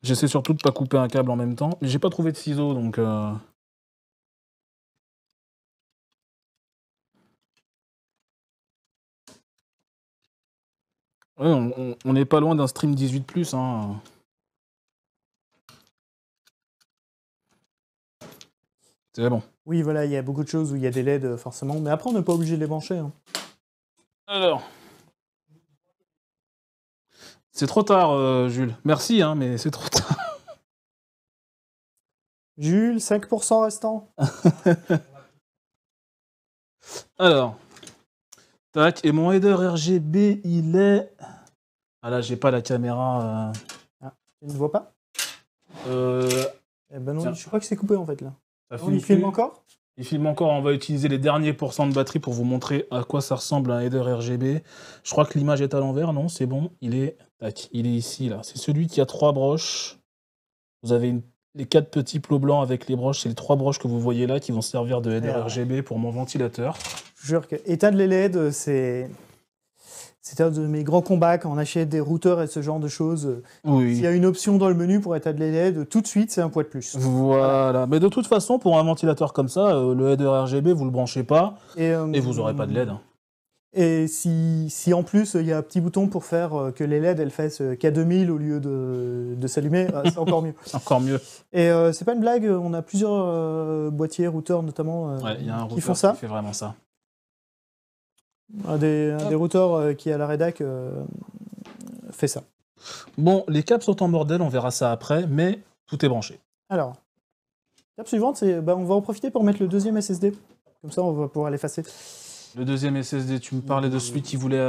J'essaie surtout de pas couper un câble en même temps, mais j'ai pas trouvé de ciseaux donc. on n'est pas loin d'un stream 18, hein. C'est bon. Oui, voilà, il y a beaucoup de choses où il y a des LED, euh, forcément. Mais après, on n'est pas obligé de les brancher. Hein. Alors. C'est trop tard, euh, Jules. Merci, hein, mais c'est trop tard. <laughs> Jules, 5% restant. <laughs> Alors. Tac, et mon header RGB, il est. Ah là, j'ai pas la caméra. Euh. Ah, tu ne vois pas Eh ben non, je crois que c'est coupé en fait là. Ça filme, filme encore il filme encore, on va utiliser les derniers pourcents de batterie pour vous montrer à quoi ça ressemble un header RGB. Je crois que l'image est à l'envers, non C'est bon, il est il est ici là. C'est celui qui a trois broches. Vous avez les quatre petits plots blancs avec les broches. C'est les trois broches que vous voyez là qui vont servir de header RGB pour mon ventilateur. Je jure que éteindre les LED, c'est c'est un de mes grands combats quand on achète des routeurs et ce genre de choses. Euh, s'il y a une option dans le menu pour être à de LED, tout de suite, c'est un poids de plus. Voilà. Mais de toute façon, pour un ventilateur comme ça, euh, le header RGB, vous le branchez pas et, euh, vous n'aurez pas de LED. Hein. Et si, en plus il y a un petit bouton pour faire que les LED elles fassent K2000 au lieu de, s'allumer, ah, c'est encore mieux. <laughs> encore mieux. Et c'est pas une blague, on a plusieurs boîtiers, routeurs notamment y a un qui font Qui fait vraiment ça. Un des, routers routeurs euh, qui est à la rédac euh, fait ça. Bon, les câbles sont en bordel, on verra ça après, mais tout est branché. Alors, l'étape suivante, c'est bah, on va en profiter pour mettre le deuxième SSD. Comme ça, on va pouvoir l'effacer. Le deuxième SSD, tu me parlais de celui qui voulait.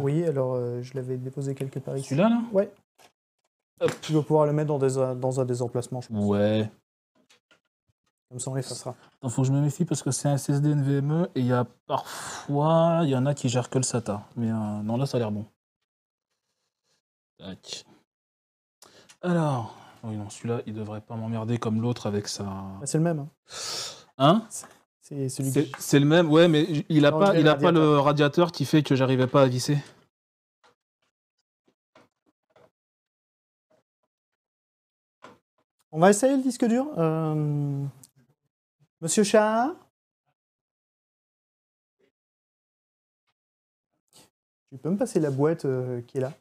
Oui, alors euh, je l'avais déposé quelque part ici. Celui-là, là Ouais. Tu vas pouvoir le mettre dans, dans un des emplacements, je pense. Ouais. Il faut que je me méfie parce que c'est un SSD NVMe e, et il y a parfois, il y en a qui gèrent que le SATA. Mais euh, non, là, ça a l'air bon. Alors, oui, non, celui-là, il devrait pas m'emmerder comme l'autre avec sa. Bah, c'est le même. Hein, hein C'est celui C'est le même, ouais, mais il n'a pas, pas le radiateur qui fait que j'arrivais pas à visser. On va essayer le disque dur. Euh, Monsieur Char Tu peux me passer la boîte euh, qui est là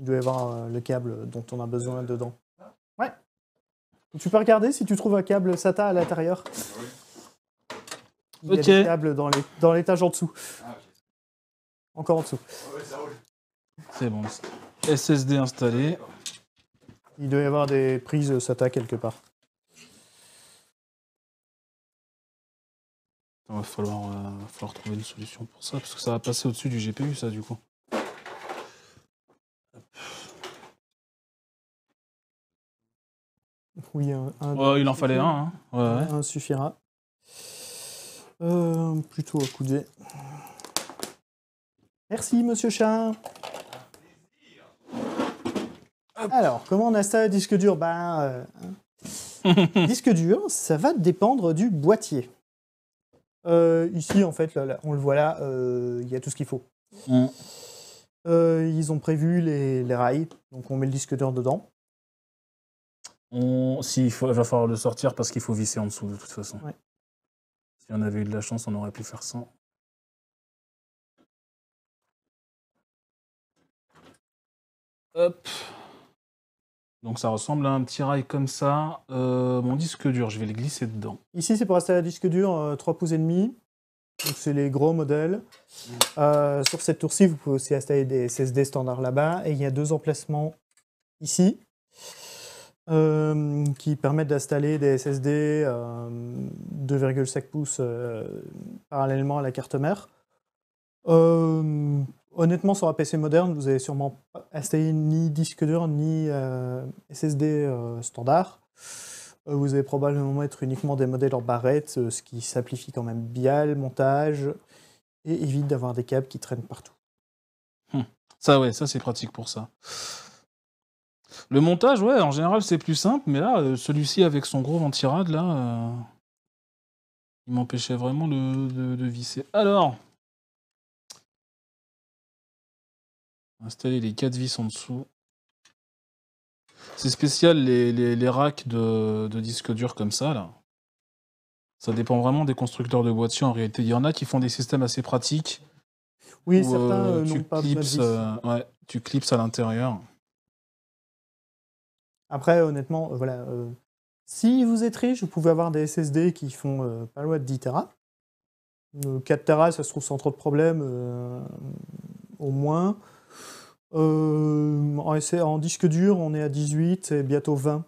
Il doit y avoir euh, le câble dont on a besoin dedans. Ouais. Tu peux regarder si tu trouves un câble SATA à l'intérieur. Il y a dans, dans l'étage en dessous. Encore en dessous. C'est bon. SSD installé. Il doit y avoir des prises SATA quelque part. Il va falloir, euh, falloir trouver une solution pour ça, parce que ça va passer au-dessus du GPU, ça, du coup. Oui, un. il en fallait un. Hein. Un suffira. Euh, plutôt à couder. Merci, monsieur Chat. Alors, comment on a ça, disque dur Bah. <laughs> disque dur, ça va dépendre du boîtier. Euh, ici, en fait, là, on le voit là, euh, il y a tout ce qu'il faut. Mm. Euh, ils ont prévu les, rails, donc on met le disque dur dedans. On, il, va falloir le sortir parce qu'il faut visser en dessous de toute façon. Si on avait eu de la chance, on aurait pu faire sans. Hop. Donc ça ressemble à un petit rail comme ça. Euh, mon disque dur, je vais le glisser dedans. Ici, c'est pour installer un disque dur 3 euh, pouces et demi. Donc c'est les gros modèles. Mm. Euh, sur cette tour-ci, vous pouvez aussi installer des SSD standards là-bas. Et il y a deux emplacements ici qui permettent d'installer des SSD 2,5 pouces parallèlement à la carte mère. Honnêtement, sur un PC moderne, vous n'avez sûrement pas installé ni disque dur ni euh, SSD euh, standard. Euh, vous allez probablement être uniquement des modèles en barrette, ce qui simplifie quand même bien le montage et évite d'avoir des câbles qui traînent partout. Hmm. Ça, ouais, ça c'est pratique pour ça. Le montage, ouais, en général c'est plus simple, mais là, celui-ci avec son gros ventirad, là, il m'empêchait vraiment de visser. Alors, Installer les 4 vis en dessous. C'est spécial les, les, racks de, disques durs comme ça là. Ça dépend vraiment des constructeurs de boîtiers. en réalité. Il y en a qui font des systèmes assez pratiques. Oui, certains euh, euh, n'ont tu, clips pas de euh, ouais, tu clipses à l'intérieur. Après, honnêtement, voilà, si vous êtes riche, vous pouvez avoir des SSD qui font pas loin de 10 Tera. 4 Tera, ça se trouve sans trop de problèmes, au moins. Euh, en, disque dur, on est à 18 et bientôt 20.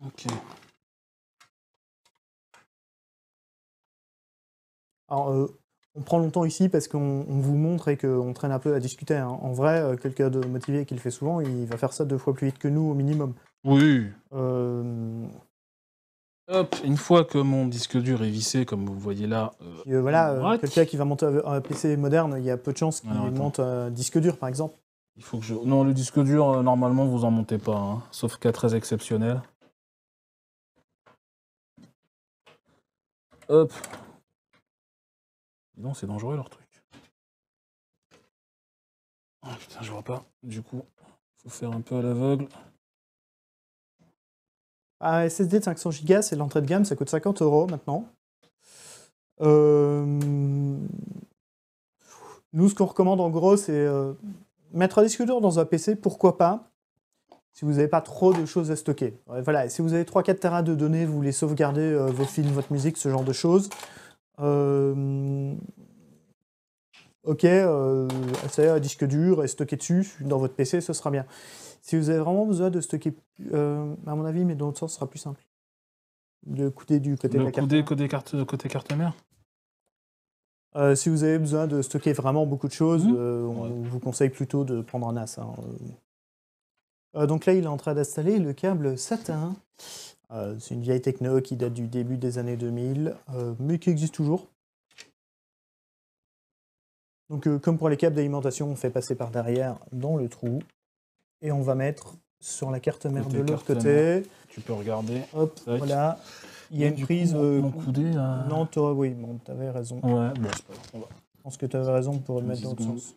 Ok. Alors, euh, on prend longtemps ici parce qu'on vous montre et qu'on traîne un peu à discuter. Hein. En vrai, euh, quelqu'un de motivé qui le fait souvent, il va faire ça deux fois plus vite que nous au minimum. Oui. Euh, Hop, une fois que mon disque dur est vissé, comme vous voyez là, euh, euh, voilà, euh, quelqu'un qui va monter un PC moderne, il y a peu de chances qu'il monte un disque dur, par exemple. Il faut que je... Non, le disque dur, normalement, vous en montez pas, hein, sauf cas très exceptionnel. Hop. Non, c'est dangereux leur truc. Oh putain, je vois pas. Du coup, faut faire un peu à l'aveugle. Un ah, SSD de 500 Go, c'est l'entrée de gamme, ça coûte 50 euros maintenant. Euh, nous, ce qu'on recommande en gros, c'est euh, mettre un disque dur dans un PC, pourquoi pas, si vous n'avez pas trop de choses à stocker. voilà, si vous avez 3-4 terras de données, vous voulez sauvegarder euh, vos films, votre musique, ce genre de choses. OK, euh, ça un disque dur et stocker dessus dans votre PC, ce sera bien. Si vous avez vraiment besoin de stocker, euh, à mon avis, mais dans l'autre sens, ce sera plus simple. De coûter du côté de, la carte. Côté carte, mère euh, si vous avez besoin de stocker vraiment beaucoup de choses, mhm. euh, on vous conseille plutôt de prendre un NAS. Hein, donc là, il est en train d'installer le câble Satin. c'est une vieille techno qui date du début des années 2000, mais qui existe toujours. Donc euh, comme pour les câbles d'alimentation, on fait passer par derrière dans le trou et on va mettre sur la carte mère de l'autre côté. Tu peux regarder. Hop, voilà. Il y a une prise. Coup, euh, Non, toi, oui, tu t'avais raison. Ouais, bon, c'est pas Je pense que tu avais raison pour le mettre dans l'autre sens.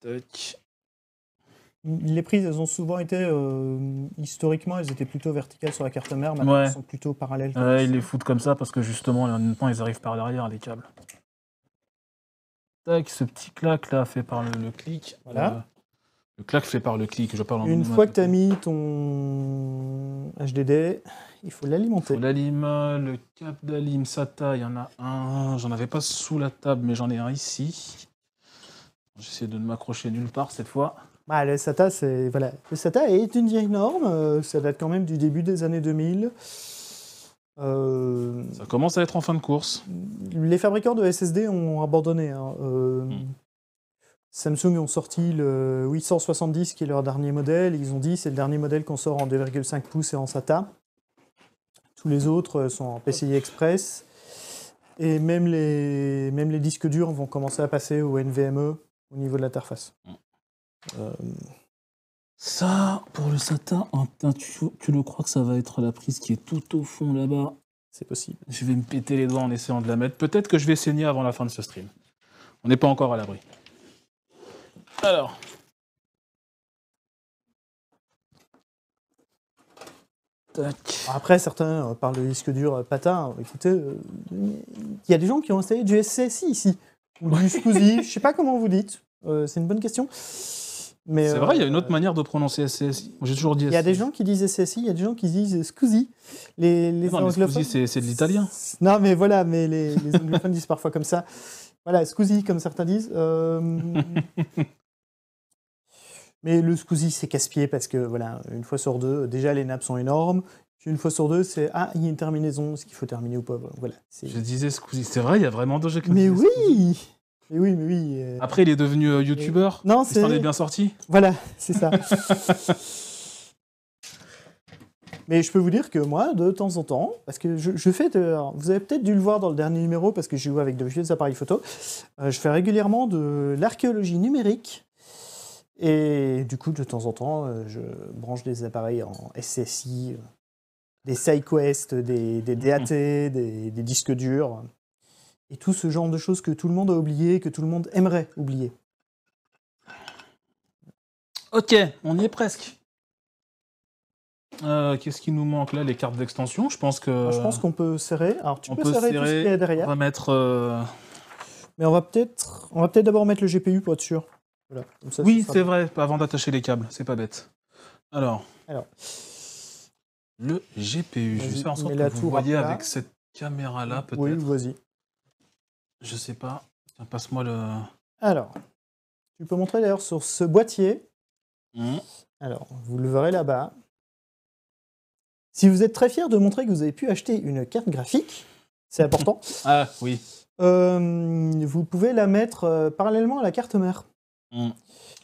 Tac. Les prises, elles ont souvent été, euh, historiquement, elles étaient plutôt verticales sur la carte mère, maintenant elles sont plutôt parallèles. Ouais, ils les foutent comme ça parce que justement, temps, ils arrivent par derrière, les câbles. Tac, ce petit clac là fait par le, clic. Voilà. Euh, le clac fait par le clic, je parle Une fois que tu as mis ton HDD, il faut l'alimenter. L'alima, le cap d'alim, SATA, il y en a un. J'en avais pas sous la table, mais j'en ai un ici. J'essaie de ne m'accrocher nulle part cette fois. Bah, le, SATA, c'est, voilà. le SATA est une vieille norme. Euh, ça date quand même du début des années 2000. Euh, ça commence à être en fin de course. Les fabricants de SSD ont abandonné. Hein. Euh, hmm. Samsung ont sorti le 870 qui est leur dernier modèle. Ils ont dit c'est le dernier modèle qu'on sort en 2,5 pouces et en SATA. Tous les autres sont en PCI Express. Et même les, même les disques durs vont commencer à passer au NVMe au niveau de l'interface. Hmm. Euh, ça, pour le satin, hein, tu, le crois que ça va être la prise qui est tout au fond là-bas C'est possible. Je vais me péter les doigts en essayant de la mettre. Peut-être que je vais saigner avant la fin de ce stream. On n'est pas encore à l'abri. Alors. Après, certains euh, parlent de disque dur euh, patin. Hein, écoutez, euh, il y a des gens qui ont installé du SCSI ici. Ou du SCSI, <laughs> je ne sais pas comment vous dites. C'est une bonne question c'est vrai, il y a une autre euh, manière de prononcer SCSI. J'ai toujours dit SCSI. Il y a des gens qui disent SCSI, il y a des gens qui disent SCUSI. Les, les ah non, anglophones. c'est de l'italien. Non, mais voilà, mais les, les anglophones <laughs> disent parfois comme ça. Voilà, SCUSI, comme certains disent. Euh, mais le SCUSI, c'est casse-pied parce que, voilà, une fois sur deux, déjà les nappes sont énormes. une fois sur deux, c'est Ah, il y a une terminaison, est-ce qu'il faut terminer ou pas Voilà. Je disais SCUSI. c'est vrai, il y a vraiment danger que. Mais oui oui, oui. Euh, Après, il est devenu euh, youtubeur. Non, Il s'en est bien sorti. Voilà, c'est ça. <laughs> Mais je peux vous dire que moi, de temps en temps, parce que je, fais, vous avez peut-être dû le voir dans le dernier numéro, parce que j'ai joué avec de vieux appareils photo, euh, je fais régulièrement de l'archéologie numérique. Et du coup, de temps en temps, je branche des appareils en SSI, des SideQuest, des, DAT, mm-hmm. des disques durs et tout ce genre de choses que tout le monde a oublié, que tout le monde aimerait oublier. Ok, on y est presque. Euh, qu'est-ce qui nous manque là Les cartes d'extension, je pense que. Ah, je pense qu'on peut serrer. Alors tu on peux serrer, ce qu'il y a derrière. On va mettre. Euh, Mais on va peut-être, on va peut-être d'abord mettre le GPU pour être sûr. Voilà. Comme ça, oui, c'est vrai. Avant d'attacher les câbles, c'est pas bête. Alors. Alors. Le GPU. Je vais faire en sorte que vous voyez avec cette caméra là peut-être. Oui, vas-y. Je sais pas. Passe-moi le. Alors, tu peux montrer d'ailleurs sur ce boîtier. Mmh. Alors, vous le verrez là-bas. Si vous êtes très fier de montrer que vous avez pu acheter une carte graphique, c'est important. <laughs> ah oui. Euh, vous pouvez la mettre euh, parallèlement à la carte mère. Mmh.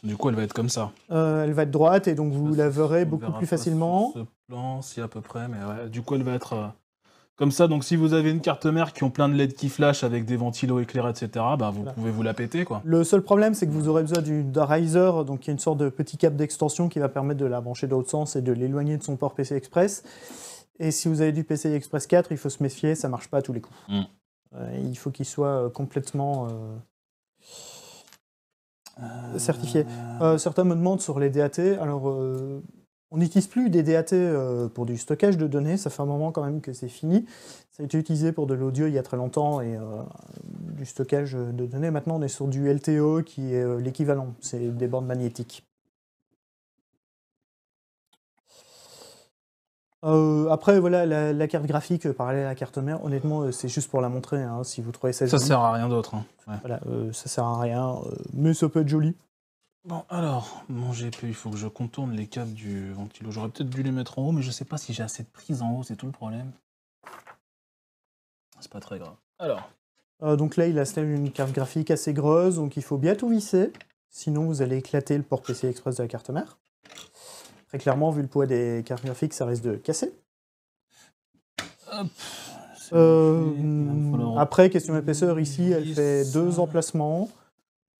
Du coup, elle va être comme ça. Euh, elle va être droite et donc vous la verrez beaucoup plus facilement. ce plan, si à peu près, mais ouais. du coup, elle va être comme ça, donc si vous avez une carte mère qui ont plein de LED qui flash avec des ventilos éclairés, etc., bah, vous pouvez vous la péter. Quoi. Le seul problème, c'est que vous aurez besoin d'un riser, donc il y une sorte de petit câble d'extension qui va permettre de la brancher dans l'autre sens et de l'éloigner de son port PCI Express. Et si vous avez du PCI Express 4, il faut se méfier, ça ne marche pas à tous les coups. Mm. Euh, il faut qu'il soit euh, complètement... Euh, certifié. certains me demandent sur les DAT. Alors, on n'utilise plus des DAT euh, pour du stockage de données, ça fait un moment quand même que c'est fini. Ça a été utilisé pour de l'audio il y a très longtemps et euh, du stockage de données. Maintenant, on est sur du LTO qui est euh, l'équivalent, c'est des bandes magnétiques. après, voilà, la, carte graphique parallèle à la carte mère, honnêtement, c'est juste pour la montrer, hein, si vous trouvez ça joli. Hein. Ça sert à rien d'autre. ça sert à rien, mais ça peut être joli. Bon, alors, mon GPU, il faut que je contourne les câbles du ventilo. J'aurais peut-être dû les mettre en haut, mais je sais pas si j'ai assez de prise en haut, c'est tout le problème. C'est pas très grave. Alors. Euh, donc là, il a une carte graphique assez grosse, donc il faut bien tout visser. Sinon, vous allez éclater le port PCI Express de la carte mère. Très clairement, vu le poids des cartes graphiques, ça risque de casser. Euh, après, question d'épaisseur, ici, elle fait deux emplacements.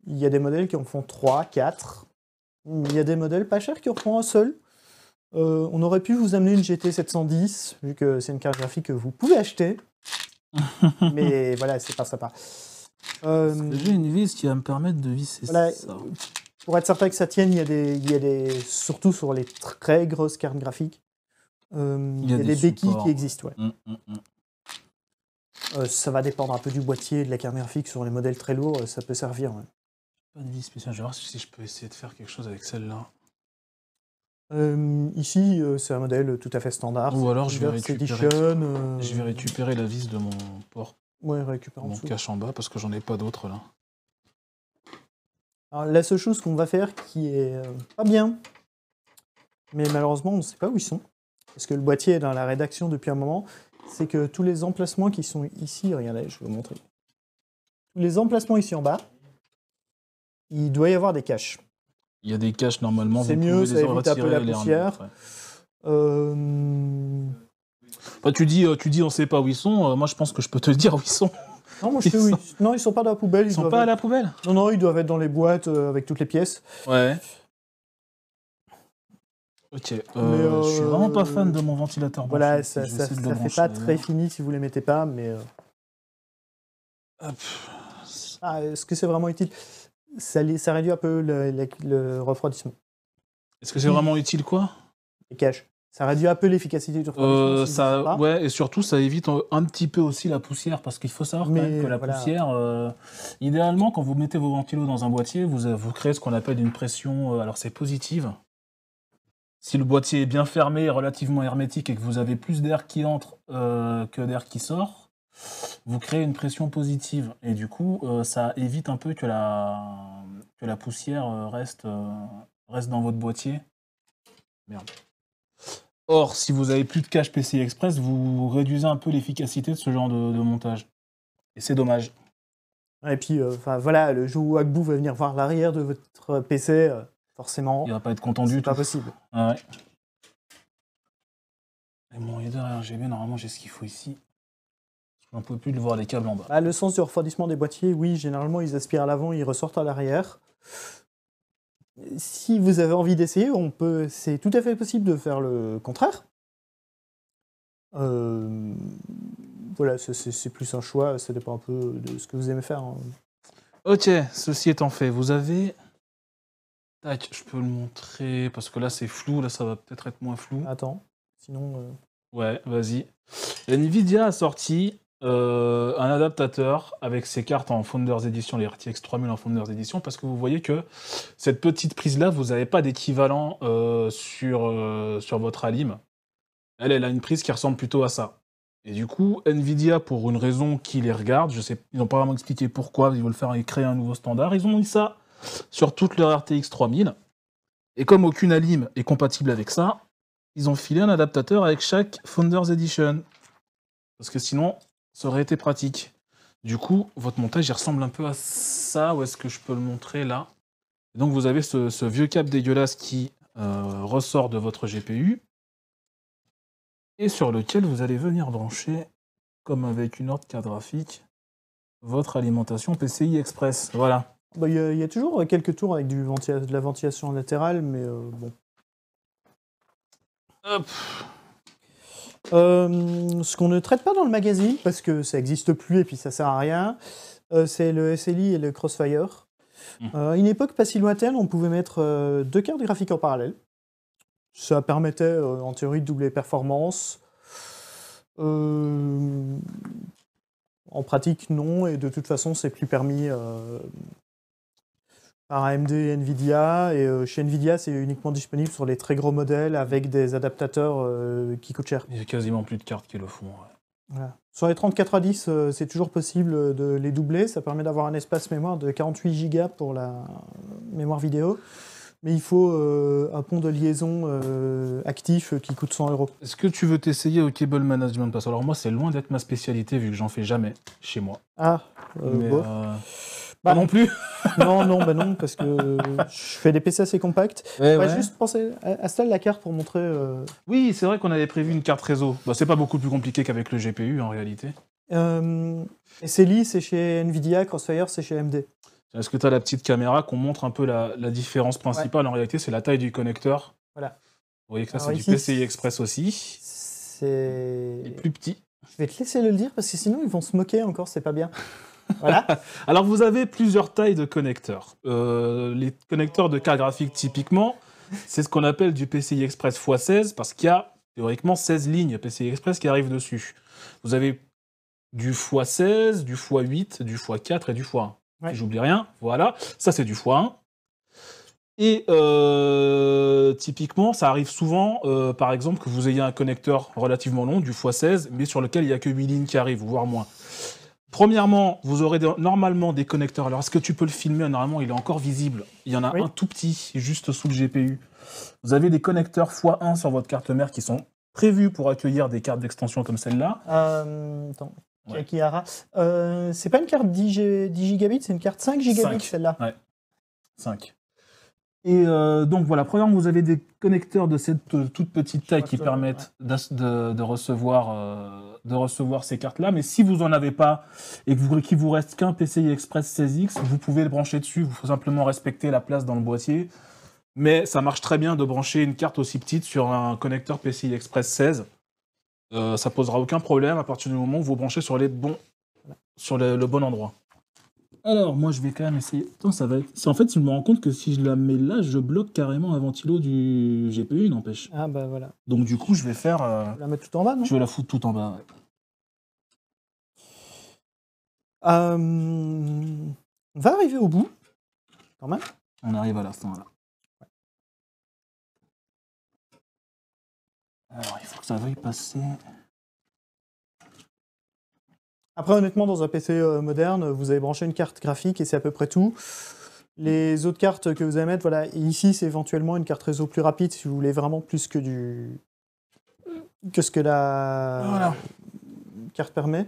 Il y a des modèles qui en font 3, 4. Il y a des modèles pas chers qui en font un seul. Euh, on aurait pu vous amener une GT 710, vu que c'est une carte graphique que vous pouvez acheter. <laughs> Mais voilà, c'est pas sympa. Euh, j'ai une vis qui va me permettre de visser ça. Pour être certain que ça tienne, il y a des, surtout sur les très grosses cartes graphiques, euh, il, y a des, béquilles qui existent. Ouais. Mm, mm, mm. ça va dépendre un peu du boîtier, de la carte graphique. Sur les modèles très lourds, ça peut servir. Pas de vie spéciale. Je vais voir si je peux essayer de faire quelque chose avec celle-là. Euh, ici, euh, c'est un modèle tout à fait standard. Ou alors, euh, je vais, récupérer, la vis de mon port. Ouais, récupère Mon cache en bas, parce que j'en ai pas d'autres, là. Alors, la seule chose qu'on va faire qui est pas bien, mais malheureusement, on ne sait pas où ils sont, parce que le boîtier est dans la rédaction depuis un moment, c'est que tous les emplacements qui sont ici, regardez, je vais vous montrer. Tous les emplacements ici en bas, il doit y avoir des caches. Il y a des caches normalement. C'est mieux, ça évite un peu la poussière. Euh, tu dis, euh, tu dis, on sait pas où ils sont. Euh, moi, je pense que je peux te <laughs> dire où ils sont. Non, ils sais sont... pas dans la poubelle. Ils, ne sont pas à la poubelle. Non, non, ils doivent être dans les boîtes avec toutes les pièces. Ouais. Ok. Euh, Je suis vraiment pas fan de mon ventilateur. Voilà, ça, ça, fait pas très fini si vous les mettez pas, mais. Ah, ah, est-ce que c'est vraiment utile ça, réduit un peu le, refroidissement. Est-ce que c'est vraiment utile quoi Les caches. Ça réduit un peu l'efficacité du refroidissement. Euh, ouais, et surtout, ça évite un petit peu aussi la poussière, parce qu'il faut savoir que la poussière, euh, idéalement, quand vous mettez vos ventilos dans un boîtier, vous, euh, vous créez ce qu'on appelle une pression, alors c'est positive. Si le boîtier est bien fermé, relativement hermétique, et que vous avez plus d'air qui entre que d'air qui sort, vous créez une pression positive et du coup, euh, ça évite un peu que la, que la poussière euh, reste, euh, reste dans votre boîtier. Merde. Or, si vous avez plus de cache PCI Express, vous réduisez un peu l'efficacité de ce genre de, montage. Et c'est dommage. Et puis, enfin voilà, le jour où Agbu va venir voir l'arrière de votre PC, forcément. Il va pas être content du tout. pas possible. Ah ouais. Et mon RGB, normalement, j'ai ce qu'il faut ici ne peut plus le voir les câbles en bas. Ah, le sens du refroidissement des boîtiers, oui, généralement ils aspirent à l'avant, ils ressortent à l'arrière. Si vous avez envie d'essayer, on peut, c'est tout à fait possible de faire le contraire. Euh, voilà, c'est plus un choix, ça dépend un peu de ce que vous aimez faire. Hein. Ok, ceci étant fait, vous avez Tac, je peux le montrer parce que là c'est flou, là ça va peut-être être moins flou. Attends, sinon. Euh, ouais, vas-y. Nvidia a sorti euh, un adaptateur avec ses cartes en Founders Edition, les RTX 3000 en Founders Edition, parce que vous voyez que cette petite prise-là, vous n'avez pas d'équivalent euh, sur, euh, sur votre Alim. Elle, elle a une prise qui ressemble plutôt à ça. Et du coup, Nvidia, pour une raison qui les regarde, je sais, ils n'ont pas vraiment expliqué pourquoi, ils veulent faire créer un nouveau standard, ils ont mis ça sur toutes leurs RTX 3000. Et comme aucune Alim est compatible avec ça, ils ont filé un adaptateur avec chaque Founders Edition. Parce que sinon, ça aurait été pratique. Du coup, votre montage, il ressemble un peu à ça. Où est-ce que je peux le montrer là Donc, vous avez ce, vieux câble dégueulasse qui euh, ressort de votre GPU et sur lequel vous allez venir brancher, comme avec une ordre carte graphique, votre alimentation PCI Express. Voilà. Bah, il y, a toujours quelques tours avec de la ventilation latérale, mais euh, bon. Hop euh, ce qu'on ne traite pas dans le magazine, parce que ça n'existe plus et puis ça sert à rien, euh, c'est le SLI et le Crossfire. À mmh. euh, une époque pas si lointaine, on pouvait mettre deux cartes graphiques en parallèle. Ça permettait en théorie de doubler performance. en pratique, non, et de toute façon, c'est plus permis par AMD et Nvidia. Et euh, chez Nvidia, c'est uniquement disponible sur les très gros modèles avec des adaptateurs euh, qui coûtent cher. Il n'y a quasiment plus de cartes qui le font. Sur les 34 à 10, c'est toujours possible de les doubler. Ça permet d'avoir un espace mémoire de 48 Go pour la euh, mémoire vidéo. Mais il faut un pont de liaison actif qui coûte 100 euros. Est-ce que tu veux t'essayer au Cable Management que Alors moi, c'est loin d'être ma spécialité vu que j'en fais jamais chez moi. Ah, Mais, bah, non plus <laughs> Non, non, bah non, parce que je fais des PC assez compacts. Ouais, Juste penser à, la carte pour montrer. Euh, oui, c'est vrai qu'on avait prévu une carte réseau. Bah, c'est pas beaucoup plus compliqué qu'avec le GPU en réalité. Euh, c'est chez Nvidia, Crossfire, c'est chez AMD. Est-ce que tu as la petite caméra qu'on montre un peu la, différence principale en réalité C'est la taille du connecteur. Voilà. Vous voyez que ça, c'est du PCI Express aussi. C'est. plus petit. Je vais te laisser le dire parce que sinon, ils vont se moquer encore, c'est pas bien. <laughs> Alors vous avez plusieurs tailles de connecteurs. Euh, les connecteurs de carte graphique typiquement, c'est ce qu'on appelle du PCI Express x16 parce qu'il y a théoriquement 16 lignes PCI Express qui arrivent dessus. Vous avez du x16, du x8, du x4 et du x1. J'oublie rien. Voilà, ça c'est du x1. Et euh, typiquement, ça arrive souvent, euh, par exemple, que vous ayez un connecteur relativement long, du x16, mais sur lequel il n'y a que 8 lignes qui arrivent, voire moins. Premièrement, vous aurez normalement des connecteurs. Alors, est-ce que tu peux le filmer Normalement, il est encore visible. Il y en a un tout petit, juste sous le GPU. Vous avez des connecteurs x1 sur votre carte mère qui sont prévus pour accueillir des cartes d'extension comme celle-là. Euh, attends, euh, c'est pas une carte 10, gigabits, c'est une carte 5 gigabits celle-là. Ouais. 5. Et euh, donc voilà, premièrement, vous avez des connecteurs de cette euh, toute petite taille qui permettent de, recevoir de recevoir ces cartes-là. Mais si vous n'en avez pas et qu'il qu vous reste qu'un PCI Express 16X, vous pouvez le brancher dessus. Vous faut simplement respecter la place dans le boîtier. Mais ça marche très bien de brancher une carte aussi petite sur un connecteur PCI Express 16. Euh, ça posera aucun problème à partir du moment où vous branchez sur les bons, sur le bon endroit. Alors, moi, je vais quand même essayer. Attends, ça va être... En fait, je me rends compte que si je la mets là, je bloque carrément un ventilo du GPU, n'empêche. Ah bah voilà. Donc du coup, je vais faire... euh, La mettre tout en bas, non Je vais la foutre tout en bas. On euh, va arriver au bout, quand même. On arrive à la fin, là. Alors, il faut que ça veuille passer... Après, honnêtement, dans un PC euh, moderne, vous avez branché une carte graphique et c'est à peu près tout. Les autres cartes que vous allez mettre, voilà, ici, c'est éventuellement une carte réseau plus rapide si vous voulez vraiment plus que du. que ce que la carte permet.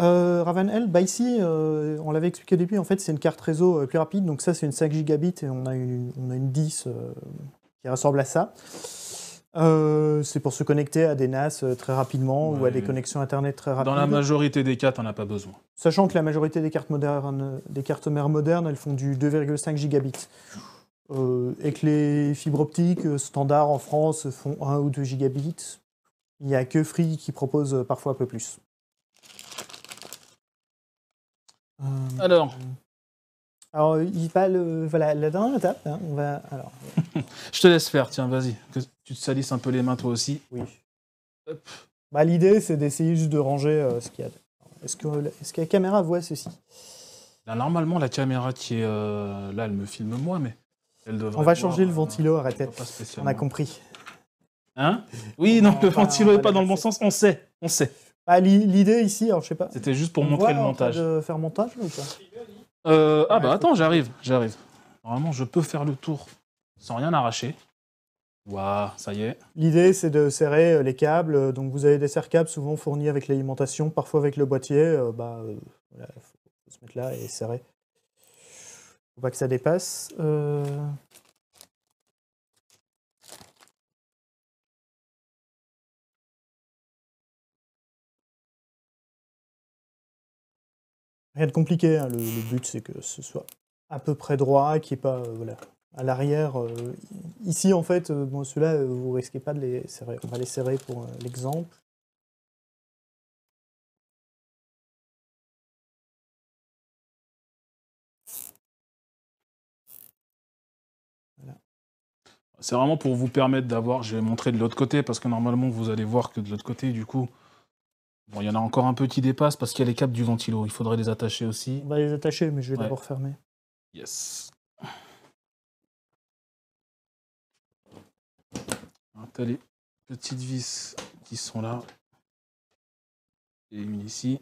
Euh, Ravenel, bah ici, euh, on l'avait expliqué depuis, en fait, c'est une carte réseau euh, plus rapide. Donc, ça, c'est une 5 gigabits et on a une, on a une 10 qui ressemble à ça. Euh, c'est pour se connecter à des NAS euh, très rapidement ou à des connexions Internet très rapidement. Dans la majorité des cas, tu n'en as pas besoin. Sachant que la majorité des cartes, modernes, des cartes mères modernes, elles font du 2,5 gigabits. Euh, et que les fibres optiques standards en France font 1 ou 2 gigabits. Il n'y a que Free qui propose parfois un peu plus. alors, alors, il va le, voilà, la dernière étape, hein, on va. Alors. <laughs> je te laisse faire, tiens, vas-y tu te salisses un peu les mains toi aussi. Oui. Bah, L'idée, c'est d'essayer juste de ranger euh, ce qu'il y a. Est-ce que, est que, la caméra voit ceci bah, Normalement, la caméra qui est euh, là, elle me filme moi, mais elle On va changer le euh, ventilo, arrêtez. On a compris. Hein Oui, non, le ventilo n'est pas dans le bon sens, on sait, on sait. Bah, L'idée ici, alors je sais pas. C'était juste pour montrer le montage. faire montage Ah bah attends, j'arrive, j'arrive. Normalement, je peux faire le tour sans rien arracher. Waouh, ça y est. L'idée, c'est de serrer euh, les câbles. Euh, donc, vous avez des serre-câbles souvent fournis avec l'alimentation, parfois avec le boîtier. Euh, bah, faut, se mettre là et serrer. Faut pas que ça dépasse. Rien de compliqué, hein. le, but c'est que ce soit à peu près droit, qu'il n'y ait pas voilà, à l'arrière. Euh, ici, en fait, euh, bon, ceux-là, euh, vous risquez pas de les serrer. On va les serrer pour l'exemple. C'est vraiment pour vous permettre d'avoir, je vais montrer de l'autre côté, parce que normalement vous allez voir que de l'autre côté, du coup, bon, il y en a encore un petit dépasse parce qu'il y a les câbles du ventilo. Il faudrait les attacher aussi. On va les attacher, mais je vais d'abord fermer. Yes. tu les petites vis qui sont là. Et une ici.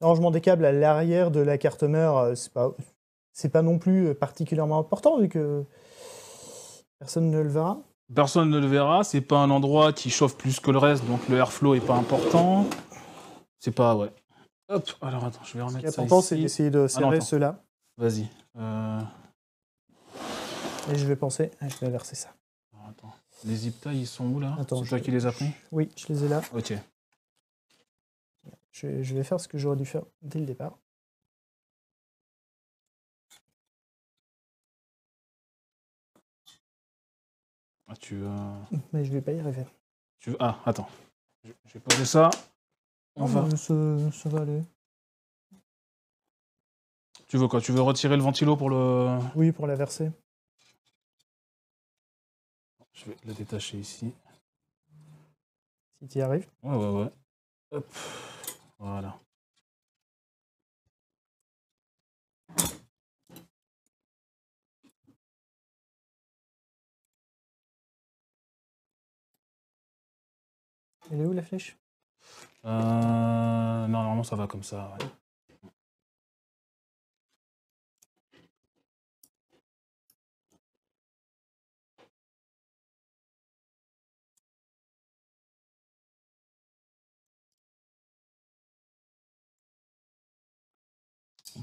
L'arrangement des câbles à l'arrière de la carte mère, euh, c'est pas, c'est pas non plus euh, particulièrement important vu que personne ne le verra. Personne ne le verra, c'est pas un endroit qui chauffe plus que le reste, donc le airflow est pas important. C'est pas, ouais alors attends, je vais remettre ça. Ce qui est c'est d'essayer de ah, serrer ceux-là. Vas-y. Euh. Et je vais penser, ah, je vais verser ça. Les zip ils sont où là C'est toi qui les as pris Oui, je les ai là. Ok. Je, vais faire ce que j'aurais dû faire dès le départ. Ah, tu. veux... Mais je vais pas y arriver. Tu... Ah, attends. Je vais poser ça. Enfin, ça va aller. Tu veux quoi Tu veux retirer le ventilo pour le. Oui, pour la verser. Je vais la détacher ici. Si tu y arrives Ouais, ouais, ouais. Hop. Voilà. Elle est où la flèche euh, non, normalement, ça va comme ça. Ouais.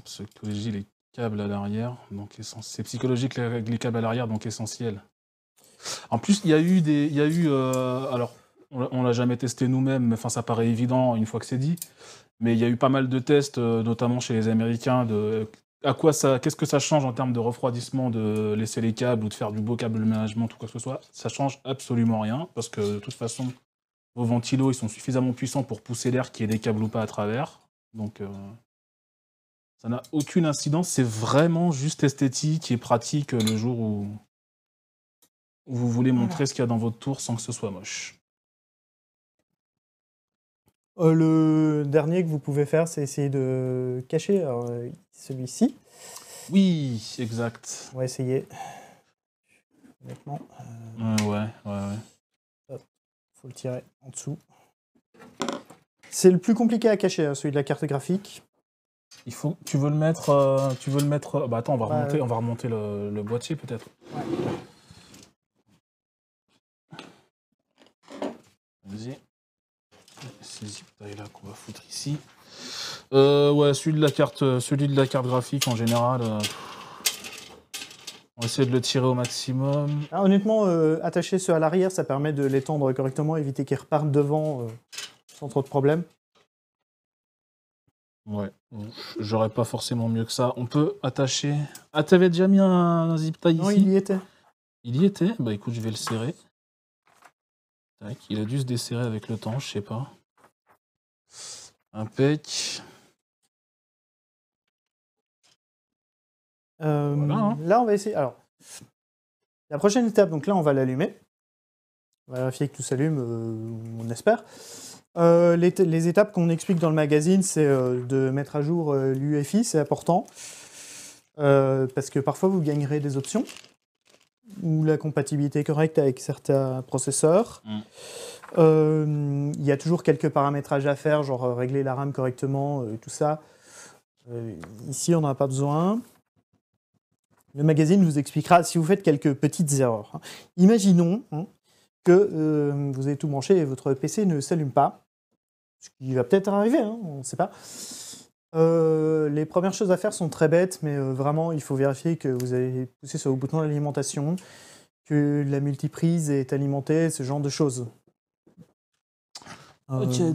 Psychologie, les câbles à l'arrière, donc c'est psychologique les, les câbles à l'arrière, donc essentiel. En plus, il y a eu des, il y a eu, euh, alors on l'a jamais testé nous-mêmes, mais enfin, ça paraît évident une fois que c'est dit. Mais il y a eu pas mal de tests, euh, notamment chez les Américains, de à quoi ça, qu'est-ce que ça change en termes de refroidissement, de laisser les câbles ou de faire du beau câble management ou quoi que ce soit. Ça change absolument rien parce que de toute façon, vos ventilos, ils sont suffisamment puissants pour pousser l'air qui est des câbles ou pas à travers. Donc, euh, ça n'a aucune incidence. C'est vraiment juste esthétique et pratique euh, le jour où, vous voulez montrer ce qu'il y a dans votre tour sans que ce soit moche. Euh, le dernier que vous pouvez faire, c'est essayer de cacher euh, celui-ci. Oui, exact. On va essayer. Honnêtement. Euh, ouais, ouais, ouais. faut le tirer en dessous. C'est le plus compliqué à cacher, hein, celui de la carte graphique. Il faut, tu veux le mettre, tu veux le mettre. Bah attends, on va remonter, on va remonter le, boîtier peut-être. Ouais. Vas-y qu'on va foutre ici. Euh, ouais, celui de la carte, euh, celui de la carte graphique en général. Euh, on va essayer de le tirer au maximum. Ah, honnêtement, attacher ceux à l'arrière, ça permet de l'étendre correctement, éviter qu'il reparte devant sans trop de problème. Ouais, j'aurais pas forcément mieux que ça. On peut attacher. Ah, t'avais déjà mis un, zip tie non, il y était. Il y était Bah écoute, je vais le serrer. Tac, il a dû se desserrer avec le temps, je sais pas. Un Euh, hein. Là, on va essayer. Alors, la prochaine étape, donc là, on va l'allumer. On va vérifier que tout s'allume, euh, on espère. Euh, les, étapes qu'on explique dans le magazine, c'est euh, de mettre à jour l'UEFI, c'est important. parce que parfois, vous gagnerez des options ou la compatibilité correcte avec certains processeurs. Mm. Euh, il y a toujours quelques paramétrages à faire, genre euh, régler la RAM correctement, euh, et tout ça. ici, on n'en a pas besoin. Le magazine vous expliquera si vous faites quelques petites erreurs. Hein. Imaginons hein, que vous avez tout branché et votre PC ne s'allume pas, ce qui va peut-être arriver, hein, on ne sait pas. les premières choses à faire sont très bêtes, mais vraiment, il faut vérifier que vous avez poussé sur le bouton d'alimentation, que la multiprise est alimentée, ce genre de choses. Euh,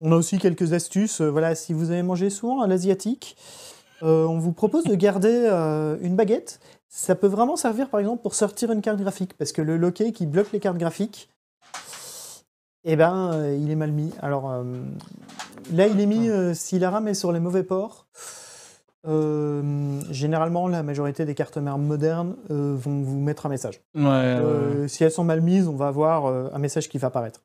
on a aussi quelques astuces. Euh, voilà, si vous avez mangé souvent à l'asiatique, euh, on vous propose de garder une baguette. Ça peut vraiment servir, par exemple, pour sortir une carte graphique, parce que le loquet qui bloque les cartes graphiques, et eh ben, il est mal mis. Alors là, il est mis si la RAM est sur les mauvais ports. généralement, la majorité des cartes mères modernes vont vous mettre un message. Si elles sont mal mises, on va avoir un message qui va apparaître.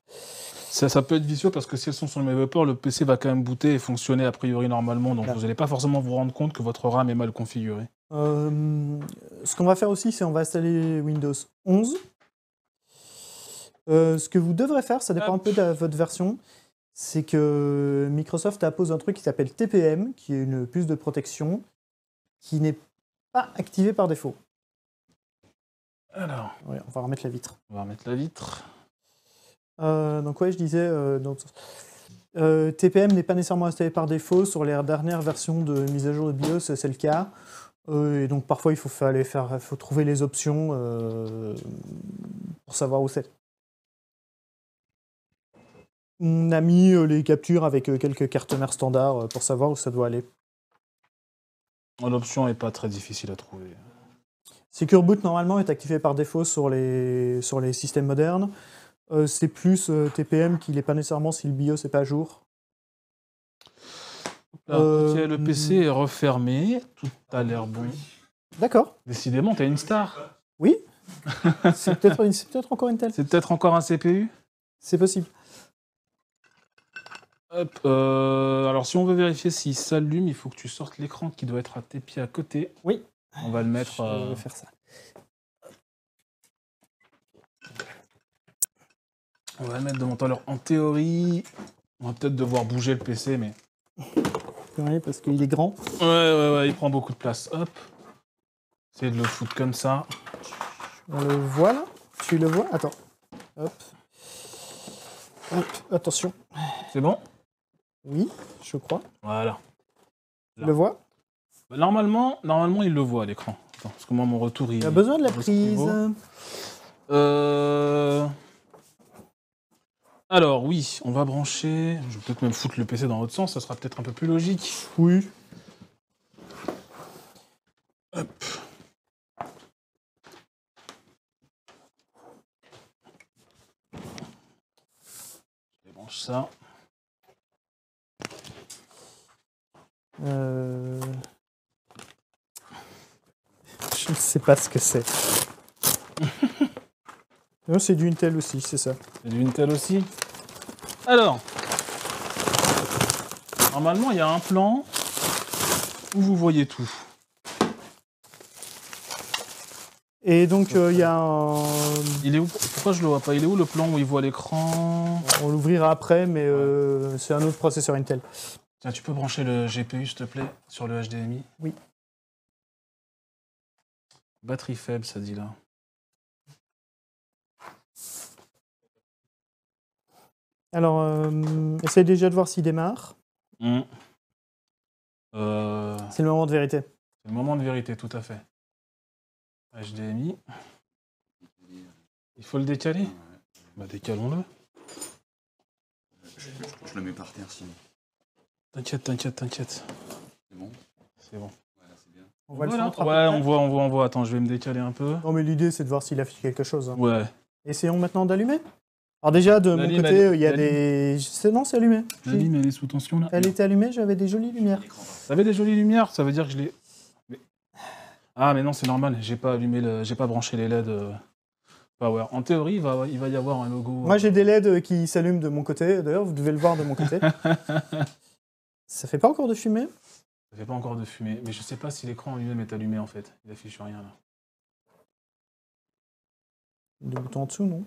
Ça, peut être vicieux parce que si elles sont sur le même port, le PC va quand même booter et fonctionner a priori normalement. Donc vous n'allez pas forcément vous rendre compte que votre RAM est mal configuré. Euh, ce qu'on va faire aussi, c'est on va installer Windows 11. Euh, ce que vous devrez faire, ça dépend ah. un peu de votre version, c'est que Microsoft a posé un truc qui s'appelle TPM, qui est une puce de protection, qui n'est pas activée par défaut. Alors. on va remettre la vitre. On va remettre la vitre. Euh, donc ouais, je disais, euh, euh, TPM n'est pas nécessairement installé par défaut. Sur les dernières versions de mise à jour de BIOS, c'est le cas. et donc parfois, il faut, aller faire, trouver les options pour savoir où c'est. On a mis les captures avec quelques cartes mères standards pour savoir où ça doit aller. L'option n'est pas très difficile à trouver. Secure Boot, normalement, est activé par défaut sur les, sur les systèmes modernes. Euh, c'est plus euh, TPM qu'il n'est pas nécessairement si le BIOS n'est pas à jour. Euh, le PC hmm. est refermé, tout a l'air bon. D'accord. Décidément, t'es une star. Oui. <laughs> c'est peut-être encore une telle. C'est peut-être encore un CPU C'est possible. alors si on veut vérifier s'il s'allume, il faut que tu sortes l'écran qui doit être à tes pieds à côté. Oui. On va le mettre. faire ça. On va le mettre devant temps. Alors, en théorie, on va peut-être devoir bouger le PC, mais. Oui, parce qu'il est grand. Ouais, ouais, ouais, il prend beaucoup de place. Hop. c'est de le foutre comme ça. On le voit là Tu le vois Attends. Hop. Hop, attention. C'est bon Oui, je crois. Voilà. Tu le vois bah, Normalement, normalement, il le voit à l'écran. Parce que moi, mon retour, il. Il a besoin de la prise. Euh. Alors oui, on va brancher. Je vais peut-être même foutre le PC dans l'autre sens, ça sera peut-être un peu plus logique. Oui. Hop. Je débranche ça. Euh, je ne sais pas ce que c'est. <laughs> c'est du Intel aussi, c'est ça. C'est du Intel aussi Alors, normalement, il y a un plan où vous voyez tout. Et donc, euh, il y a un... Il est où Pourquoi je le vois pas Il est où le plan où il voit l'écran On l'ouvrira après, mais euh, c'est un autre processeur Intel. Tiens, tu peux brancher le GPU, s'il te plaît, sur le HDMI Oui. Batterie faible, ça dit là. Alors, euh, essayez déjà de voir s'il démarre. Hmm. Euh, c'est le moment de vérité. C'est le moment de vérité, tout à fait. HDMI. Il faut le décaler Bah décalons-le. Je, je, le mets par terre sinon. T'inquiète, t'inquiète, t'inquiète. C'est bon C'est bon. On voit le centre Ouais, on voit, on voit, on voit. Attends, je vais me décaler un peu. Non mais l'idée c'est de voir s'il affiche quelque chose. Hein. Ouais. Essayons maintenant d'allumer alors déjà, de mon côté, il y a des... Non, c'est allumé. La elle est sous tension, là. Elle était allumée, j'avais des jolies lumières. T'avais des jolies lumières Ça veut dire que je l'ai... Ah, mais non, c'est normal. J'ai pas allumé le... J'ai pas branché les LED euh, power. En théorie, il va, y avoir un logo... Moi, euh. j'ai des LED euh, qui s'allument de mon côté. D'ailleurs, vous devez le voir de mon côté. <laughs> Ça fait pas encore de fumée Ça fait pas encore de fumée. Mais je sais pas si l'écran en lui-même est allumé, en fait. Il affiche rien, là. Donc en dessous, non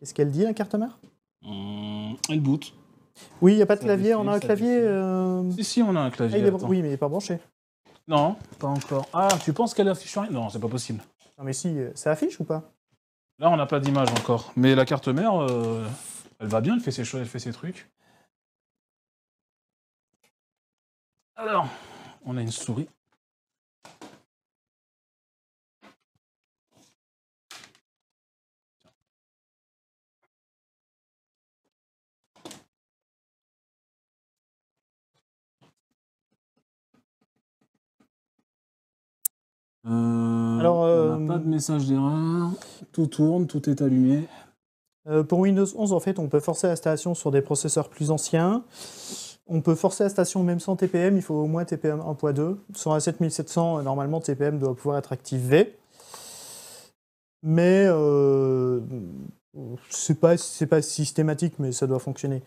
Qu'est-ce qu'elle dit, la carte mère mmh, Elle boot. Oui, il n'y a pas de clavier. on a un clavier. Euh... Si, si, on a un clavier. Ah, oui, mais il n'est pas branché. Non, pas encore. Ah, tu penses qu'elle affiche rien Non, c'est pas possible. Non, mais si, euh, ça affiche ou pas Là, on n'a pas d'image encore. Mais la carte mère, euh, elle va bien, elle fait ses choses, elle fait ses trucs. Alors, on a une souris. Euh, Alors, euh, pas de message d'erreur. Tout tourne, tout est allumé. Euh, pour Windows 11, en fait, on peut forcer la station sur des processeurs plus anciens. On peut forcer la station même sans TPM, il faut au moins TPM 1.2. Sur un 7700, normalement, TPM doit pouvoir être activé. Mais euh, c'est pas, pas systématique, mais ça doit fonctionner.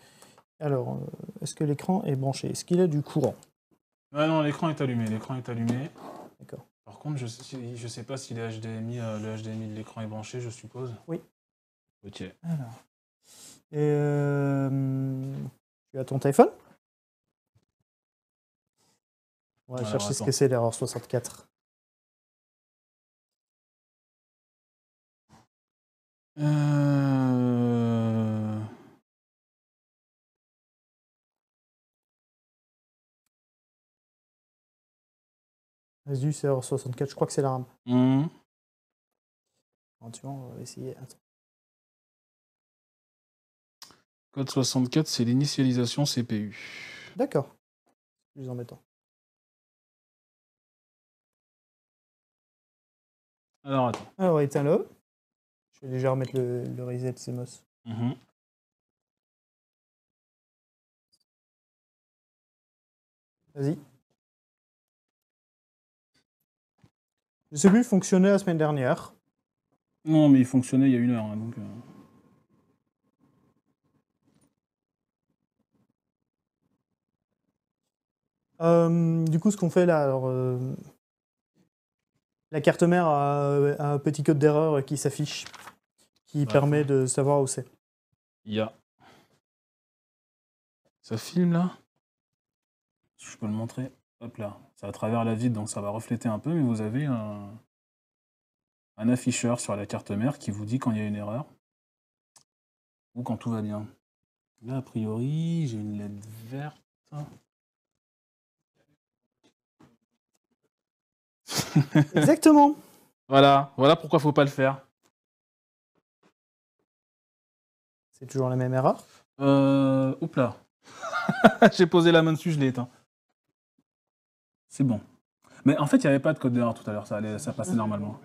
Alors, est-ce que l'écran est branché Est-ce qu'il a du courant non, l'écran est allumé, l'écran est allumé. D'accord. Par contre, je ne sais, pas si euh, le HDMI, le HDMI de l'écran est branché, je suppose. Oui. Ok. Alors. Euh, tu as ton iPhone On va chercher ce que c'est l'erreur 64. Euh... c'est R64, je crois que c'est la RAM. Mhm. on va essayer. Code 64, c'est l'initialisation CPU. D'accord. Plus embêtant. Alors attends. Alors éteins-le. Je vais déjà remettre le, le reset CMOS. Mhm. Vas-y. Je sais plus, il fonctionnait la semaine dernière. Non, mais il fonctionnait il y a une heure. Hein, donc, euh. Euh, du coup, ce qu'on fait là, alors, euh, la carte mère a, un petit code d'erreur qui s'affiche, qui permet de savoir où c'est. Il y a... Ça filme là je peux le montrer. Hop là à travers la vide, donc ça va refléter un peu, mais vous avez un, afficheur sur la carte mère qui vous dit quand il y a une erreur ou quand tout va bien. Là, a priori, j'ai une lettre verte. <laughs> Exactement. Voilà, voilà pourquoi faut pas le faire. C'est toujours la même erreur euh, Oups <laughs> là. j'ai posé la main dessus, je l'ai éteint. C'est bon. Mais en fait, il n'y avait pas de code d'erreur tout à l'heure, ça, ça passait normalement.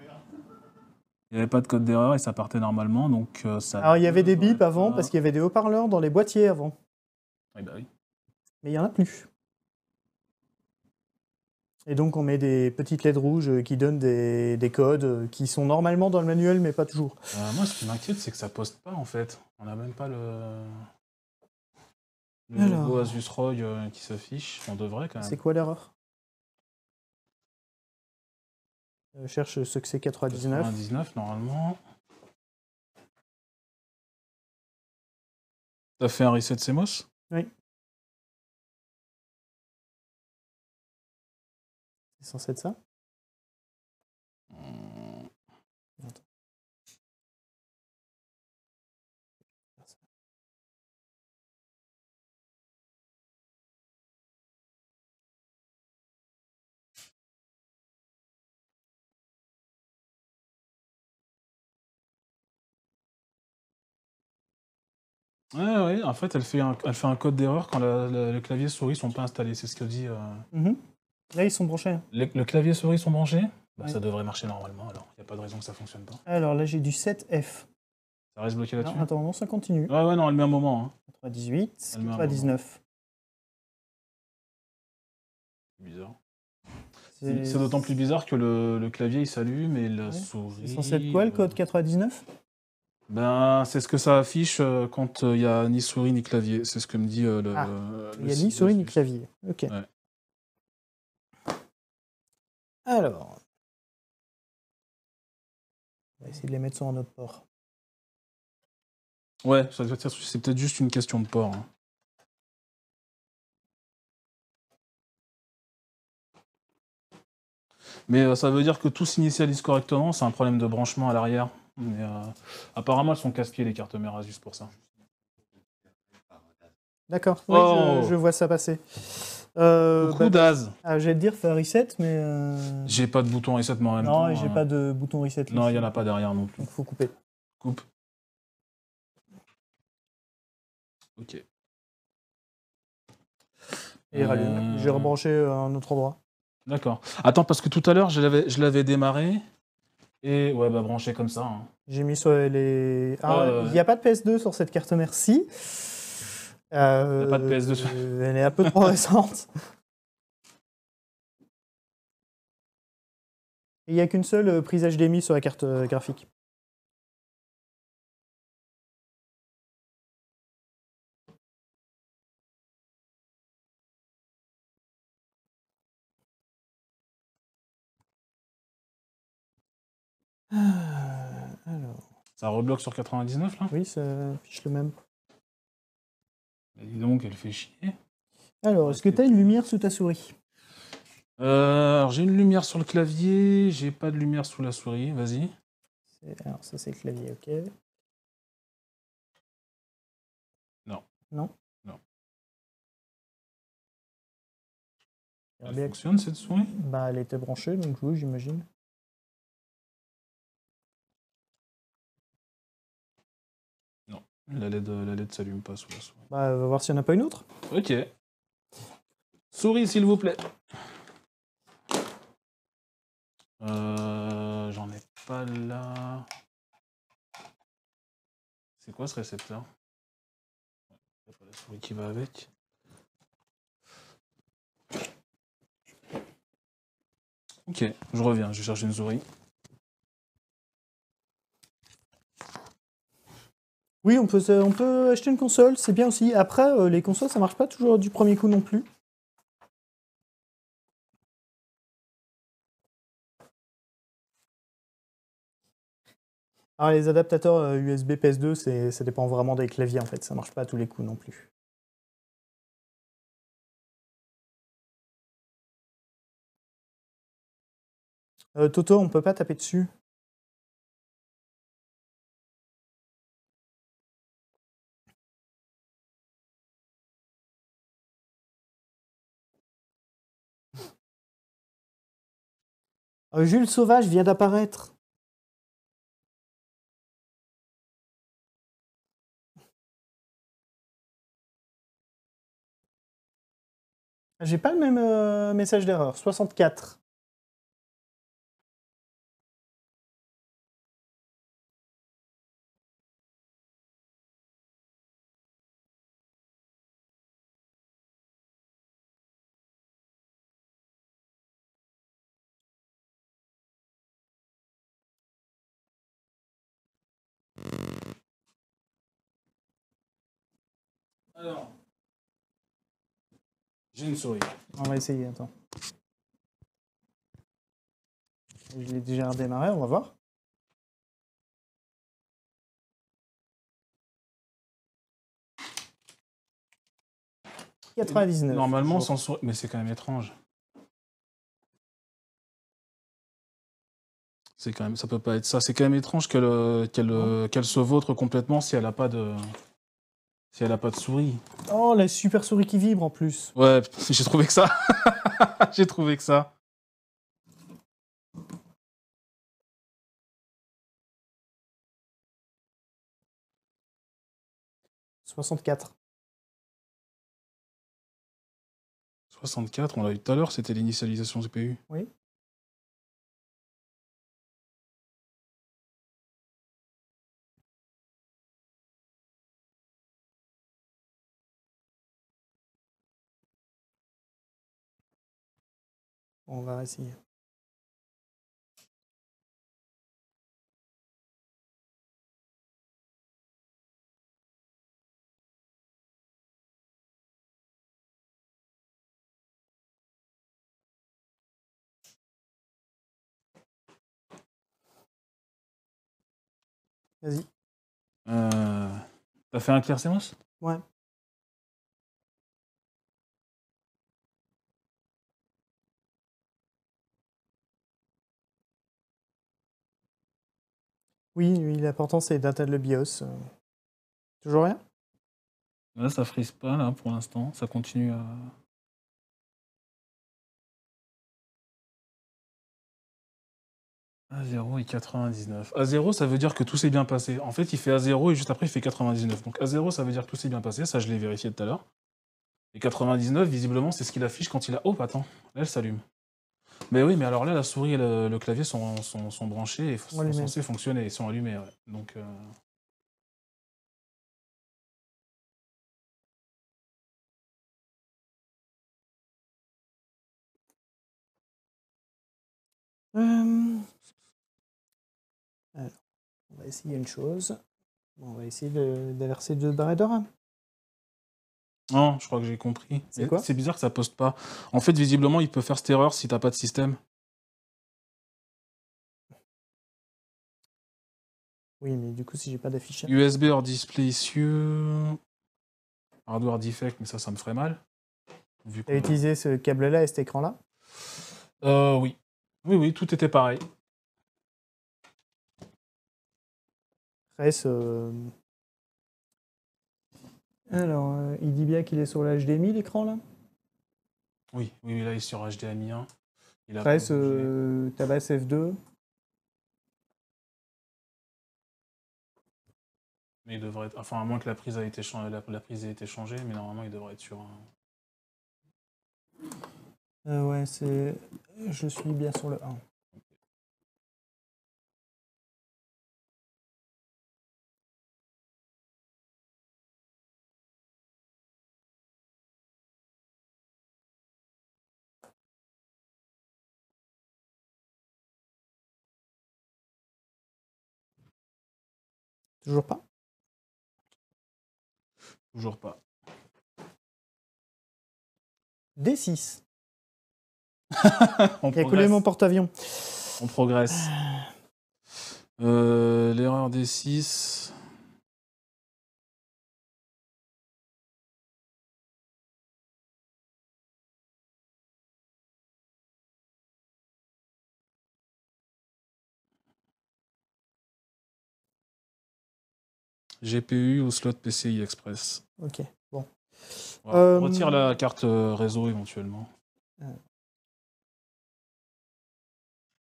Il n'y avait pas de code d'erreur et ça partait normalement, donc euh, ça... Alors, il y avait des bips avant, parce qu'il y avait des haut-parleurs dans les boîtiers avant. Oui, eh ben oui. Mais il n'y en a plus. Et donc, on met des petites LED rouges qui donnent des, codes qui sont normalement dans le manuel, mais pas toujours. Euh, moi, ce qui m'inquiète, c'est que ça poste pas, en fait. On n'a même pas le... Le logo Asus ROG euh, qui s'affiche, on devrait quand même. C'est quoi l'erreur Je euh, cherche ce que c'est 99. 99 normalement. Ça fait un reset CMOS Oui. C'est censé être ça Oui, oui, en fait, elle fait un, elle fait un code d'erreur quand la, le clavier souris sont pas installés, c'est ce que dit. Euh, mhm. Là, ils sont branchés. Hein. Le, clavier souris sont branchés bah, Ça devrait marcher normalement, alors il n'y a pas de raison que ça fonctionne pas. Alors là, j'ai du 7F. Ça reste bloqué là-dessus attends, non, ça continue. Ouais, ouais, non, elle met un moment. hein. 98, 99. C'est Bizarre. C'est d'autant plus bizarre que le, clavier il s'allume mais la souris. C'est censé être quoi le code 99 euh, ben, c'est ce que ça affiche euh, quand euh, il n'y a ni souris ni clavier. C'est ce que me dit euh, le. Ah, il n'y a ni souris ni clavier. Ok. Alors. On va essayer de les mettre sur un autre port. Ouais, c'est peut-être juste une question de port. Hein. Mais ça veut dire que tout s'initialise correctement, c'est un problème de branchement à l'arrière. Mais euh, apparemment, elles sont casquées, les cartes mères juste pour ça. D'accord, oh. je, vois ça passer. Euh, Beaucoup bah, d'az. te ah, dire, faire reset, mais. Euh, j'ai pas de bouton reset, moi, même non, j'ai hein. pas de bouton reset. non, il y en a pas derrière non plus. Donc, faut couper. Coupe. Ok. Et rallume. Euh. J'ai rebranché un autre endroit. D'accord. Attends, parce que tout à l'heure, je l'avais démarré. Et ouais, bah branché comme ça. Hein. J'ai mis sur les. Ah, il n'y a pas de PS2 sur cette carte, merci. a pas de euh, PS2 <laughs> Elle est un peu trop récente. Il n'y a qu'une seule euh, prise HDMI sur la carte euh, graphique. Ça rebloque sur 99 là Oui, ça affiche le même. vas bah, dis donc, elle fait chier. Alors, est-ce que tu as une lumière sous ta souris euh, Alors, j'ai une lumière sur le clavier, j'ai pas de lumière sous la souris, vas-y. Alors, ça c'est le clavier, ok. Non. Non Non. Elle, fonctionne cette souris Bah, elle était branchée, donc oui, j'imagine. La LED, la s'allume pas sous la souris. Bah, on va voir s'il n'y en a pas une autre. Ok. Souris, s'il vous plaît. Euh, j'en ai pas là. C'est quoi ce récepteur la souris qui va avec. Ok, je reviens, je cherche une souris. Oui, on peut, on peut acheter une console, c'est bien aussi. Après, euh, les consoles, ça marche pas toujours du premier coup non plus. Alors les adaptateurs USB euh, PS2, ça dépend vraiment des claviers en fait, ça marche pas à tous les coups non plus. Euh, Toto, on peut pas taper dessus. Jules Sauvage vient d'apparaître. J'ai pas le même euh, message d'erreur. 64. Alors. J'ai une souris. On va essayer, attends. Je l'ai déjà redémarré, on va voir. a 99. Normalement, sans souris. Mais c'est quand même étrange. C'est quand même, ça peut pas être ça. C'est quand même étrange qu'elle euh, euh, se vautre complètement si elle n'a pas de. Si elle a pas de souris. Oh, la super souris qui vibre en plus. Ouais, <laughs> j'ai trouvé que ça. <laughs> j'ai trouvé que ça. Soixante-quatre. 64, on l'a eu tout à l'heure, c'était l'initialisation CPU. Oui. On va essayer. Vas-y. Euh, T'as fait un clair séance Ouais. Oui, oui, l'important c'est de le BIOS. Euh. Toujours rien? Là, ça frise pas, là, pour l'instant. Ça continue à... a 0 et 99. a 0, ça veut dire que tout s'est bien passé. En fait, il fait a 0 et juste après, il fait 99. Donc a 0, ça veut dire que tout s'est bien passé. Ça, je l'ai vérifié tout à l'heure. Et 99, visiblement, c'est ce qu'il affiche quand il a... Oh, attends, là, elle s'allume. Mais oui, mais alors là, la souris et le, clavier sont, sont, sont, branchés et sont censés fonctionner. Ils sont allumés, Donc. Euh, euh, alors, on va essayer une chose. on va essayer d'inverser deux barres de non, je crois que j'ai compris. C'est bizarre que ça poste pas. En fait, visiblement, il peut faire cette erreur si t'as pas de système. Oui, mais du coup, si j'ai pas d'affichage. USB or display issue. Hardware defect, mais ça, ça me ferait mal. Tu as utilisé ce câble-là et cet écran-là Euh, oui. Oui, oui, tout était pareil. Après, alors, euh, il dit bien qu'il est sur l'HDMI, l'écran, là Oui, oui, là, il est sur HDMI 1. Il Presse, euh, F2. Mais il devrait être... Enfin, à moins que la prise, été la, prise ait été changée, mais normalement, il devrait être sur un... Euh, ouais, c'est... Je suis bien sur le 1. Toujours pas Toujours pas. D6. <laughs> On Il a coulé mon porte-avions. On progresse. Ah. Euh, l'erreur D6. GPU ou slot PCI Express. Ok, bon. On euh, Retire la carte euh, réseau éventuellement. Euh.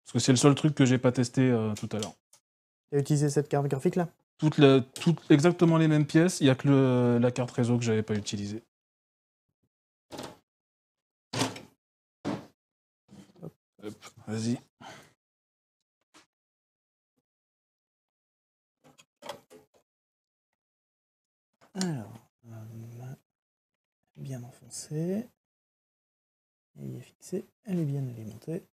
Parce que c'est le seul truc que j'ai pas testé tout à l'heure. Tu as utilisé cette carte graphique là toutes, toutes Exactement les mêmes pièces, il n'y a que la carte réseau que j'avais pas utilisée. Vas-y. Alors, euh, bien enfoncée. Elle est fixée, elle est bien alimentée.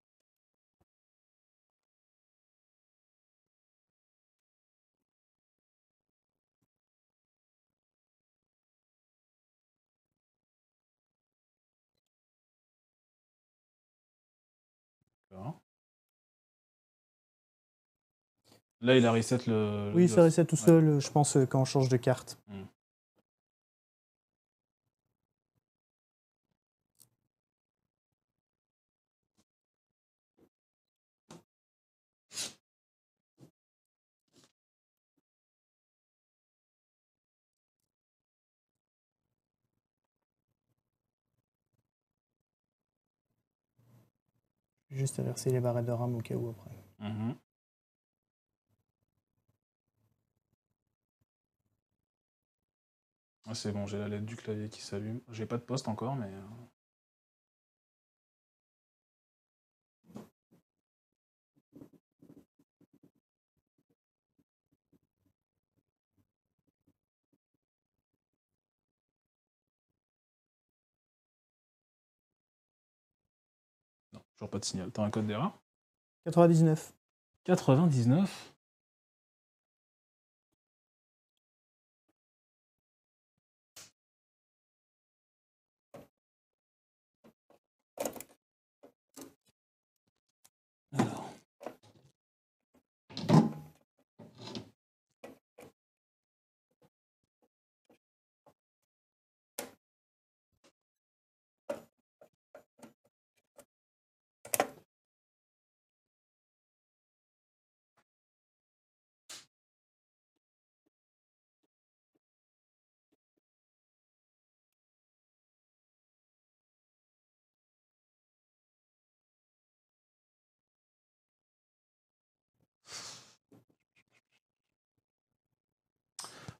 Là, il a reset le. Oui, il ça reset tout seul, je pense, euh, quand on change de carte. Hmm. Juste à verser les barrettes de RAM au cas où après. Mhm. Ah, c'est bon, j'ai la lettre du clavier qui s'allume. J'ai pas de poste encore, mais euh, Toujours pas de signal. T'as un code d'erreur 99. 99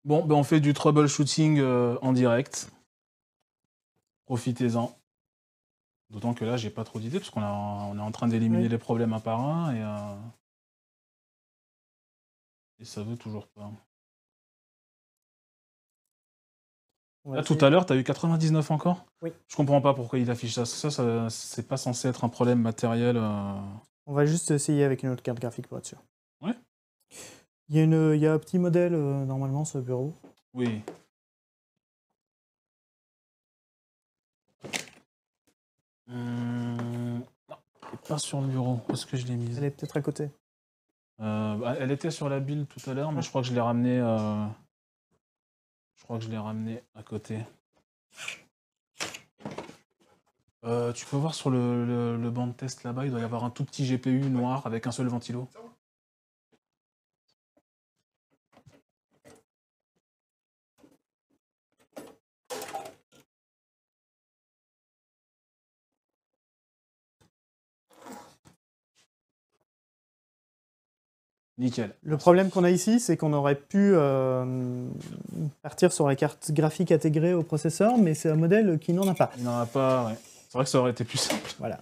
Bon, ben on fait du troubleshooting euh, en direct. Profitez-en. D'autant que là, j'ai pas trop d'idées, parce qu'on est en train d'éliminer les problèmes un par un, et, ça euh, ne ça veut toujours pas. tout à l'heure, tu as eu 99 encore Oui. Je comprends pas pourquoi il affiche ça. Ça, ça c'est pas censé être un problème matériel. Euh. On va juste essayer avec une autre carte graphique pour être sûr. Il y, a un petit modèle euh, normalement sur le bureau. Oui. Euh, pas sur le bureau. Où est-ce que je l'ai mise Elle est peut-être à côté. Euh, bah, elle était sur la bille tout à l'heure, mais ah. je crois que je l'ai ramenée. Je crois que je l'ai à côté. tu peux voir sur le, le banc de test là-bas, il doit y avoir un tout petit GPU noir avec un seul ventilo. Le problème qu'on a ici, c'est qu'on aurait pu euh, partir sur la carte graphique intégrée au processeur, mais c'est un modèle qui n'en a pas. Il n'en a pas, ouais. C'est vrai que ça aurait été plus simple. Voilà.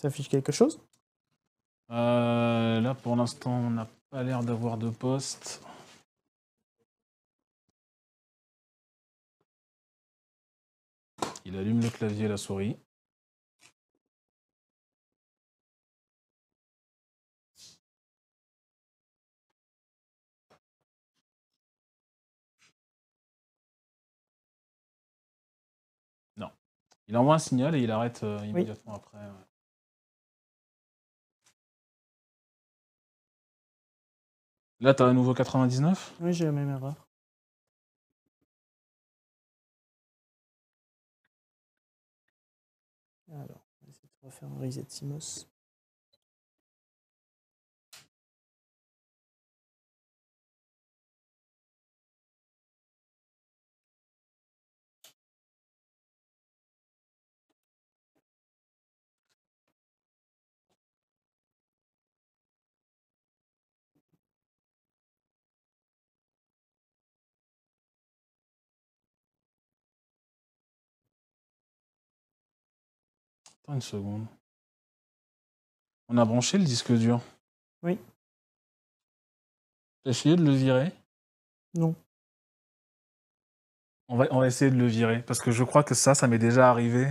Ça affiche quelque chose euh, Là, pour l'instant, on n'a pas l'air d'avoir de poste. Il allume le clavier et la souris. Non. Il envoie un signal et il arrête euh, immédiatement après. Là, t'as à nouveau 99 Oui, j'ai la même erreur. Alors, on va essayer de refaire un reset Simos. une seconde. On a branché le disque dur. Oui. Essayez essayé de le virer Non. On va, on va essayer de le virer parce que je crois que ça, ça m'est déjà arrivé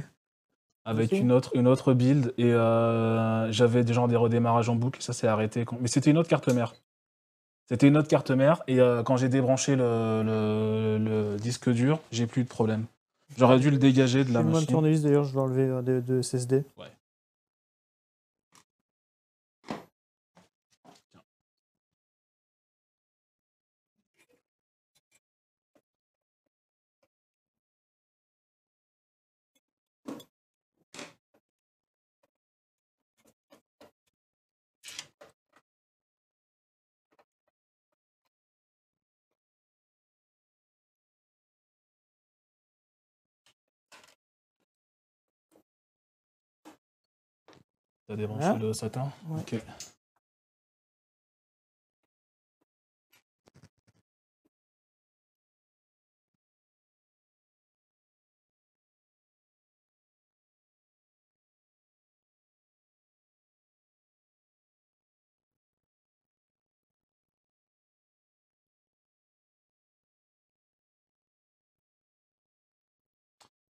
avec une autre, une autre build et euh, j'avais des, des redémarrages en boucle. Ça s'est arrêté. Mais c'était une autre carte mère. C'était une autre carte mère et euh, quand j'ai débranché le, le disque dur, j'ai plus de problème. J'aurais dû le dégager de la machine. Moi, le tournevis, d'ailleurs, je l'ai enlevé euh, de, de SSD. Ouais. T'as débranché voilà. le satin Ok.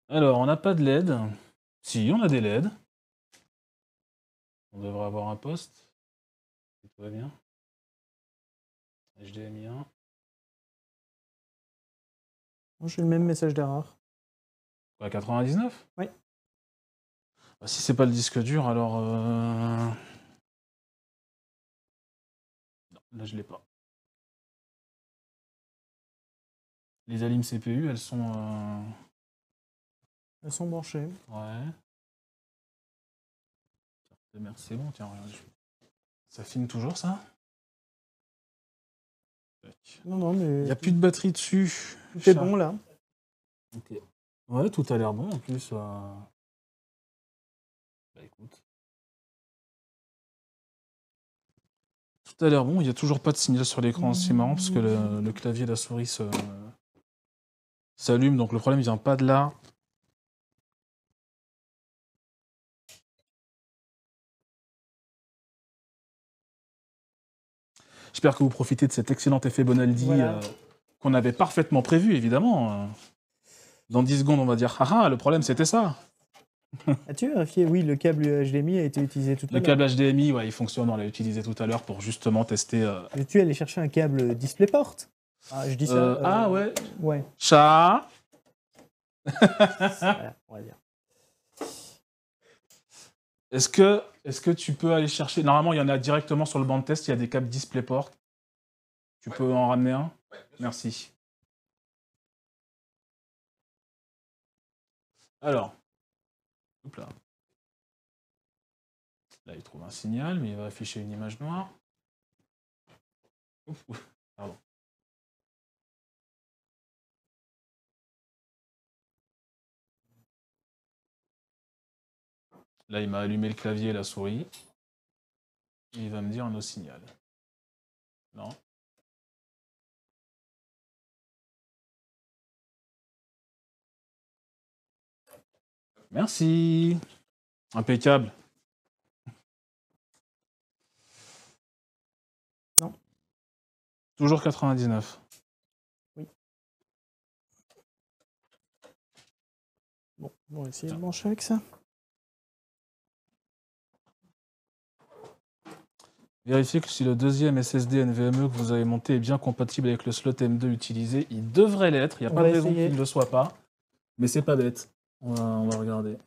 Alors, on n'a pas de LED. Si, on a des LED. On devrait avoir un poste. bien. HDMI 1. J'ai le même message d'erreur. 99 Oui. Bah, si c'est pas le disque dur, alors. Euh, non, là je l'ai pas. Les alimes CPU, elles sont. Euh, elles sont branchées. Ouais merci c'est bon, tiens, regarde. Ça filme toujours ça Non, non, mais. Il n'y a plus de batterie dessus. C'est bon là. Ouais, tout a l'air bon en plus. Euh. Bah écoute. Tout a l'air bon, il n'y a toujours pas de signal sur l'écran. Hein, c'est marrant parce que le, clavier de la souris euh, s'allume, donc le problème vient pas de là. J'espère que vous profitez de cet excellent effet Bonaldi euh, qu'on avait parfaitement prévu, évidemment. Dans 10 secondes, on va dire ah, ah le problème, c'était ça. As-tu vérifié Oui, le câble HDMI a été utilisé tout à l'heure. Le câble HDMI, ouais, il fonctionne, on l'a utilisé tout à l'heure pour justement tester. as euh, tu allé chercher un câble DisplayPort ah, Je dis ça. Euh, ah ouais Ouais. Chat <laughs> on va dire. Est-ce que est-ce que tu peux aller chercher Normalement, il y en a directement sur le banc de test, il y a des câbles DisplayPort. Tu peux en ramener un Merci. Alors. là. Là, il trouve un signal, mais il va afficher une image noire. Pardon. Là, il m'a allumé le clavier et la souris. Et il va me dire un signales. signal. Non Merci. Impeccable. Non. Toujours 99. Oui. Bon, on va essayer de manger avec ça. Vérifiez que si le deuxième SSD NVMe que vous avez monté est bien compatible avec le slot M2 utilisé. Il devrait l'être, il n'y a pas de raison qu'il ne le soit pas. Mais c'est pas bête. On va, regarder.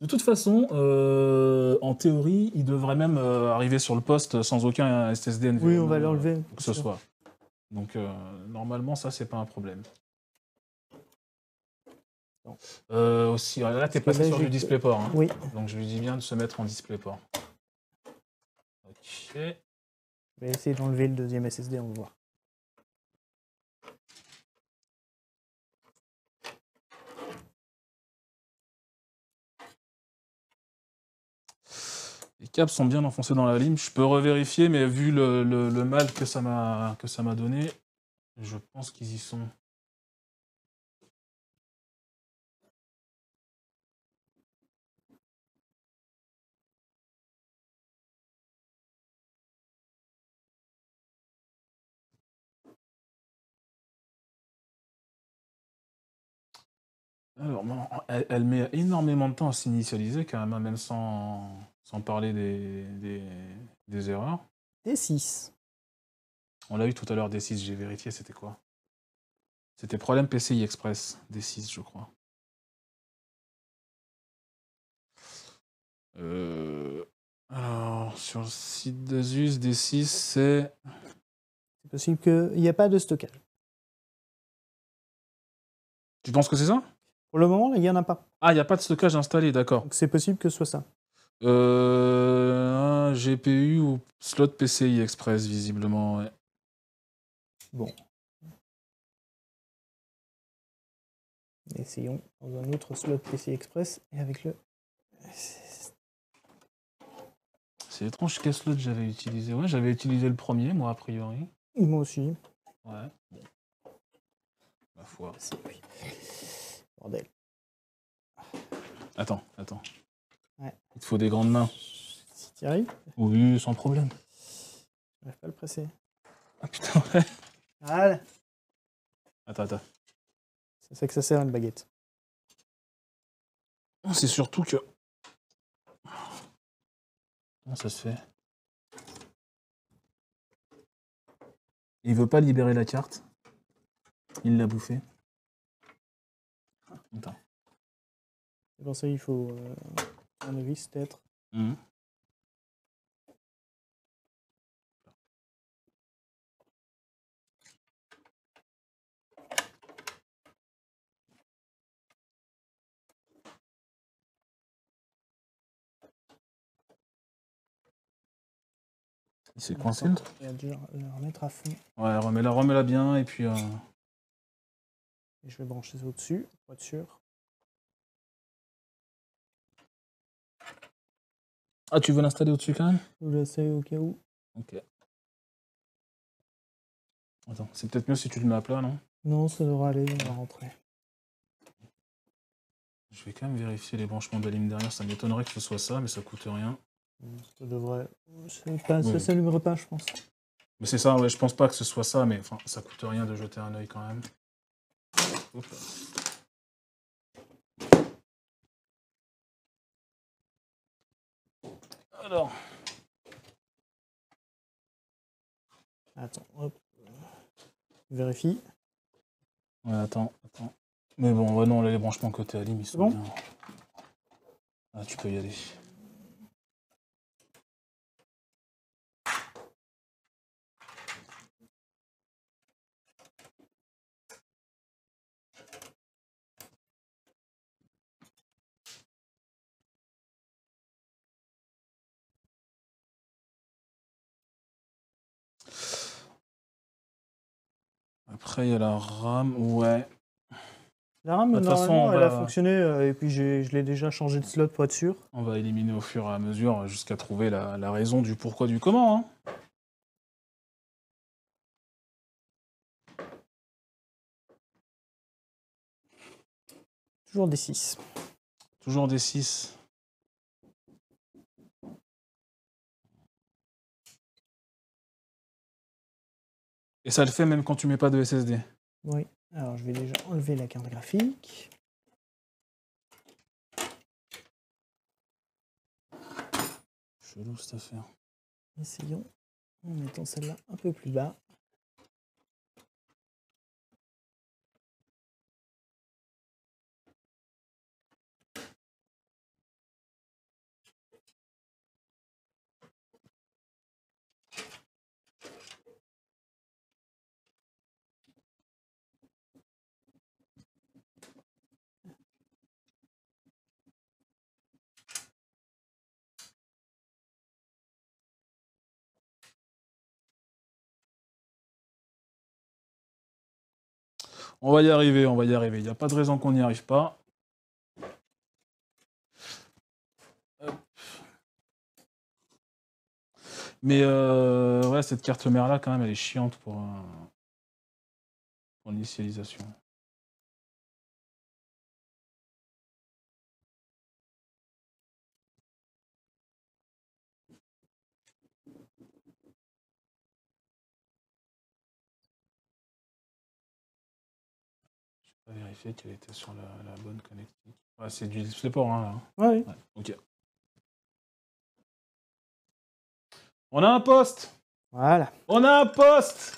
De toute façon, euh, en théorie, il devrait même euh, arriver sur le poste sans aucun SSD NVMe. Oui, on va l'enlever. Euh, que ce soit. Donc normalement, ça, c'est pas un problème. aussi, ah, là, tu es passé sur du DisplayPort. Hein. Oui. Donc je lui dis bien de se mettre en DisplayPort. Ok. Je vais essayer d'enlever le deuxième SSD, on va voir. Les câbles sont bien enfoncés dans la lime. Je peux revérifier, mais vu le, le, le mal que ça m'a donné, je pense qu'ils y sont. elle, met énormément de temps à s'initialiser, quand même, hein, même sans, parler des, erreurs. D6. On l'a eu tout à l'heure, D6, j'ai vérifié, c'était quoi C'était problème PCI Express, D6, je crois. Euh, alors, sur le site d'Asus, D6, c'est... C'est possible qu'il n'y a pas de stockage. Tu penses que c'est ça pour le moment, il n'y en a pas. Ah, il n'y a pas de stockage installé, d'accord. Donc c'est possible que ce soit ça. Euh, un GPU ou slot PCI Express, visiblement. Bon. Essayons dans un autre slot PCI Express et avec le. C'est étrange quel slot j'avais utilisé. Ouais, j'avais utilisé le premier, moi, a priori. Moi aussi. Ouais. Ma foi. Bordel. Attends, attends. Il te faut des grandes mains. Si t'y arrives Oui, sans problème. Je vais pas le presser. Ah putain, Attends, attends. C'est ça que ça sert une baguette. C'est surtout que. Comment ça se fait Il veut pas libérer la carte. Il l'a bouffée. Attends. Euh, c'est pour ça qu'il faut un novice peut-être. Mmh. Il s'est coincé Il a dû la remettre à fond. Ouais, remets-la, remets-la bien et puis. Euh je vais brancher ça au-dessus, pour sûr. Ah, tu veux l'installer au-dessus quand même Je l'installer au cas où. Ok. Attends, c'est peut-être mieux si tu le mets à plat, non Non, ça devrait aller, on va rentrer. Je vais quand même vérifier les branchements de la ligne derrière, ça m'étonnerait que ce soit ça, mais ça coûte rien. Hmm, ça devrait... Pas... Ça s'allumerait pas, je pense. Mais c'est ça, ouais, je pense pas que ce soit ça, mais enfin, ça coûte rien de jeter un œil quand même. Alors. Attends, hop. Vérifie. attends, attends. Mais bon, ouais, non, là, les branchements côté à limite. C'est bon. Bien. Ah, tu peux y aller. Après, il y a la RAM, ouais. La RAM, bah, normalement, façon, elle a fonctionné, euh, et puis je l'ai déjà changé de slot pour être sûr. On va éliminer au fur et à mesure euh, jusqu'à trouver la, la, raison du pourquoi du comment. Hein. Toujours des 6. Toujours des 6. Et ça le fait même quand tu mets pas de SSD. Oui. Alors je vais déjà enlever la carte graphique. Chelou cette affaire. Essayons en mettant celle-là un peu plus bas. On va y arriver, on va y arriver. Il n'y a pas de raison qu'on n'y arrive pas. Mais euh, ouais, cette carte mère là, quand même, elle est chiante pour, pour l'initialisation. On vérifier qu'elle était sur la, bonne connectique. c'est du DisplayPort, hein, hein. Ouais. Ok. On a un poste Voilà. On a un poste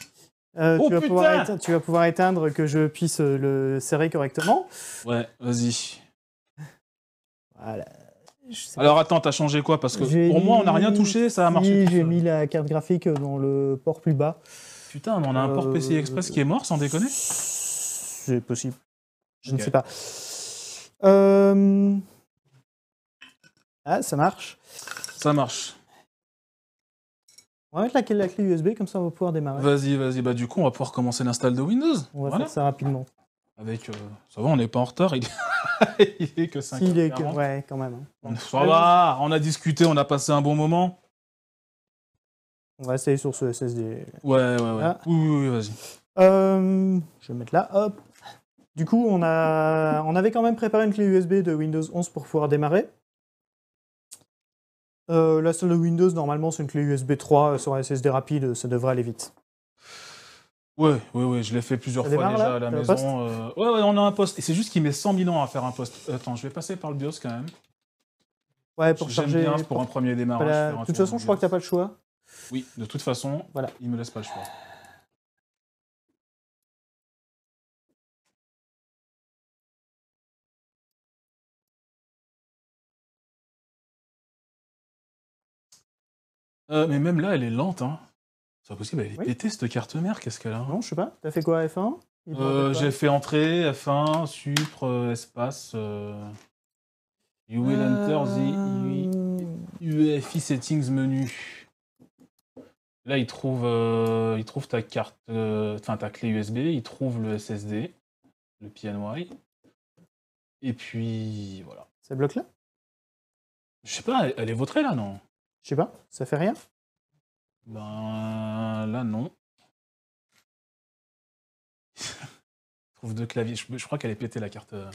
euh, oh, tu, vas pouvoir éteindre, tu vas pouvoir éteindre que je puisse euh, le serrer correctement. Ouais, vas-y. Voilà. Alors attends, t'as changé quoi Parce que pour moi, on n'a rien touché, ça a marché. Oui, j'ai mis la carte graphique dans le port plus bas. Putain, mais on a un port PCI Express euh, qui est mort, sans déconner c'est possible. Je ne sais pas. Euh, ah, ça marche. Ça marche. On va mettre la clé, USB, comme ça on va pouvoir démarrer. Vas-y, vas-y. Bah, du coup, on va pouvoir commencer l'install de Windows. On va faire ça rapidement. Avec, euh, ça va, on n'est pas en retard. Il, que <laughs> 5 Il est que, ouais, quand même. Hein. On, a discuté, on a passé un bon moment. On va essayer sur ce SSD. Ouais, ouais, ouais. Ah. Oui, vas-y. Euh, je vais mettre là, hop. Du coup, on, a, on avait quand même préparé une clé USB de Windows 11 pour pouvoir démarrer. Euh, la seule de Windows, normalement, c'est une clé USB 3 euh, sur un SSD rapide, ça devrait aller vite. Ouais, ouais, ouais, je l'ai fait plusieurs fois déjà à la maison. Euh, ouais, ouais, on a un poste. Et c'est juste qu'il met 100 000 ans à faire un poste. Attends, je vais passer par le BIOS quand même. Ouais, pour charger. Bien, pour, un premier démarrage. De toute façon, je crois que tu n'as pas le choix. Oui, de toute façon, voilà. il me laisse pas le choix. Euh, mais même là, elle est lente. Hein. C'est pas possible, elle est cette carte mère, qu'est-ce qu'elle a hein Non, je sais pas. T'as fait quoi F1 euh, J'ai fait entrer, F1, supre, euh, espace. You will enter the UEFI settings menu. Là, il trouve, il trouve ta carte, enfin ta clé USB, il trouve le SSD, le PNY. Et puis voilà. Ça bloque là Je sais pas, elle, est vautrée là, non je sais pas, ça fait rien Ben là non. Il <laughs> trouve deux claviers. Je, crois qu'elle est pétée la carte. Euh.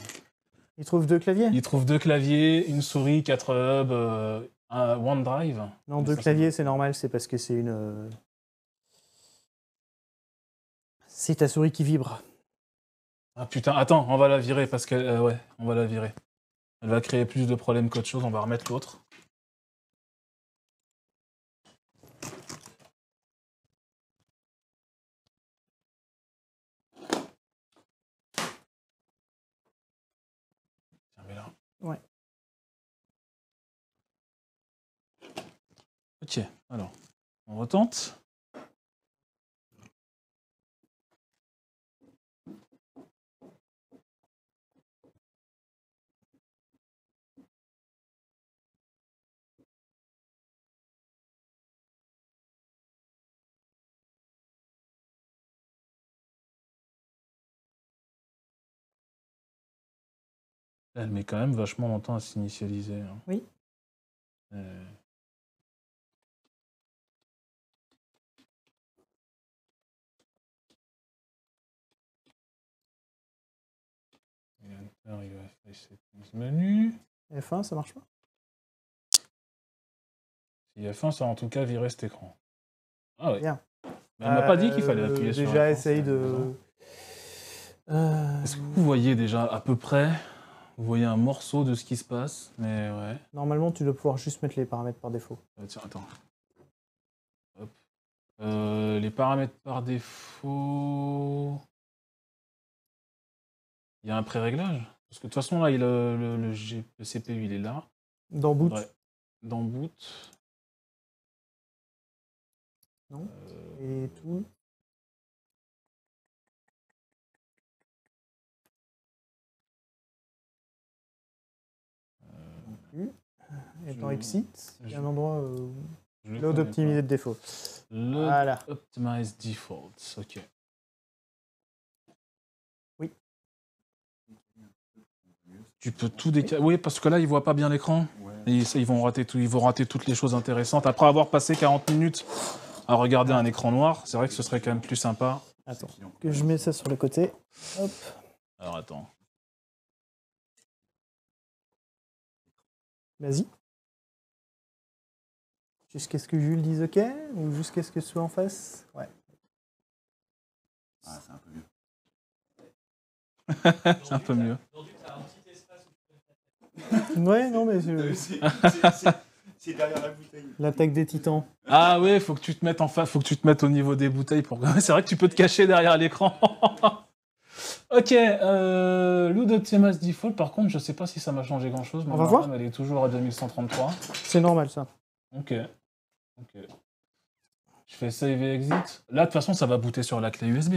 Il trouve deux claviers Il trouve deux claviers, une souris, quatre hubs, euh, un OneDrive. Non, deux claviers, c'est normal, c'est parce que c'est une. Euh, c'est ta souris qui vibre. Ah putain, attends, on va la virer parce que ouais, on va la virer. Elle va créer plus de problèmes qu'autre chose. On va remettre l'autre. Ok, alors, on retente. Elle met quand même vachement longtemps à s'initialiser. Hein. Oui. Euh, il menu. F1, ça marche pas Si F1, ça en tout cas viré cet écran. Ah oui. on m'a pas dit qu'il fallait euh, appuyer déjà sur Déjà, essaye de. Euh, Est-ce que vous voyez déjà à peu près Vous voyez un morceau de ce qui se passe Mais ouais. Normalement, tu dois pouvoir juste mettre les paramètres par défaut. Euh, tiens, attends. les paramètres par défaut. Il y a un pré-réglage parce que de toute façon, là, il le, CPU, il est là. Dans boot Dans boot. Non. Euh, Et tout. Euh, Et dans exit, il y a un endroit euh, où... Load optimisé de défaut. Load voilà. optimize default, ok. Tu peux tout décaler. Oui, parce que là, ils voient pas bien l'écran. Ils, vont rater tout, ils vont rater toutes les choses intéressantes. Après avoir passé 40 minutes à regarder un écran noir, c'est vrai que ce serait quand même plus sympa. Attends, que je mets ça sur le côté. Hop. Alors attends. Vas-y. Jusqu'à ce que Jules dise OK ou jusqu'à ce que ce soit en face Ouais. Ah, c'est un peu mieux. <laughs> c'est un peu mieux. <laughs> ouais, non, mais. C'est derrière la bouteille. L'attaque des titans. Ah ouais, faut que tu te mettes en face, faut que tu te mettes au niveau des bouteilles pour. <laughs> C'est vrai que tu peux te cacher derrière l'écran. <laughs> ok, euh, de Default, par contre, je sais pas si ça m'a changé grand chose. On va voir. Elle est toujours à 2133. C'est normal ça. Ok. Ok. Je fais save et exit. Là, de toute façon, ça va booter sur la clé USB.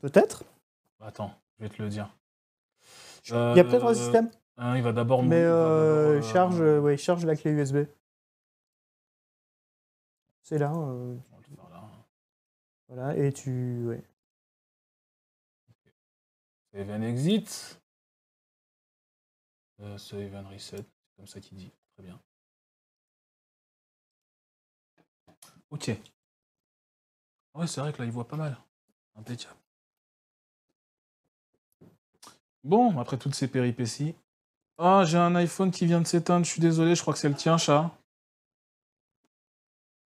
Peut-être. Attends, je vais te le dire. Il y a peut-être un euh, système. Hein, il va d'abord Mais euh, euh, charge, charge la clé USB. C'est euh, là. voilà, et tu. ouais. Save and exit. save and reset, c'est comme ça qu'il dit. Très bien. Ok. Ouais, c'est vrai que là, il voit pas mal. Impeccable. Bon, après toutes ces péripéties, ah, oh, j'ai un iPhone qui vient de s'éteindre, je suis désolé, je crois que c'est le tien, chat.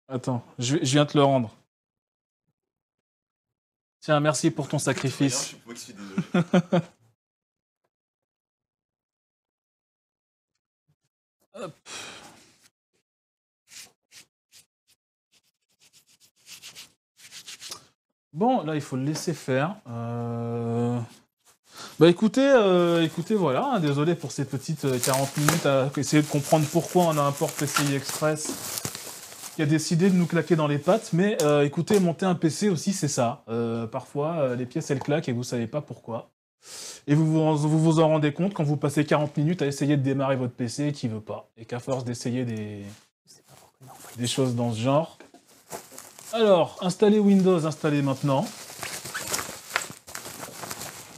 Attends, je, viens te le rendre. Tiens, merci pour ton sacrifice. <laughs> Bon, là, il faut le laisser faire. Euh, bah écoutez, euh, écoutez, voilà, hein, désolé pour ces petites 40 euh, minutes à essayer de comprendre pourquoi on a un port PCI Express qui a décidé de nous claquer dans les pattes, mais euh, écoutez, monter un PC aussi, c'est ça. parfois, les pièces, elles claquent et vous savez pas pourquoi. Et vous vous, en rendez compte quand vous passez 40 minutes à essayer de démarrer votre PC qui veut pas. Et qu'à force d'essayer des... des choses dans ce genre. Alors, installer Windows, installer maintenant.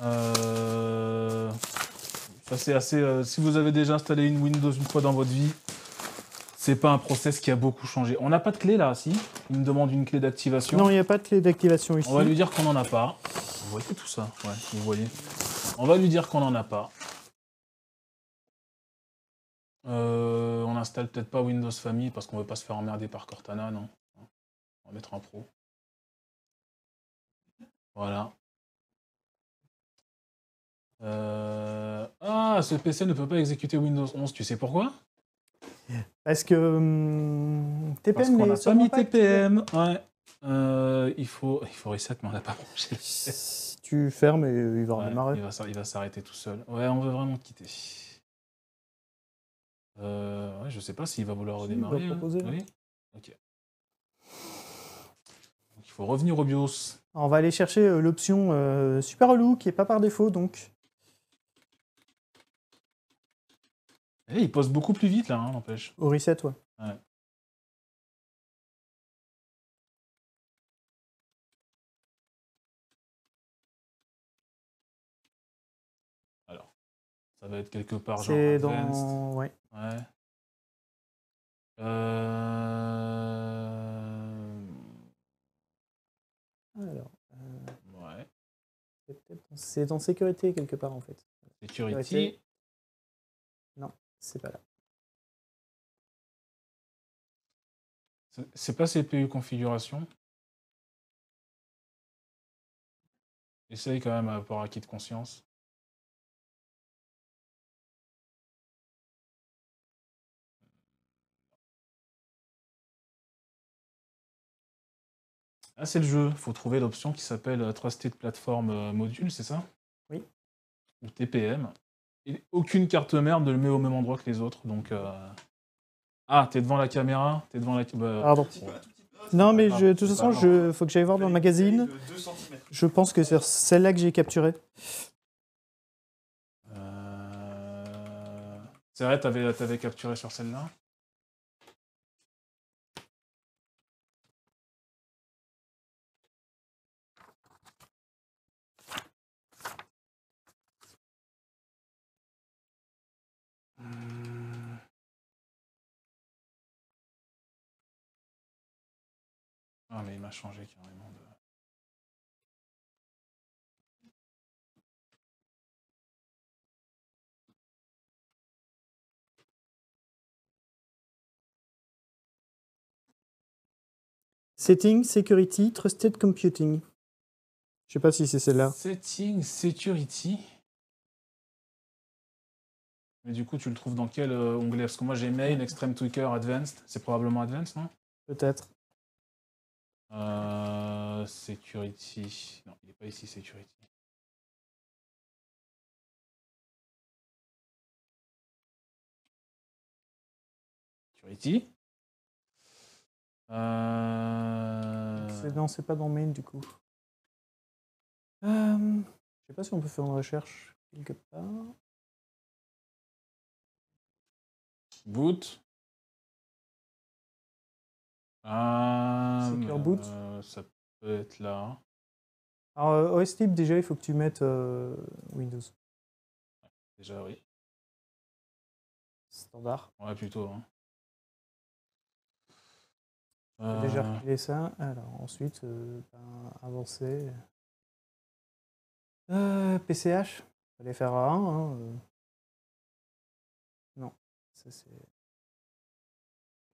Euh, assez. Euh, si vous avez déjà installé une Windows une fois dans votre vie, c'est pas un process qui a beaucoup changé. On n'a pas de clé là, si Il me demande une clé d'activation. Non, il n'y a pas de clé d'activation ici. On va lui dire qu'on n'en a pas. Vous voyez tout ça Ouais, vous voyez. On va lui dire qu'on n'en a pas. Euh, on installe peut-être pas Windows Family parce qu'on veut pas se faire emmerder par Cortana, non. On va mettre un pro. Voilà. Euh, ah, ce PC ne peut pas exécuter Windows 11, tu sais pourquoi Parce que hum, TPM pas mis TPM. Ouais. Euh, il, faut, il faut reset, mais on n'a pas branché. Si tu fermes, il va redémarrer. Il va s'arrêter tout seul. Ouais, on veut vraiment quitter. Euh, ouais, je sais pas s'il va vouloir redémarrer. Hein. Il faut revenir au BIOS. On va aller chercher l'option super relou qui est pas par défaut donc. Eh, il pose beaucoup plus vite là, hein, n'empêche. Au reset, ouais. Alors, ça va être quelque part genre. C'est dans. Ouais. ouais. Euh, Alors. Euh, ouais. C'est dans sécurité quelque part en fait. Sécurité c'est pas là. C'est pas CPU e configuration. Essaye quand même par acquis de conscience. Ah, c'est le jeu. Il faut trouver l'option qui s'appelle euh, Trusted Platform euh, Module, c'est ça Oui. Ou TPM aucune carte mère ne le met au même endroit que les autres. Donc. Euh, ah, t'es devant la caméra T'es devant la. Bah, Pardon. Non, mais de toute façon, il faut que j'aille voir dans le magazine. Je pense que c'est celle-là que j'ai capturé. Euh... C'est vrai, t'avais capturé sur celle-là Euh. Ah mais il m'a changé carrément de... Setting, Security, Trusted Computing. Je sais pas si c'est celle-là. Setting, Security. Mais du coup, tu le trouves dans quel euh, onglet Parce que moi, j'ai Mail, Extreme Tweaker, Advanced. C'est probablement Advanced, non Peut-être. Euh, security. Non, il n'est pas ici, Security. Security. Euh... Non, c'est pas dans Mail, du coup. Euh, je sais pas si on peut faire une recherche quelque part. boot. Ah, euh, Secure boot. Euh, ça peut être là. Alors, euh, OS déjà, il faut que tu mettes Windows. Déjà, oui. Standard. Ouais, plutôt. Hein. déjà reculer ça. Alors, ensuite, ben, avancer. PCH, il fallait faire un hein,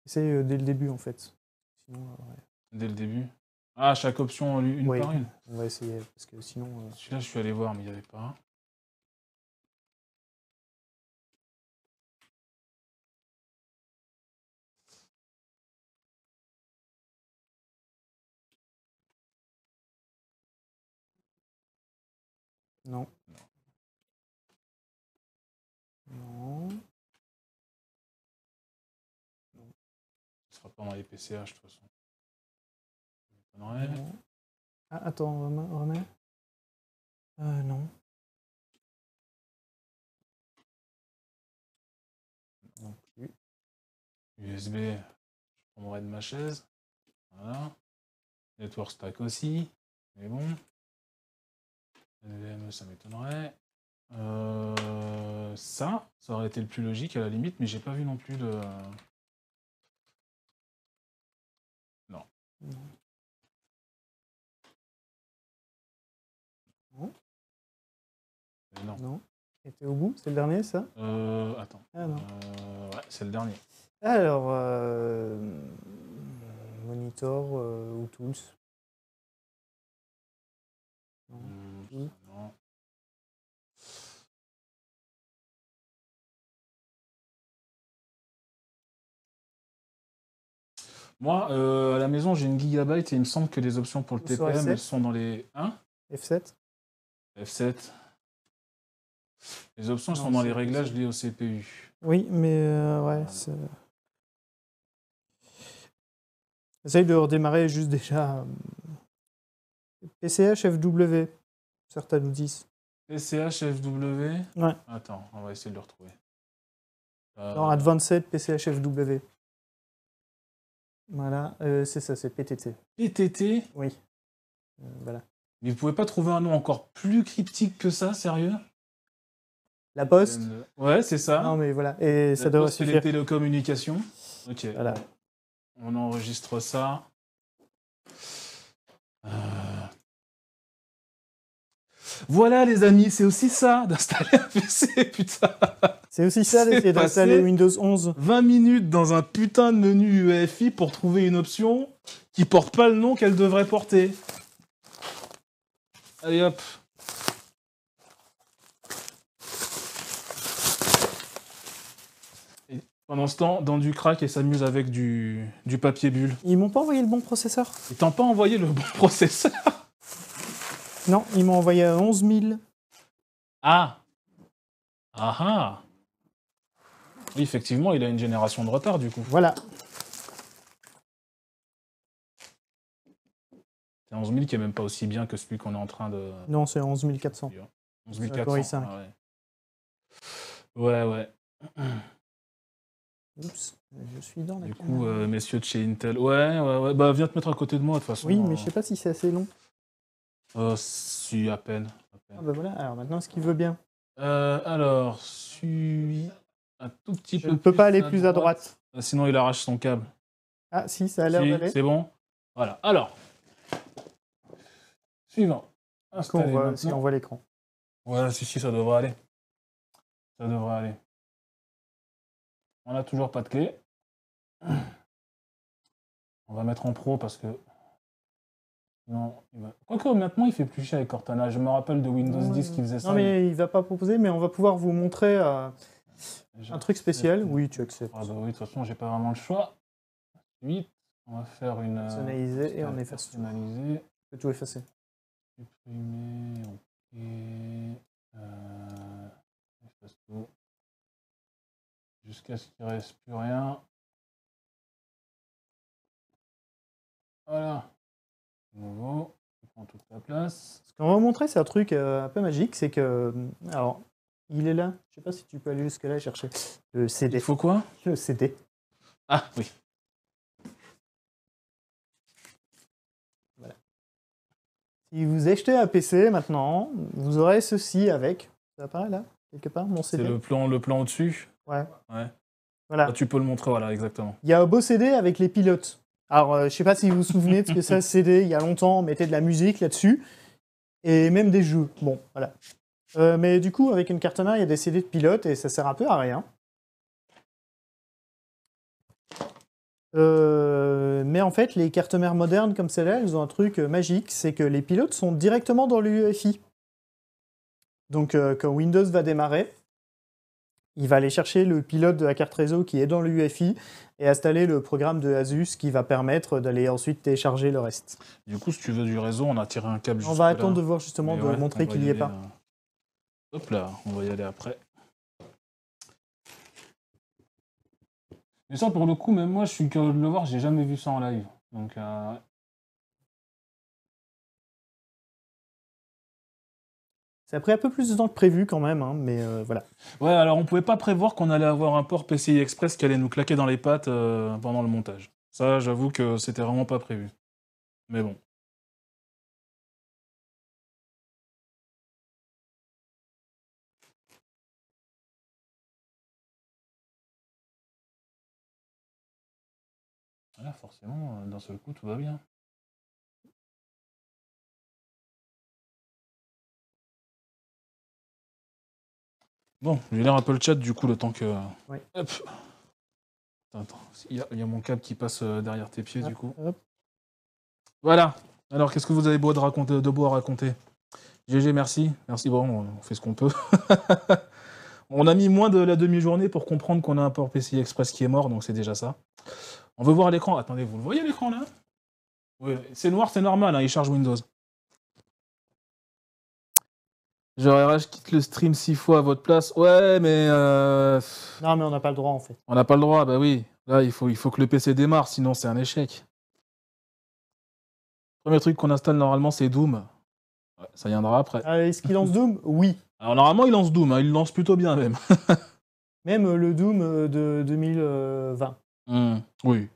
c'est euh, dès le début, en fait. Sinon, euh, Dès le début Ah, chaque option, une par une On va essayer, parce que sinon... Euh, là je suis allé voir, mais il n'y avait pas. non. pas dans les PCH de toute façon. Ah, attends, remets. Euh, non. USB, je prendrai de ma chaise. Voilà. Network Stack aussi. Mais bon. E, ça m'étonnerait. Euh, ça, ça aurait été le plus logique à la limite, mais j'ai pas vu non plus de. Euh, non. Non. non. au bout C'est le dernier, ça Euh, attends. Ah, euh, ouais, c'est le dernier. Alors, euh, monitor ou tools Tools. Moi, euh, à la maison, j'ai une gigabyte et il me semble que les options pour le TPM, elles sont dans les. F7 hein F7. Les options sont dans les réglages liés au CPU. Oui, mais euh, ouais. Euh, Essaye de redémarrer juste déjà. PCHFW. certains nous disent. PCHFW. Ouais. Attends, on va essayer de le retrouver. Non, Advanced PCHFW. Voilà, euh, c'est ça, c'est PTT. PTT Oui. Euh, voilà. Mais vous pouvez pas trouver un nom encore plus cryptique que ça, sérieux La Poste euh, Ouais, c'est ça. Non, mais voilà. Et ça doit suffire. les télécommunications. Ok. Voilà. On enregistre ça. Euh... Voilà les amis, c'est aussi ça d'installer un PC, <laughs> putain. C'est aussi ça d'essayer d'installer Windows 11. 20 minutes dans un putain de menu UEFI pour trouver une option qui porte pas le nom qu'elle devrait porter. Allez hop. pendant ce temps, dans du crack et s'amuse avec du, du papier bulle. Ils m'ont pas envoyé le bon processeur. Ils t'ont pas envoyé le bon <laughs> processeur non, il m'a envoyé à 11 000. Ah Ah ah Oui, effectivement, il a une génération de retard du coup. Voilà. C'est 11 000 qui est même pas aussi bien que celui qu'on est en train de. Non, c'est 11 400. 11 400. ouais. ouais, ouais. Oups, je suis dans la. Du coup, euh, messieurs de chez Intel. Ouais, ouais, ouais. Bah, viens te mettre à côté de moi de toute façon. Oui, mais je sais pas si c'est assez long. Euh, oh, si, à peine. Ah bah voilà, alors maintenant, est-ce qu'il veut bien euh, Alors, suis un tout petit peu. Je ne peut pas aller plus à droite. Ah, sinon, il arrache son câble. Ah, si, ça a l'air d'aller. C'est bon. Voilà. Alors, suivant. On voit, si on voit l'écran. Voilà, si, si, ça devrait aller. Ça devrait aller. On n'a toujours pas de clé. On va mettre en pro parce que non, Quoique maintenant il fait plus chier avec Cortana. Je me rappelle de Windows 10 qui faisait ça. Non mais il ne va pas proposer, mais on va pouvoir vous montrer euh, un truc spécial. Oui, tu acceptes. Ah bah oui, de toute façon j'ai pas vraiment le choix. Ensuite on va faire une. Euh, personnaliser et on efface tout. Personnaliser. tout effacer. Supprimer, ok. tout. Euh, Jusqu'à ce qu'il ne reste plus rien. Voilà toute la place. Ce qu'on va vous montrer, c'est un truc euh, un peu magique, c'est que. Euh, alors, il est là. Je sais pas si tu peux aller jusque-là chercher le CD. Il faut quoi Le CD. Ah oui. Voilà. Si vous achetez un PC maintenant, vous aurez ceci avec. Ça apparaît là, quelque part, mon CD. C'est le plan, le plan au-dessus Ouais. Ouais. Voilà. Ah, tu peux le montrer, voilà, exactement. Il y a un beau CD avec les pilotes. Alors, euh, je sais pas si vous vous souvenez, de ce que ça, <laughs> CD, il y a longtemps, on mettait de la musique là-dessus, et même des jeux. Bon, voilà. Euh, mais du coup, avec une carte mère, il y a des CD de pilote, et ça sert un peu à rien. Euh, mais en fait, les cartes mères modernes comme celle-là, elles ont un truc magique, c'est que les pilotes sont directement dans l'UEFI. Donc, quand Windows va démarrer, il va aller chercher le pilote de la carte réseau qui est dans l'UFI et installer le programme de Asus qui va permettre d'aller ensuite télécharger le reste. Du coup, si tu veux du réseau, on a tiré un câble. On va attendre de voir justement, de montrer qu'il n'y est pas. Hop là, on va y aller après. Mais ça, pour le coup, même moi, je suis curieux de le voir, j'ai jamais vu ça en live. Donc, euh, Ça a pris un peu plus de temps que prévu quand même, hein, mais euh, voilà. Ouais, alors on pouvait pas prévoir qu'on allait avoir un port PCI Express qui allait nous claquer dans les pattes euh, pendant le montage. Ça, j'avoue que c'était vraiment pas prévu. Mais bon. Voilà, forcément, euh, d'un seul coup, tout va bien. Bon, j'ai l'air un peu le chat du coup, le temps que. Hop. Attends, Il, y a, mon câble qui passe euh, derrière tes pieds du coup. Voilà. Alors, qu'est-ce que vous avez beau de, raconter, de beau à raconter GG, merci. Merci, bon, on fait ce qu'on peut. <laughs> on a mis moins de la demi-journée pour comprendre qu'on a un port PCI Express qui est mort, donc c'est déjà ça. On veut voir l'écran. Attendez, vous le voyez l'écran là oui, C'est noir, c'est normal, hein, il charge Windows. Genre RH quitte le stream six fois à votre place. Ouais, mais. Euh, non, mais on n'a pas le droit en fait. On n'a pas le droit, bah oui. Là, il faut, il faut que le PC démarre, sinon c'est un échec. Premier truc qu'on installe normalement, c'est Doom. Ouais, ça viendra après. Ah, est-ce qu'il lance Doom Oui. Alors normalement, il lance Doom. Hein. Il lance plutôt bien même. <laughs> même euh, le Doom euh, de 2020. Hmm, oui.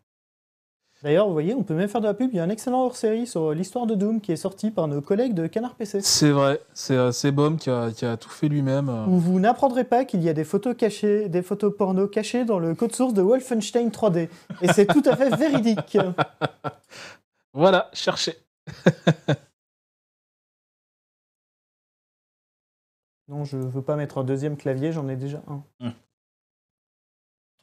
D'ailleurs, vous voyez, on peut même faire de la pub. Il y a un excellent hors-série sur l'histoire de Doom qui est sorti par nos collègues de Canard PC. C'est vrai, c'est euh, Baum qui a, qui a, tout fait lui-même. Euh. Vous n'apprendrez pas qu'il y a des photos cachées, des photos porno cachées dans le code source de Wolfenstein 3D. Et c'est tout à fait véridique. <laughs> voilà, cherchez. <laughs> non, je veux pas mettre un deuxième clavier, j'en ai déjà un. Mmh.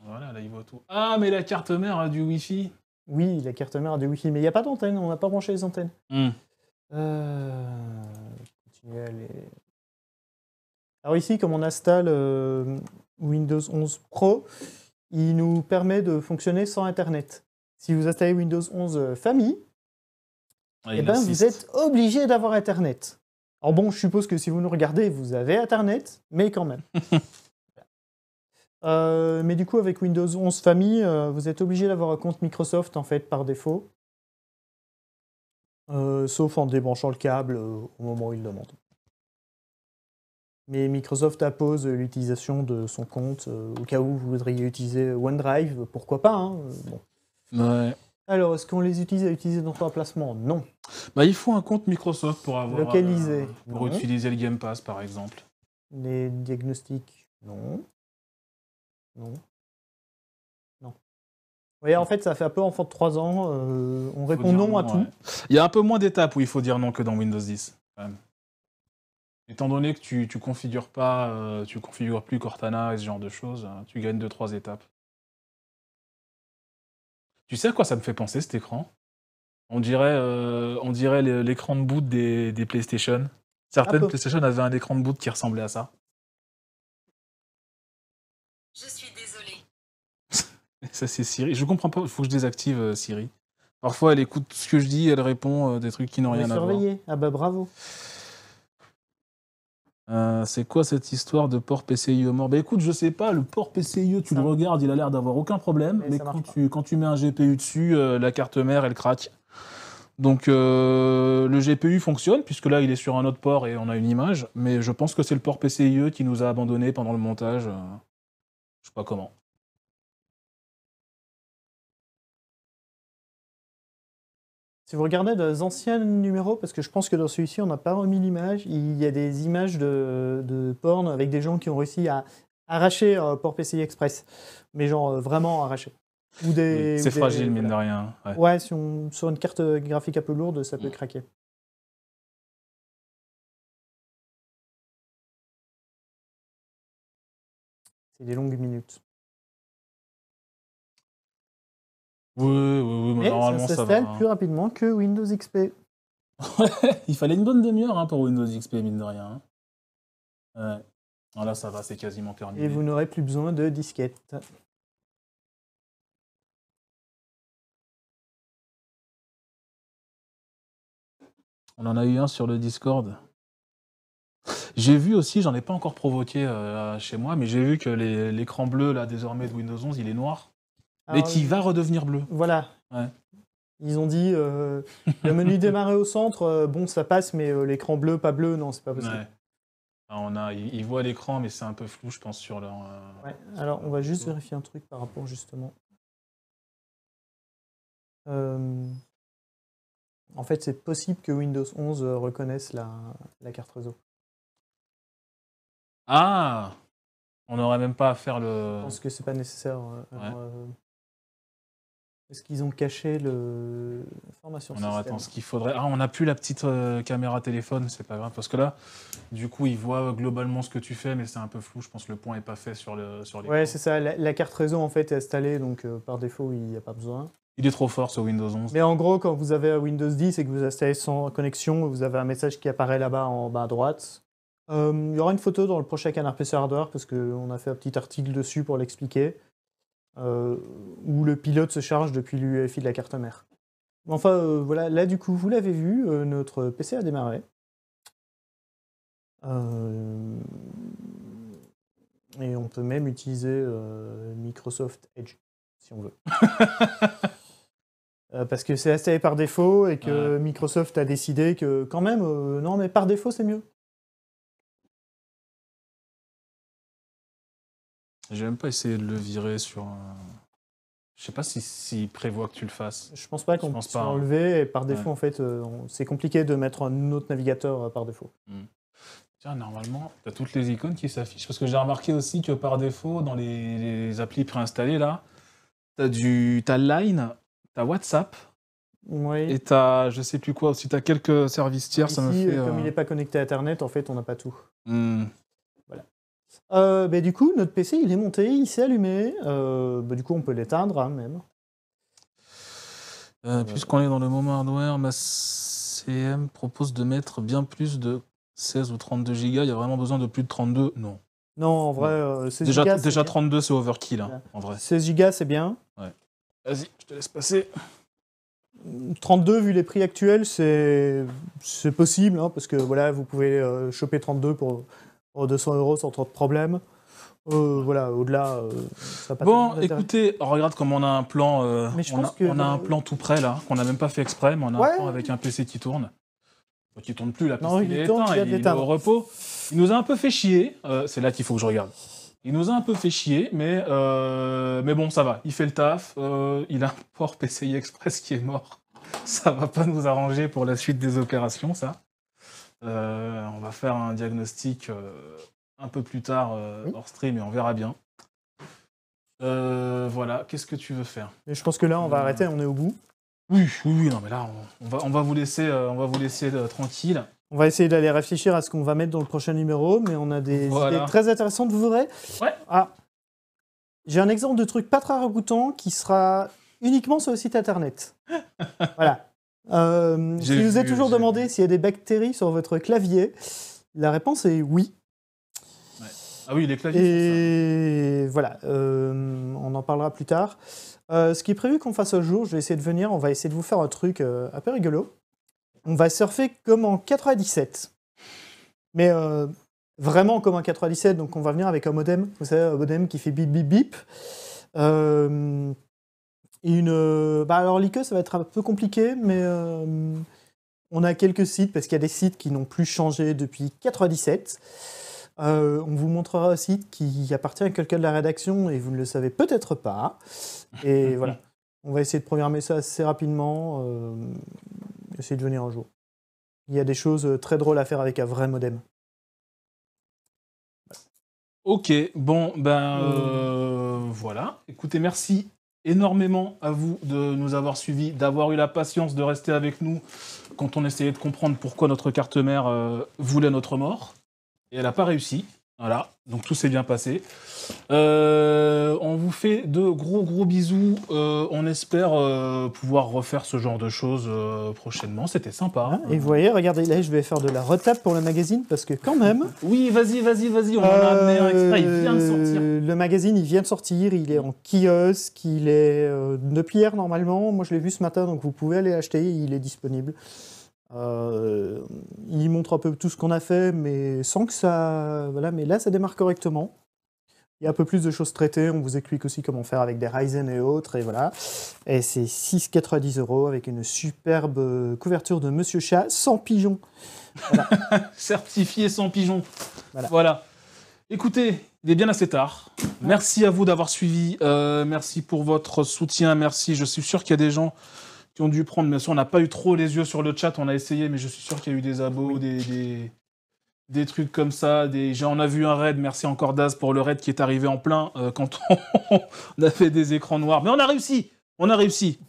Voilà, là il voit tout. Ah, mais la carte mère a euh, du Wi-Fi oui, la carte mère a wiki mais il n'y a pas d'antenne, on n'a pas branché les antennes. Hmm. Euh, Alors ici, comme on installe euh, Windows 11 Pro, il nous permet de fonctionner sans Internet. Si vous installez Windows 11 euh, Famille, eh ben, vous êtes obligé d'avoir Internet. Alors bon, je suppose que si vous nous regardez, vous avez Internet, mais quand même. <laughs> Euh, mais du coup, avec Windows 11 Famille, euh, vous êtes obligé d'avoir un compte Microsoft en fait par défaut. Euh, sauf en débranchant le câble au moment où il demande. Mais Microsoft impose l'utilisation de son compte au cas où vous voudriez utiliser OneDrive, pourquoi pas. Hein, Alors, est-ce qu'on les utilise à utiliser dans ton emplacement Non. Bah, il faut un compte Microsoft pour avoir. pour utiliser le Game Pass, par exemple. Les diagnostics, non. Non. Non. Oui, en fait, ça fait un peu enfant de 3 ans. Euh, on répond non, à tout. Il y a un peu moins d'étapes où il faut dire non que dans Windows 10. Étant donné que tu, configures pas, euh, tu configures plus Cortana et ce genre de choses, hein, tu gagnes 2-3 étapes. Tu sais à quoi ça me fait penser cet écran On dirait, euh, dirait l'écran de boot des, des PlayStation. Certaines PlayStation avaient un écran de boot qui ressemblait à ça. <laughs> Ça, c'est Siri. Je comprends pas. Il faut que je désactive euh, Siri. Parfois, elle écoute ce que je dis, elle répond euh, des trucs qui n'ont rien à voir. Ah bah bravo. Euh, c'est quoi cette histoire de port PCIe mort Bah écoute, je sais pas, le port PCIe, tu le regardes, il a l'air d'avoir aucun problème, mais, quand, tu, quand, tu, mets un GPU dessus, la carte mère, elle craque. Donc le GPU fonctionne, puisque là, il est sur un autre port et on a une image, mais je pense que c'est le port PCIe qui nous a abandonnés pendant le montage. je sais pas comment. Si vous regardez des anciens numéros, parce que je pense que dans celui-ci, on n'a pas remis l'image, il y a des images de, porn avec des gens qui ont réussi à arracher un euh, Port PCI Express, mais genre euh, vraiment arracher. c'est fragile, mine de rien. Ouais, si on, sur une carte graphique un peu lourde, ça peut mm. craquer. C'est des longues minutes. Oui, oui, oui, normalement ça va, hein. plus rapidement que Windows XP. <laughs> il fallait une bonne demi-heure hein, pour Windows XP, mine de rien. Hein. Ouais. Là, ça va, c'est quasiment terminé. Et vous n'aurez plus besoin de disquette. On en a eu un sur le Discord. J'ai vu aussi, j'en ai pas encore provoqué euh, chez moi, mais j'ai vu que l'écran bleu là désormais de Windows 11, il est noir mais qui euh, va redevenir bleu. Voilà. Ils ont dit euh, le menu <laughs> démarrer au centre, euh, bon ça passe, mais l'écran bleu, pas bleu, non, c'est pas possible. Ah, on a, ils, voient l'écran, mais c'est un peu flou, je pense, sur leur. Alors on va juste vérifier un truc par rapport justement. en fait, c'est possible que Windows 11 reconnaisse la, la carte réseau. Ah, on n'aurait même pas à faire le. Je pense que c'est pas nécessaire. Est-ce qu'ils ont caché le formation ce qu'il faudrait. Ah, on n'a plus la petite euh, caméra téléphone, c'est pas grave. Parce que là, du coup, ils voient globalement ce que tu fais, mais c'est un peu flou. Je pense que le point n'est pas fait sur, sur les. Ouais, c'est ça. La, carte réseau, en fait, est installée, donc euh, par défaut, il n'y a pas besoin. Il est trop fort sur Windows 11. Mais en gros, quand vous avez Windows 10 et que vous installez sans connexion, vous avez un message qui apparaît là-bas en bas à droite. Euh, il y aura une photo dans le prochain Canard PC Hardware parce qu'on a fait un petit article dessus pour l'expliquer. Euh, où le pilote se charge depuis l'UEFI de la carte mère. Enfin, euh, voilà, là du coup, vous l'avez vu, euh, notre PC a démarré. Et on peut même utiliser Microsoft Edge, si on veut. <laughs> parce que c'est installé par défaut et que Microsoft a décidé que quand même, non mais par défaut c'est mieux. J'ai même pas essayé de le virer sur. Un... Je sais pas s'il si, prévoit que tu le fasses. Je pense pas qu'on puisse pas, hein. l'enlever. par défaut, en fait, euh, c'est compliqué de mettre un autre navigateur euh, par défaut. Hmm. Tiens, normalement, tu as toutes les icônes qui s'affichent. Parce que j'ai remarqué aussi que par défaut, dans les, applis préinstallées, là, tu as, du... As Line, tu as WhatsApp. Et tu as, je sais plus quoi, si tu as quelques services tiers, ça me fait. Euh, comme il n'est pas connecté à Internet, en fait, on n'a pas tout. Hmm. Euh, du coup, notre PC, il est monté, il s'est allumé. Euh, bah, du coup, on peut l'éteindre hein, même. Euh, euh, puisqu'on est dans le moment hardware, ma CM propose de mettre bien plus de 16 ou 32 gigas. Il y a vraiment besoin de plus de 32 Non. Non, en vrai, 16 déjà, gigas, Déjà 32, c'est overkill, hein, en 16 gigas, c'est bien. Vas-y, je te laisse passer. 32, vu les prix actuels, c'est possible, hein, parce que voilà, vous pouvez choper 32 pour 200 euros sans trop de problèmes. Euh, voilà, au-delà, euh, ça Bon, écoutez, regarde comme on a un plan. Euh, on, a, un plan tout près là, qu'on n'a même pas fait exprès, mais on a un plan avec un PC qui tourne. Il qui tourne plus, la PC il, est tourne, il, est au repos. Il nous a un peu fait chier. c'est là qu'il faut que je regarde. Il nous a un peu fait chier, mais, mais bon, ça va. Il fait le taf. il a un port PCI Express qui est mort. Ça va pas nous arranger pour la suite des opérations, ça. Euh, on va faire un diagnostic euh, un peu plus tard euh, hors stream et on verra bien. voilà, qu'est-ce que tu veux faire Je pense que là, on va arrêter, on est au bout. Oui, oui, non, mais là, on, va, on va vous laisser, on va vous laisser tranquille. On va essayer d'aller réfléchir à ce qu'on va mettre dans le prochain numéro, mais on a des idées très intéressantes, vous verrez. Ah, j'ai un exemple de truc pas très ragoûtant qui sera uniquement sur le site internet. <laughs> voilà. Euh, je vous ai toujours demandé s'il y a des bactéries sur votre clavier. La réponse est oui. Ah oui, les claviers. Et ça. voilà, euh, on en parlera plus tard. Euh, ce qui est prévu qu'on fasse un jour, je vais essayer de venir, on va essayer de vous faire un truc un peu rigolo. On va surfer comme en 97. Mais vraiment comme en 97, donc on va venir avec un modem, vous savez, un modem qui fait bip bip bip. Euh, euh, bah, alors l'IQ, ça va être un peu compliqué, mais euh, on a quelques sites, parce qu'il y a des sites qui n'ont plus changé depuis 97. Euh, on vous montrera un site qui appartient à quelqu'un de la rédaction et vous ne le savez peut-être pas. Et <laughs> voilà, on va essayer de programmer ça assez rapidement, essayer de venir un jour. Il y a des choses très drôles à faire avec un vrai modem. Ok, bon, ben voilà. Écoutez, merci énormément à vous de nous avoir suivis, d'avoir eu la patience de rester avec nous quand on essayait de comprendre pourquoi notre carte mère euh, voulait notre mort. Et elle n'a pas réussi. Voilà, donc tout s'est bien passé. Euh, on vous fait de gros gros bisous. Euh, on espère euh, pouvoir refaire ce genre de choses prochainement. C'était sympa. Hein. et vous voyez, regardez, là je vais faire de la retape pour le magazine parce que quand même. Oui, vas-y, vas-y, vas-y. On en a Il vient de sortir. Le magazine, il vient de sortir. Il est en kiosque. Il est de pierre normalement. Moi, je l'ai vu ce matin, donc vous pouvez aller l'acheter. Il est disponible. Euh, il montre un peu tout ce qu'on a fait, mais sans que ça. Voilà, mais là, ça démarre correctement. Il y a un peu plus de choses traitées. On vous explique aussi comment faire avec des Ryzen et autres, et voilà. Et c'est 6,90 euros avec une superbe couverture de Monsieur Chat sans pigeon. <laughs> Certifié sans pigeon. Voilà. Écoutez, il est bien assez tard. Merci à vous d'avoir suivi. Euh, merci pour votre soutien. Merci. Je suis sûr qu'il y a des gens qui ont dû prendre. mais sûr, on n'a pas eu trop les yeux sur le chat, on a essayé, mais je suis sûr qu'il y a eu des abos, des, des, trucs comme ça. Des... On a vu un raid, merci encore Daz pour le raid qui est arrivé en plein euh, quand <laughs> on... on... a fait des écrans noirs. Mais on a réussi On a réussi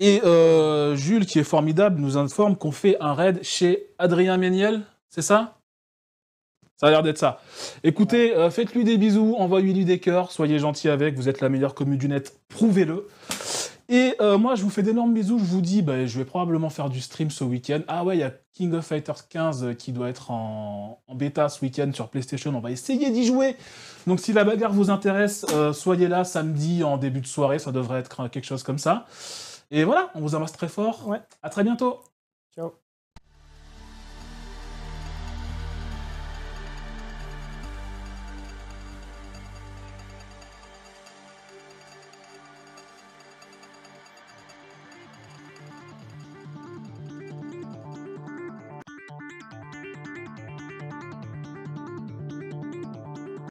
Et euh, Jules, qui est formidable, nous informe qu'on fait un raid chez Adrien Méniel, c'est ça ça a l'air d'être ça. Écoutez, euh, faites-lui des bisous, envoyez-lui des cœurs, soyez gentils avec, vous êtes la meilleure commune du net, prouvez-le. Et euh, moi, je vous fais d'énormes bisous. Je vous dis, bah, je vais probablement faire du stream ce week-end. Ah ouais, il y a King of Fighters 15 euh, qui doit être en, bêta ce week-end sur PlayStation. On va essayer d'y jouer. Donc, si la bagarre vous intéresse, euh, soyez là samedi en début de soirée. Ça devrait être quelque chose comme ça. Et voilà, on vous embrasse très fort. Ouais. À très bientôt.